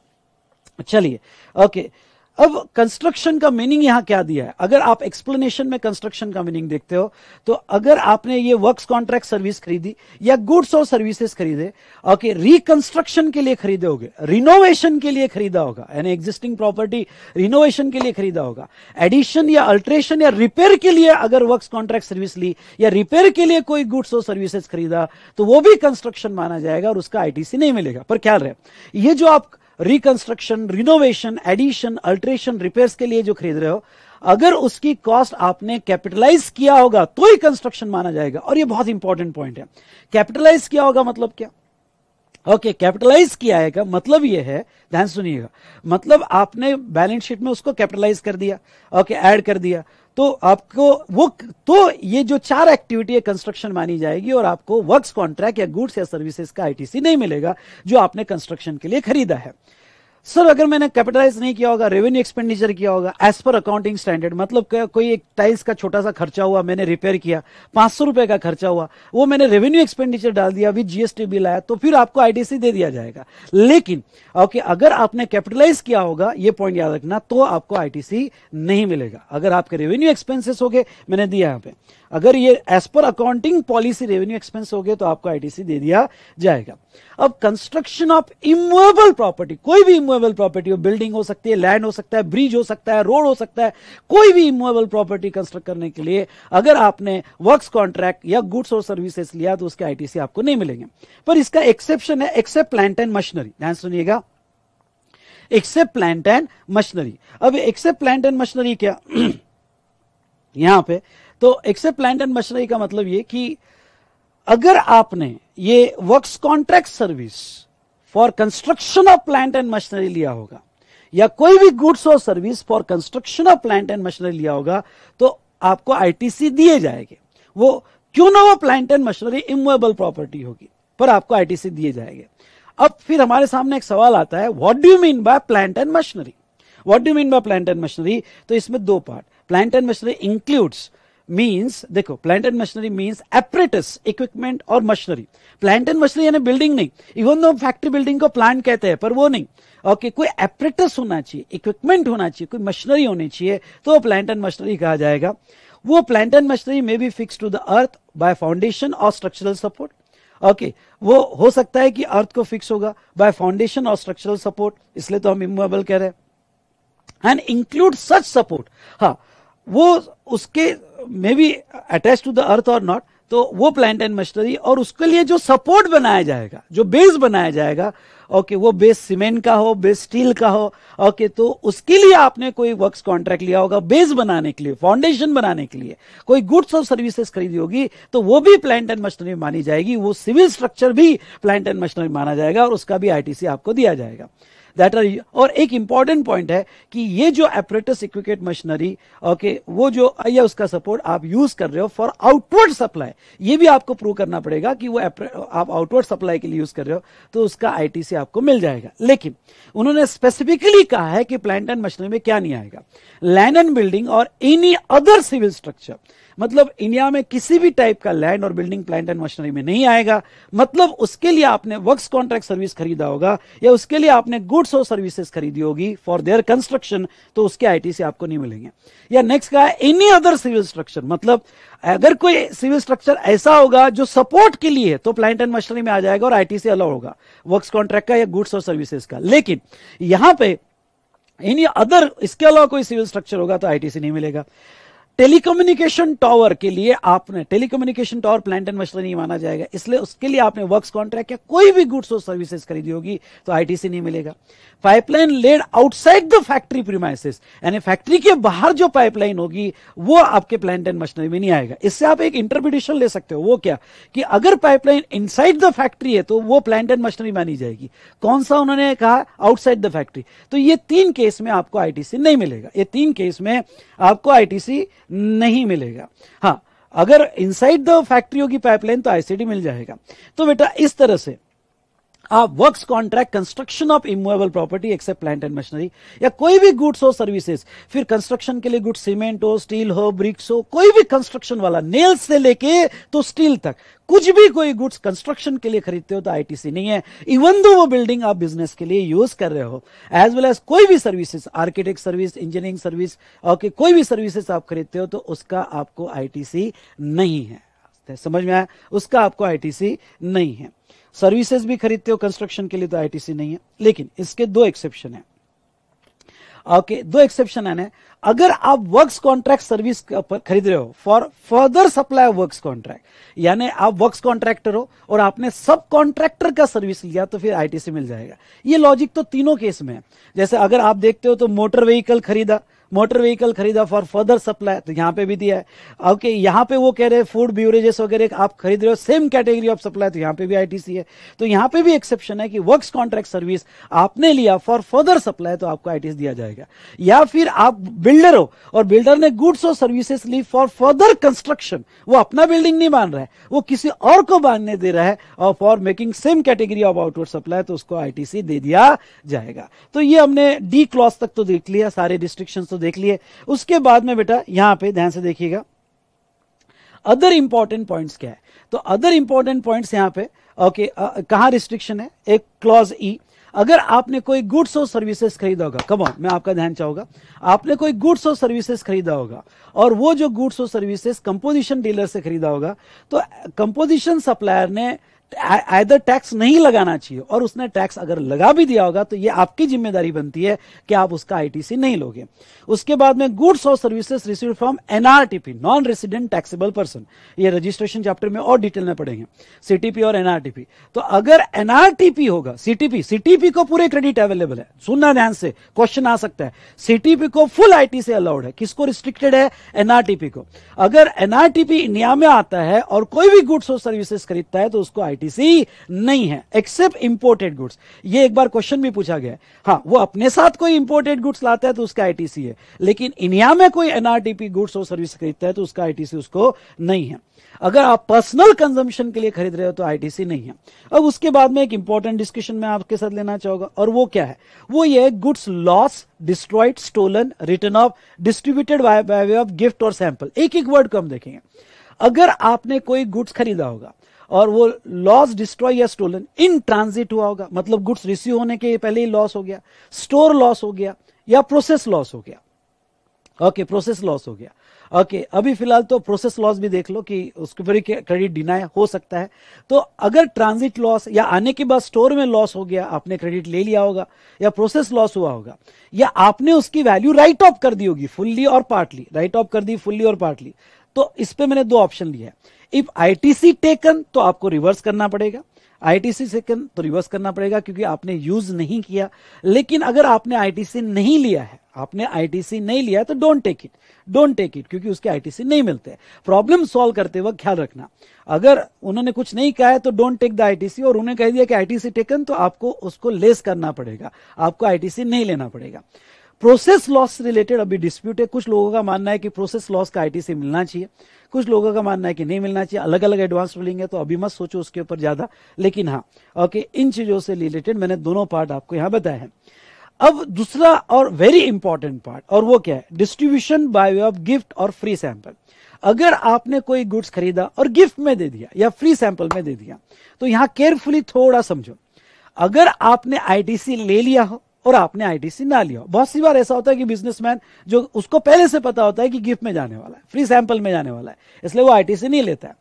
चलिए ओके okay. अब कंस्ट्रक्शन का मीनिंग यहां क्या दिया है अगर आप एक्सप्लेनेशन में कंस्ट्रक्शन का मीनिंग देखते हो तो अगर आपने ये वर्क्स कॉन्ट्रैक्ट सर्विस खरीदी या गुड्स और सर्विसेज खरीदे ओके रिकंस्ट्रक्शन के लिए खरीदे होगे रिनोवेशन के लिए खरीदा होगा यानी एग्जिस्टिंग प्रॉपर्टी रिनोवेशन के लिए खरीदा होगा एडिशन या अल्ट्रेशन या रिपेयर के लिए अगर वर्क कॉन्ट्रैक्ट सर्विस ली या रिपेयर के लिए कोई गुड्स और सर्विसेज खरीदा तो वो भी कंस्ट्रक्शन माना जाएगा और उसका आईटीसी नहीं मिलेगा पर ख्याल रहे ये जो आप reconstruction renovation addition alteration repairs के लिए जो खरीद रहे हो अगर उसकी कॉस्ट आपने कैपिटलाइज किया होगा तो ही कंस्ट्रक्शन माना जाएगा और ये बहुत इंपॉर्टेंट पॉइंट है कैपिटलाइज किया होगा मतलब क्या ओके okay, कैपिटलाइज किया है मतलब ये है ध्यान सुनिएगा मतलब आपने बैलेंस शीट में उसको कैपिटलाइज कर दिया ओके okay, ऐड कर दिया तो आपको वो तो ये जो चार एक्टिविटी है कंस्ट्रक्शन मानी जाएगी और आपको वर्क्स कॉन्ट्रैक्ट या गुड्स या सर्विसेज का आईटीसी नहीं मिलेगा जो आपने कंस्ट्रक्शन के लिए खरीदा है सर अगर मैंने कैपिटलाइज नहीं किया होगा रेवेन्यू एक्सपेंडिचर किया होगा एज पर अकाउंटिंग स्टैंडर्ड मतलब कोई एक टाइल्स का छोटा सा खर्चा हुआ मैंने रिपेयर किया पांच सौ रुपए का खर्चा हुआ वो मैंने रेवेन्यू एक्सपेंडिचर डाल दिया विद जीएसटी बिल आया तो फिर आपको आईटीसी दे दिया जाएगा लेकिन ओके अगर आपने कैपिटलाइज किया होगा ये पॉइंट याद रखना तो आपको आईटीसी नहीं मिलेगा अगर आपके रेवेन्यू एक्सपेंसिस हो गए मैंने दिया यहाँ पे अगर ये as per accounting policy revenue expense हो गए तो आपको आईटीसी दे दिया जाएगा अब कंस्ट्रक्शन ऑफ इमूवेबल प्रॉपर्टी कोई भी इमूवेबल प्रॉपर्टी हो बिल्डिंग हो सकती है लैंड हो सकता है ब्रिज हो सकता है रोड हो सकता है कोई भी इमूवेबल प्रॉपर्टी कंस्ट्रक्ट करने के लिए अगर आपने वर्क कॉन्ट्रैक्ट या गुड्स और सर्विसेस लिया तो उसके आईटीसी आपको नहीं मिलेंगे पर इसका एक्सेप्शन है एक्सेप्ट प्लांट एंड मशीनरी ध्यान सुनिएगा एक्सेप्ट प्लांट एंड मशीनरी अब एक्सेप्ट प्लांट एंड मशीनरी क्या यहां पे तो एक्सेप्ट प्लांट एंड मशीनरी का मतलब ये कि अगर आपने ये works contract service for construction of plant and machinery लिया होगा या कोई भी गुड्स और service for construction of plant and machinery लिया होगा तो आपको आईटीसी दिए जाएंगे वो क्यों ना वो plant and machinery immovable property होगी पर आपको आईटीसी दिए जाएंगे अब फिर हमारे सामने एक सवाल आता है what do mean by plant and machinery what do mean by plant and machinery तो इसमें दो part plant and machinery includes means देखो plant and machinery means apparatus equipment और मशीनरी प्लांट एंड मशीनरी यानी बिल्डिंग नहीं even though factory building को plant कहते हैं पर वो नहीं ओके okay, कोई एपरेटस होना चाहिए इक्विपमेंट होना चाहिए कोई मशीनरी होनी चाहिए तो प्लांट एंड मशीनरी कहा जाएगा वो प्लांट एंड मशीनरी में be fix to the earth by foundation और स्ट्रक्चरल सपोर्ट ओके वो हो सकता है कि अर्थ को फिक्स होगा बाय फाउंडेशन और स्ट्रक्चरल सपोर्ट इसलिए तो हम इमूवेबल कह रहे हैं एंड इंक्लूड सच सपोर्ट हाँ वो उसके may be attach to the earth और नॉट तो वो प्लांट एंड मशीनरी और उसके लिए जो सपोर्ट बनाया जाएगा जो बेस बनाया जाएगा ओके वो बेस सीमेंट का हो बेस स्टील का हो ओके तो उसके लिए आपने कोई वर्क्स कॉन्ट्रैक्ट लिया होगा बेस बनाने के लिए फाउंडेशन बनाने के लिए कोई गुड्स और सर्विसेज खरीदी होगी तो वो भी प्लांट एंड मशीनरी मानी जाएगी वो सिविल स्ट्रक्चर भी प्लांट एंड मशीनरी माना जाएगा और उसका भी आईटीसी आपको दिया जाएगा दैट आर और एक इंपॉर्टेंट पॉइंट है कि ये जो एपरेटस इक्विकेट मशीनरी ओके वो जो या उसका सपोर्ट आप यूज कर रहे हो फॉर आउटवर्ड सप्लाई ये भी आपको प्रूव करना पड़ेगा कि वो आप आउटवर्ड सप्लाई के लिए यूज कर रहे हो तो उसका आईटीसी आपको मिल जाएगा लेकिन उन्होंने स्पेसिफिकली कहा है कि प्लांट एंड मशीनरी में क्या नहीं आएगा लैंड एंड बिल्डिंग और एनी अदर सिविल स्ट्रक्चर मतलब इंडिया में किसी भी टाइप का लैंड और बिल्डिंग प्लांट एंड मशीनरी में नहीं आएगा मतलब उसके लिए आपने वर्क्स कॉन्ट्रैक्ट सर्विस खरीदा होगा या उसके लिए आपने गुड्स और सर्विसेज खरीदी होगी फॉर देयर कंस्ट्रक्शन तो उसके आईटीसी से आपको नहीं मिलेंगे या नेक्स्ट का है एनी अदर सिविल स्ट्रक्चर मतलब अगर कोई सिविल स्ट्रक्चर ऐसा होगा जो सपोर्ट के लिए तो प्लांट एंड मशीनरी में आ जाएगा और आईटीसी से अलाउ होगा वर्क्स कॉन्ट्रैक्ट का या गुड्स और सर्विसेज का लेकिन यहां पे एनी अदर इसके अलावा कोई सिविल स्ट्रक्चर होगा तो आईटीसी नहीं मिलेगा टेलीकम्युनिकेशन टॉवर के लिए आपने telecommunication tower plant and machinery नहीं माना जाएगा इसलिए उसके लिए आपने वर्क्स कॉन्ट्रैक्ट या कोई भी गुड्स और सर्विसेज खरीदी होगी तो आईटीसी नहीं मिलेगा pipeline laid outside the factory premises यानी फैक्ट्री के बाहर जो पाइपलाइन होगी वो आपके प्लांट एंड मशीनरी में नहीं आएगा इससे आप एक इंटरप्रिटेशन ले सकते हो वो क्या कि अगर पाइपलाइन इनसाइड द फैक्ट्री है तो वो प्लांट एंड मशीनरी मानी जाएगी कौन सा उन्होंने कहा आउटसाइड द फैक्ट्री तो ये तीन केस में आपको आईटीसी नहीं मिलेगा ये तीन केस में आपको आईटीसी नहीं मिलेगा हाँ अगर इनसाइड द फैक्ट्रियों की पाइपलाइन तो आईसीडी मिल जाएगा तो बेटा इस तरह से आप works contract construction of immovable property except plant and machinery या कोई भी गुड्स हो सर्विसेज फिर कंस्ट्रक्शन के लिए गुड्स सीमेंट हो स्टील हो ब्रिक्स हो कोई भी कंस्ट्रक्शन वाला नेल से लेके तो स्टील तक कुछ भी कोई गुड्स कंस्ट्रक्शन के लिए खरीदते हो तो आईटीसी नहीं है इवन दो वो बिल्डिंग आप बिजनेस के लिए यूज कर रहे हो एज वेल एज कोई भी services architect service engineering service okay कोई भी सर्विसेज आप खरीदते हो तो उसका आपको आईटीसी नहीं है समझ में आया उसका आपको आईटीसी नहीं है सर्विसेज भी खरीदते हो कंस्ट्रक्शन के लिए तो आईटीसी नहीं है लेकिन इसके दो एक्सेप्शन है ओके दो एक्सेप्शन है अगर आप वर्क्स कॉन्ट्रैक्ट सर्विस खरीद रहे हो for further supply works contract यानी आप वर्क्स कॉन्ट्रैक्टर हो और आपने सब कॉन्ट्रैक्टर का सर्विस लिया तो फिर आईटीसी मिल जाएगा ये लॉजिक तो तीनों केस में है जैसे अगर आप देखते हो तो मोटर व्हीकल खरीदा मोटर व्हीकल खरीदा फॉर फर्दर सप्लाई तो यहाँ पे भी दिया है ओके okay, यहाँ पे वो कह रहे हैं फूड ब्यूरेजेस वगैरह आप खरीद रहे हो सेम कैटेगरी ऑफ सप्लाई तो यहाँ पे भी आईटीसी है तो यहाँ पे भी एक्सेप्शन है कि वर्क कॉन्ट्रैक्ट सर्विस आपने लिया फॉर फर्दर सप्लाई तो आपको आईटीसी दिया जाएगा या फिर आप बिल्डर हो और बिल्डर ने गुड्स और सर्विसेस ली फॉर फर्दर कंस्ट्रक्शन वो अपना बिल्डिंग नहीं मान रहा है वो किसी और को बांधने दे रहा है और for making same category of outward supply तो उसको आईटीसी दे दिया जाएगा तो ये हमने डी क्लॉस तक तो देख लिया सारे रिस्ट्रिक्शन तो देख लिए उसके बाद में बेटा यहां पे ध्यान से देखिएगा अदर इंपॉर्टेंट पॉइंट्स क्या है तो अदर इंपॉर्टेंट पॉइंट्स यहां पे ओके कहा रिस्ट्रिक्शन है एक क्लॉज ई e। अगर आपने कोई गुड्स और सर्विसेज खरीदा होगा कम ऑन मैं आपका ध्यान चाहूंगा आपने कोई गुड्स और सर्विसेज खरीदा होगा और वो जो गुड्स और सर्विसेज कंपोजिशन डीलर से खरीदा होगा तो कंपोजिशन सप्लायर ने आयदर टैक्स नहीं लगाना चाहिए और उसने टैक्स अगर लगा भी दिया होगा तो ये आपकी जिम्मेदारी बनती है कि आप उसका आईटीसी नहीं लोगे उसके बाद में गुड्स और services receive from NRTP non resident taxable person ये रजिस्ट्रेशन चैप्टर में और डिटेल में पड़ेंगे सीटीपी और एनआरटीपी तो अगर एनआरटीपी होगा सीटीपी सीटीपी को पूरे क्रेडिट अवेलेबल है सुनना ध्यान से क्वेश्चन आ सकता है सीटीपी को फुल आई से अलाउड है किसको रिस्ट्रिक्टेड है एनआरटीपी को अगर एनआरटीपी इंडिया में आता है और कोई भी गुड्स और सर्विसेज खरीदता है तो उसको आईटी आईटीसी नहीं है एक्सेप्ट इंपोर्टेड गुड्स ये एक बार क्वेश्चन भी पूछा गया हाँ वो अपने साथ कोई इंपोर्टेड गुड्स लाता है तो उसका आईटीसी है लेकिन इंडिया में कोई एनआरटीपी गुड्स और सर्विस खरीदता है तो उसका आईटीसी उसको नहीं है अगर आप पर्सनल कंजम्पशन के लिए खरीद रहे हो तो आईटीसी नहीं है अब उसके बाद में एक इंपॉर्टेंट डिस्कशन में आपके साथ लेना चाहूंगा और वो क्या है वो ये goods loss destroyed stolen return of distributed by way of gift और सैंपल एक एक वर्ड को हम देखेंगे अगर आपने कोई गुड्स खरीदा होगा और वो लॉस डिस्ट्रॉय या स्टोलन इन ट्रांजिट हुआ होगा मतलब गुड्स रिसीव होने के पहले ही लॉस हो गया स्टोर लॉस हो गया या प्रोसेस लॉस हो गया ओके प्रोसेस लॉस हो गया ओके okay, अभी फिलहाल तो प्रोसेस लॉस भी देख लो कि उसके ऊपर क्रेडिट डिनाई हो सकता है तो अगर ट्रांजिट लॉस या आने के बाद स्टोर में लॉस हो गया आपने क्रेडिट ले लिया होगा या प्रोसेस लॉस हुआ होगा या आपने उसकी वैल्यू राइट ऑफ कर दी होगी फुल्ली और पार्टली राइट ऑफ कर दी फुल्ली और पार्टली तो इस पे मैंने दो ऑप्शन लिया है इफ आईटीसी टेकन तो आपको रिवर्स करना पड़ेगा आईटीसी टेकन तो रिवर्स करना पड़ेगा क्योंकि आपने यूज नहीं किया लेकिन अगर आपने आईटीसी नहीं लिया है आपने आईटीसी नहीं लिया है तो don't take it don't take it क्योंकि उसके आईटीसी नहीं मिलते प्रॉब्लम सॉल्व करते वक्त ख्याल रखना अगर उन्होंने कुछ नहीं कहा है तो डोंट टेक द आईटीसी और उन्होंने कह दिया कि आईटीसी टेकन तो आपको उसको लेस करना पड़ेगा आपको आईटीसी नहीं लेना पड़ेगा प्रोसेस लॉस रिलेटेड अभी डिस्प्यूट है कुछ लोगों का मानना है कि प्रोसेस लॉस का आईटी से मिलना चाहिए कुछ लोगों का मानना है कि नहीं मिलना चाहिए अलग अलग एडवांस रूलिंग है तो अभी मत सोचो उसके ऊपर ज्यादा लेकिन हाँ ओके इन चीजों से रिलेटेड मैंने दोनों पार्ट आपको यहां बताया है अब दूसरा और वेरी इंपॉर्टेंट पार्ट और वो क्या है distribution by way of gift और फ्री सैंपल अगर आपने कोई गुड्स खरीदा और गिफ्ट में दे दिया या फ्री सैंपल में दे दिया तो यहाँ केयरफुली थोड़ा समझो अगर आपने आईटीसी ले लिया हो और आपने आईटीसी ना लिया बहुत सी बार ऐसा होता है कि बिजनेसमैन जो उसको पहले से पता होता है कि गिफ्ट में जाने वाला है फ्री सैंपल में जाने वाला है इसलिए वो आईटीसी नहीं लेता है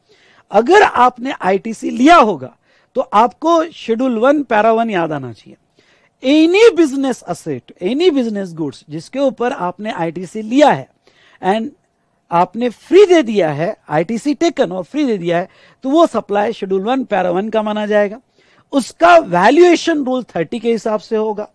अगर आपने आईटीसी लिया होगा तो आपको शेड्यूल वन पैरा वन याद आना चाहिए any business asset any business goods जिसके ऊपर आपने आईटीसी लिया है एंड आपने फ्री दे दिया है आईटीसी टेकन और फ्री दे दिया है तो वो supply schedule one para one का माना जाएगा उसका वैल्यूएशन रूल थर्टी के हिसाब से होगा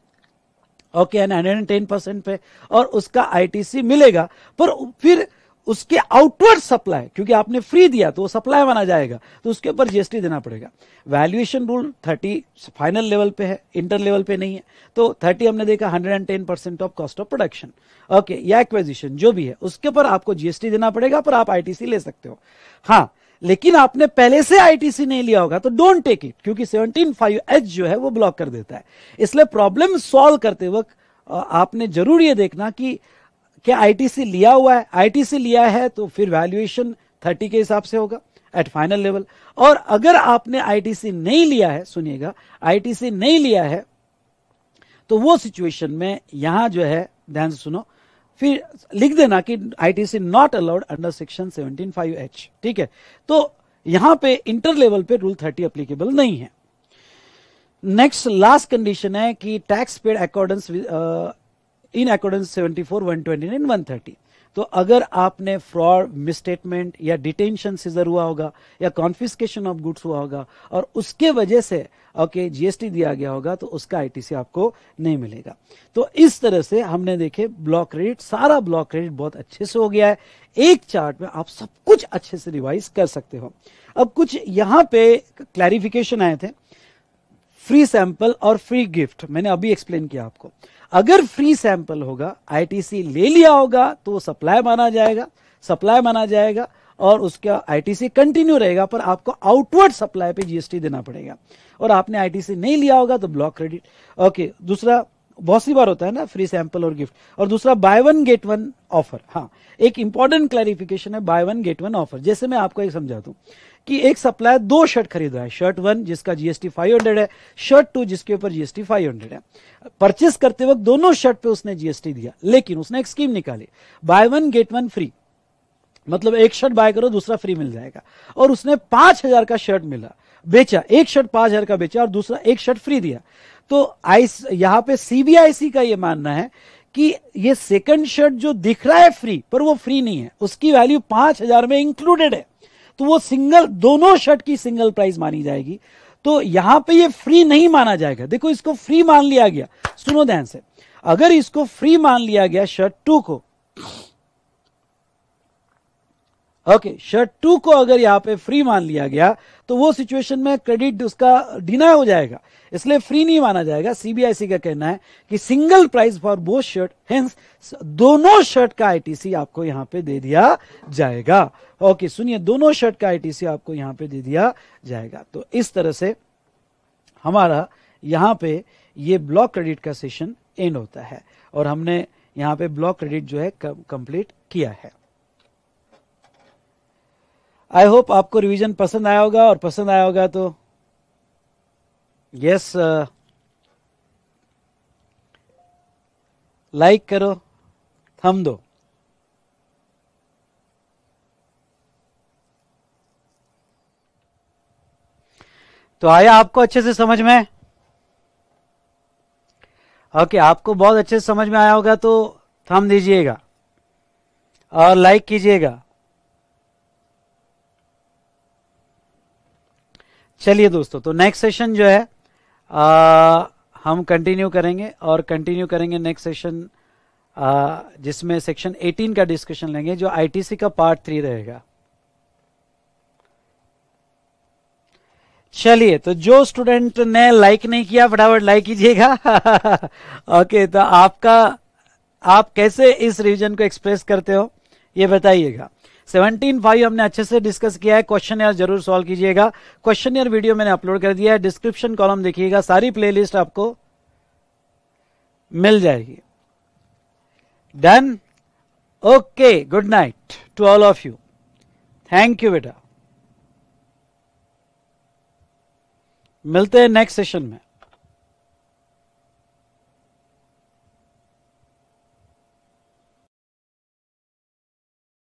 okay and hundred and ten percent पे और उसका आईटीसी मिलेगा पर फिर उसके आउटवर्ड सप्लाई क्योंकि आपने फ्री दिया तो वो सप्लाई बना जाएगा तो उसके ऊपर जीएसटी देना पड़ेगा वैल्यूएशन रूल 30 फाइनल लेवल पे है इंटर लेवल पे नहीं है तो 30 हमने देखा 110 percent of cost of production okay या एक्विजिशन जो भी है उसके ऊपर आपको जीएसटी देना पड़ेगा पर आप आईटीसी ले सकते हो हाँ लेकिन आपने पहले से आईटीसी नहीं लिया होगा तो डोंट टेक इट क्योंकि सेवनटीन फाइव एच जो है वो ब्लॉक कर देता है इसलिए प्रॉब्लम सॉल्व करते वक्त आपने जरूर ये देखना कि क्या आईटीसी लिया हुआ है आईटीसी लिया है तो फिर वैल्यूएशन थर्टी के हिसाब से होगा एट फाइनल लेवल और अगर आपने आईटीसी नहीं लिया है सुनिएगा आईटीसी नहीं लिया है तो वो सिचुएशन में यहां जो है ध्यान से सुनो फिर लिख देना कि ITC not allowed under section five H ठीक है तो यहां पे इंटर लेवल पे रूल 30 अप्लीकेबल नहीं है नेक्स्ट लास्ट कंडीशन है कि tax paid accordance in accordance 74 129 thirty तो अगर आपने फ्रॉड मिसस्टेटमेंट या डिटेंशन सीजर हुआ होगा या कॉन्फिस्केशन ऑफ गुड्स हुआ होगा और उसके वजह से ओके जीएसटी दिया गया होगा तो उसका आईटीसी आपको नहीं मिलेगा तो इस तरह से हमने देखे ब्लॉक क्रेडिट सारा ब्लॉक क्रेडिट बहुत अच्छे से हो गया है एक चार्ट में आप सब कुछ अच्छे से रिवाइज कर सकते हो अब कुछ यहां पे क्लैरिफिकेशन आए थे फ्री सैंपल और फ्री गिफ्ट मैंने अभी एक्सप्लेन किया आपको अगर फ्री सैंपल होगा आईटीसी ले लिया होगा तो वो सप्लाई माना जाएगा सप्लाई माना जाएगा और उसका आईटीसी कंटिन्यू रहेगा पर आपको आउटवर्ड सप्लाई पे जीएसटी देना पड़ेगा और आपने आईटीसी नहीं लिया होगा तो ब्लॉक क्रेडिट ओके दूसरा बहुत सी बार होता है ना फ्री सैंपल और गिफ्ट और दूसरा buy one get one offer हाँ एक इंपॉर्टेंट क्लैरिफिकेशन है buy one get one offer जैसे मैं आपको एक समझा दू कि एक सप्लायर दो शर्ट खरीदा है शर्ट वन जिसका जीएसटी 500 है शर्ट टू जिसके ऊपर जीएसटी 500 है परचेस करते वक्त दोनों शर्ट पे उसने जीएसटी दिया लेकिन उसने एक स्कीम निकाली buy one get one free मतलब एक शर्ट बाय करो दूसरा फ्री मिल जाएगा और उसने पांच का शर्ट मिला बेचा एक शर्ट पांच का बेचा और दूसरा एक शर्ट फ्री दिया तो आई यहां पे सीबीआईसी का ये मानना है कि ये सेकंड शर्ट जो दिख रहा है फ्री पर वो फ्री नहीं है उसकी वैल्यू पांच हजार में इंक्लूडेड है तो वो सिंगल दोनों शर्ट की सिंगल प्राइस मानी जाएगी तो यहां पे ये फ्री नहीं माना जाएगा देखो इसको फ्री मान लिया गया सुनो ध्यान से अगर इसको फ्री मान लिया गया शर्ट टू को ओके शर्ट टू को अगर यहाँ पे फ्री मान लिया गया तो वो सिचुएशन में क्रेडिट उसका डिनाय हो जाएगा इसलिए फ्री नहीं माना जाएगा सीबीआईसी का कहना है कि single price for both shirt hence दोनों शर्ट का आईटीसी आपको यहाँ पे दे दिया जाएगा ओके सुनिए दोनों शर्ट का आईटीसी आपको यहाँ पे दे दिया जाएगा तो इस तरह से हमारा यहाँ पे ये ब्लॉक क्रेडिट का सेशन एंड होता है और हमने यहाँ पे ब्लॉक क्रेडिट जो है कंप्लीट किया है आई होप आपको रिवीजन पसंद आया होगा और पसंद आया होगा तो यस लाइक uh, like करो थम दो तो आया आपको अच्छे से समझ में ओके okay, आपको बहुत अच्छे से समझ में आया होगा तो थम दीजिएगा और लाइक कीजिएगा चलिए दोस्तों तो नेक्स्ट सेशन जो है आ, हम कंटिन्यू करेंगे और कंटिन्यू करेंगे नेक्स्ट सेशन जिसमें सेक्शन 18 का डिस्कशन लेंगे जो आईटीसी का पार्ट थ्री रहेगा चलिए तो जो स्टूडेंट ने लाइक नहीं किया फटाफट लाइक कीजिएगा ओके तो आपका आप कैसे इस रिवीजन को एक्सप्रेस करते हो ये बताइएगा सेवनटीन फाइव हमने अच्छे से डिस्कस किया है क्वेश्चन यार जरूर सॉल्व कीजिएगा क्वेश्चन यार वीडियो मैंने अपलोड कर दिया है डिस्क्रिप्शन कॉलम देखिएगा सारी प्लेलिस्ट आपको मिल जाएगी done okay good night to all of you thank you बेटा मिलते हैं नेक्स्ट सेशन में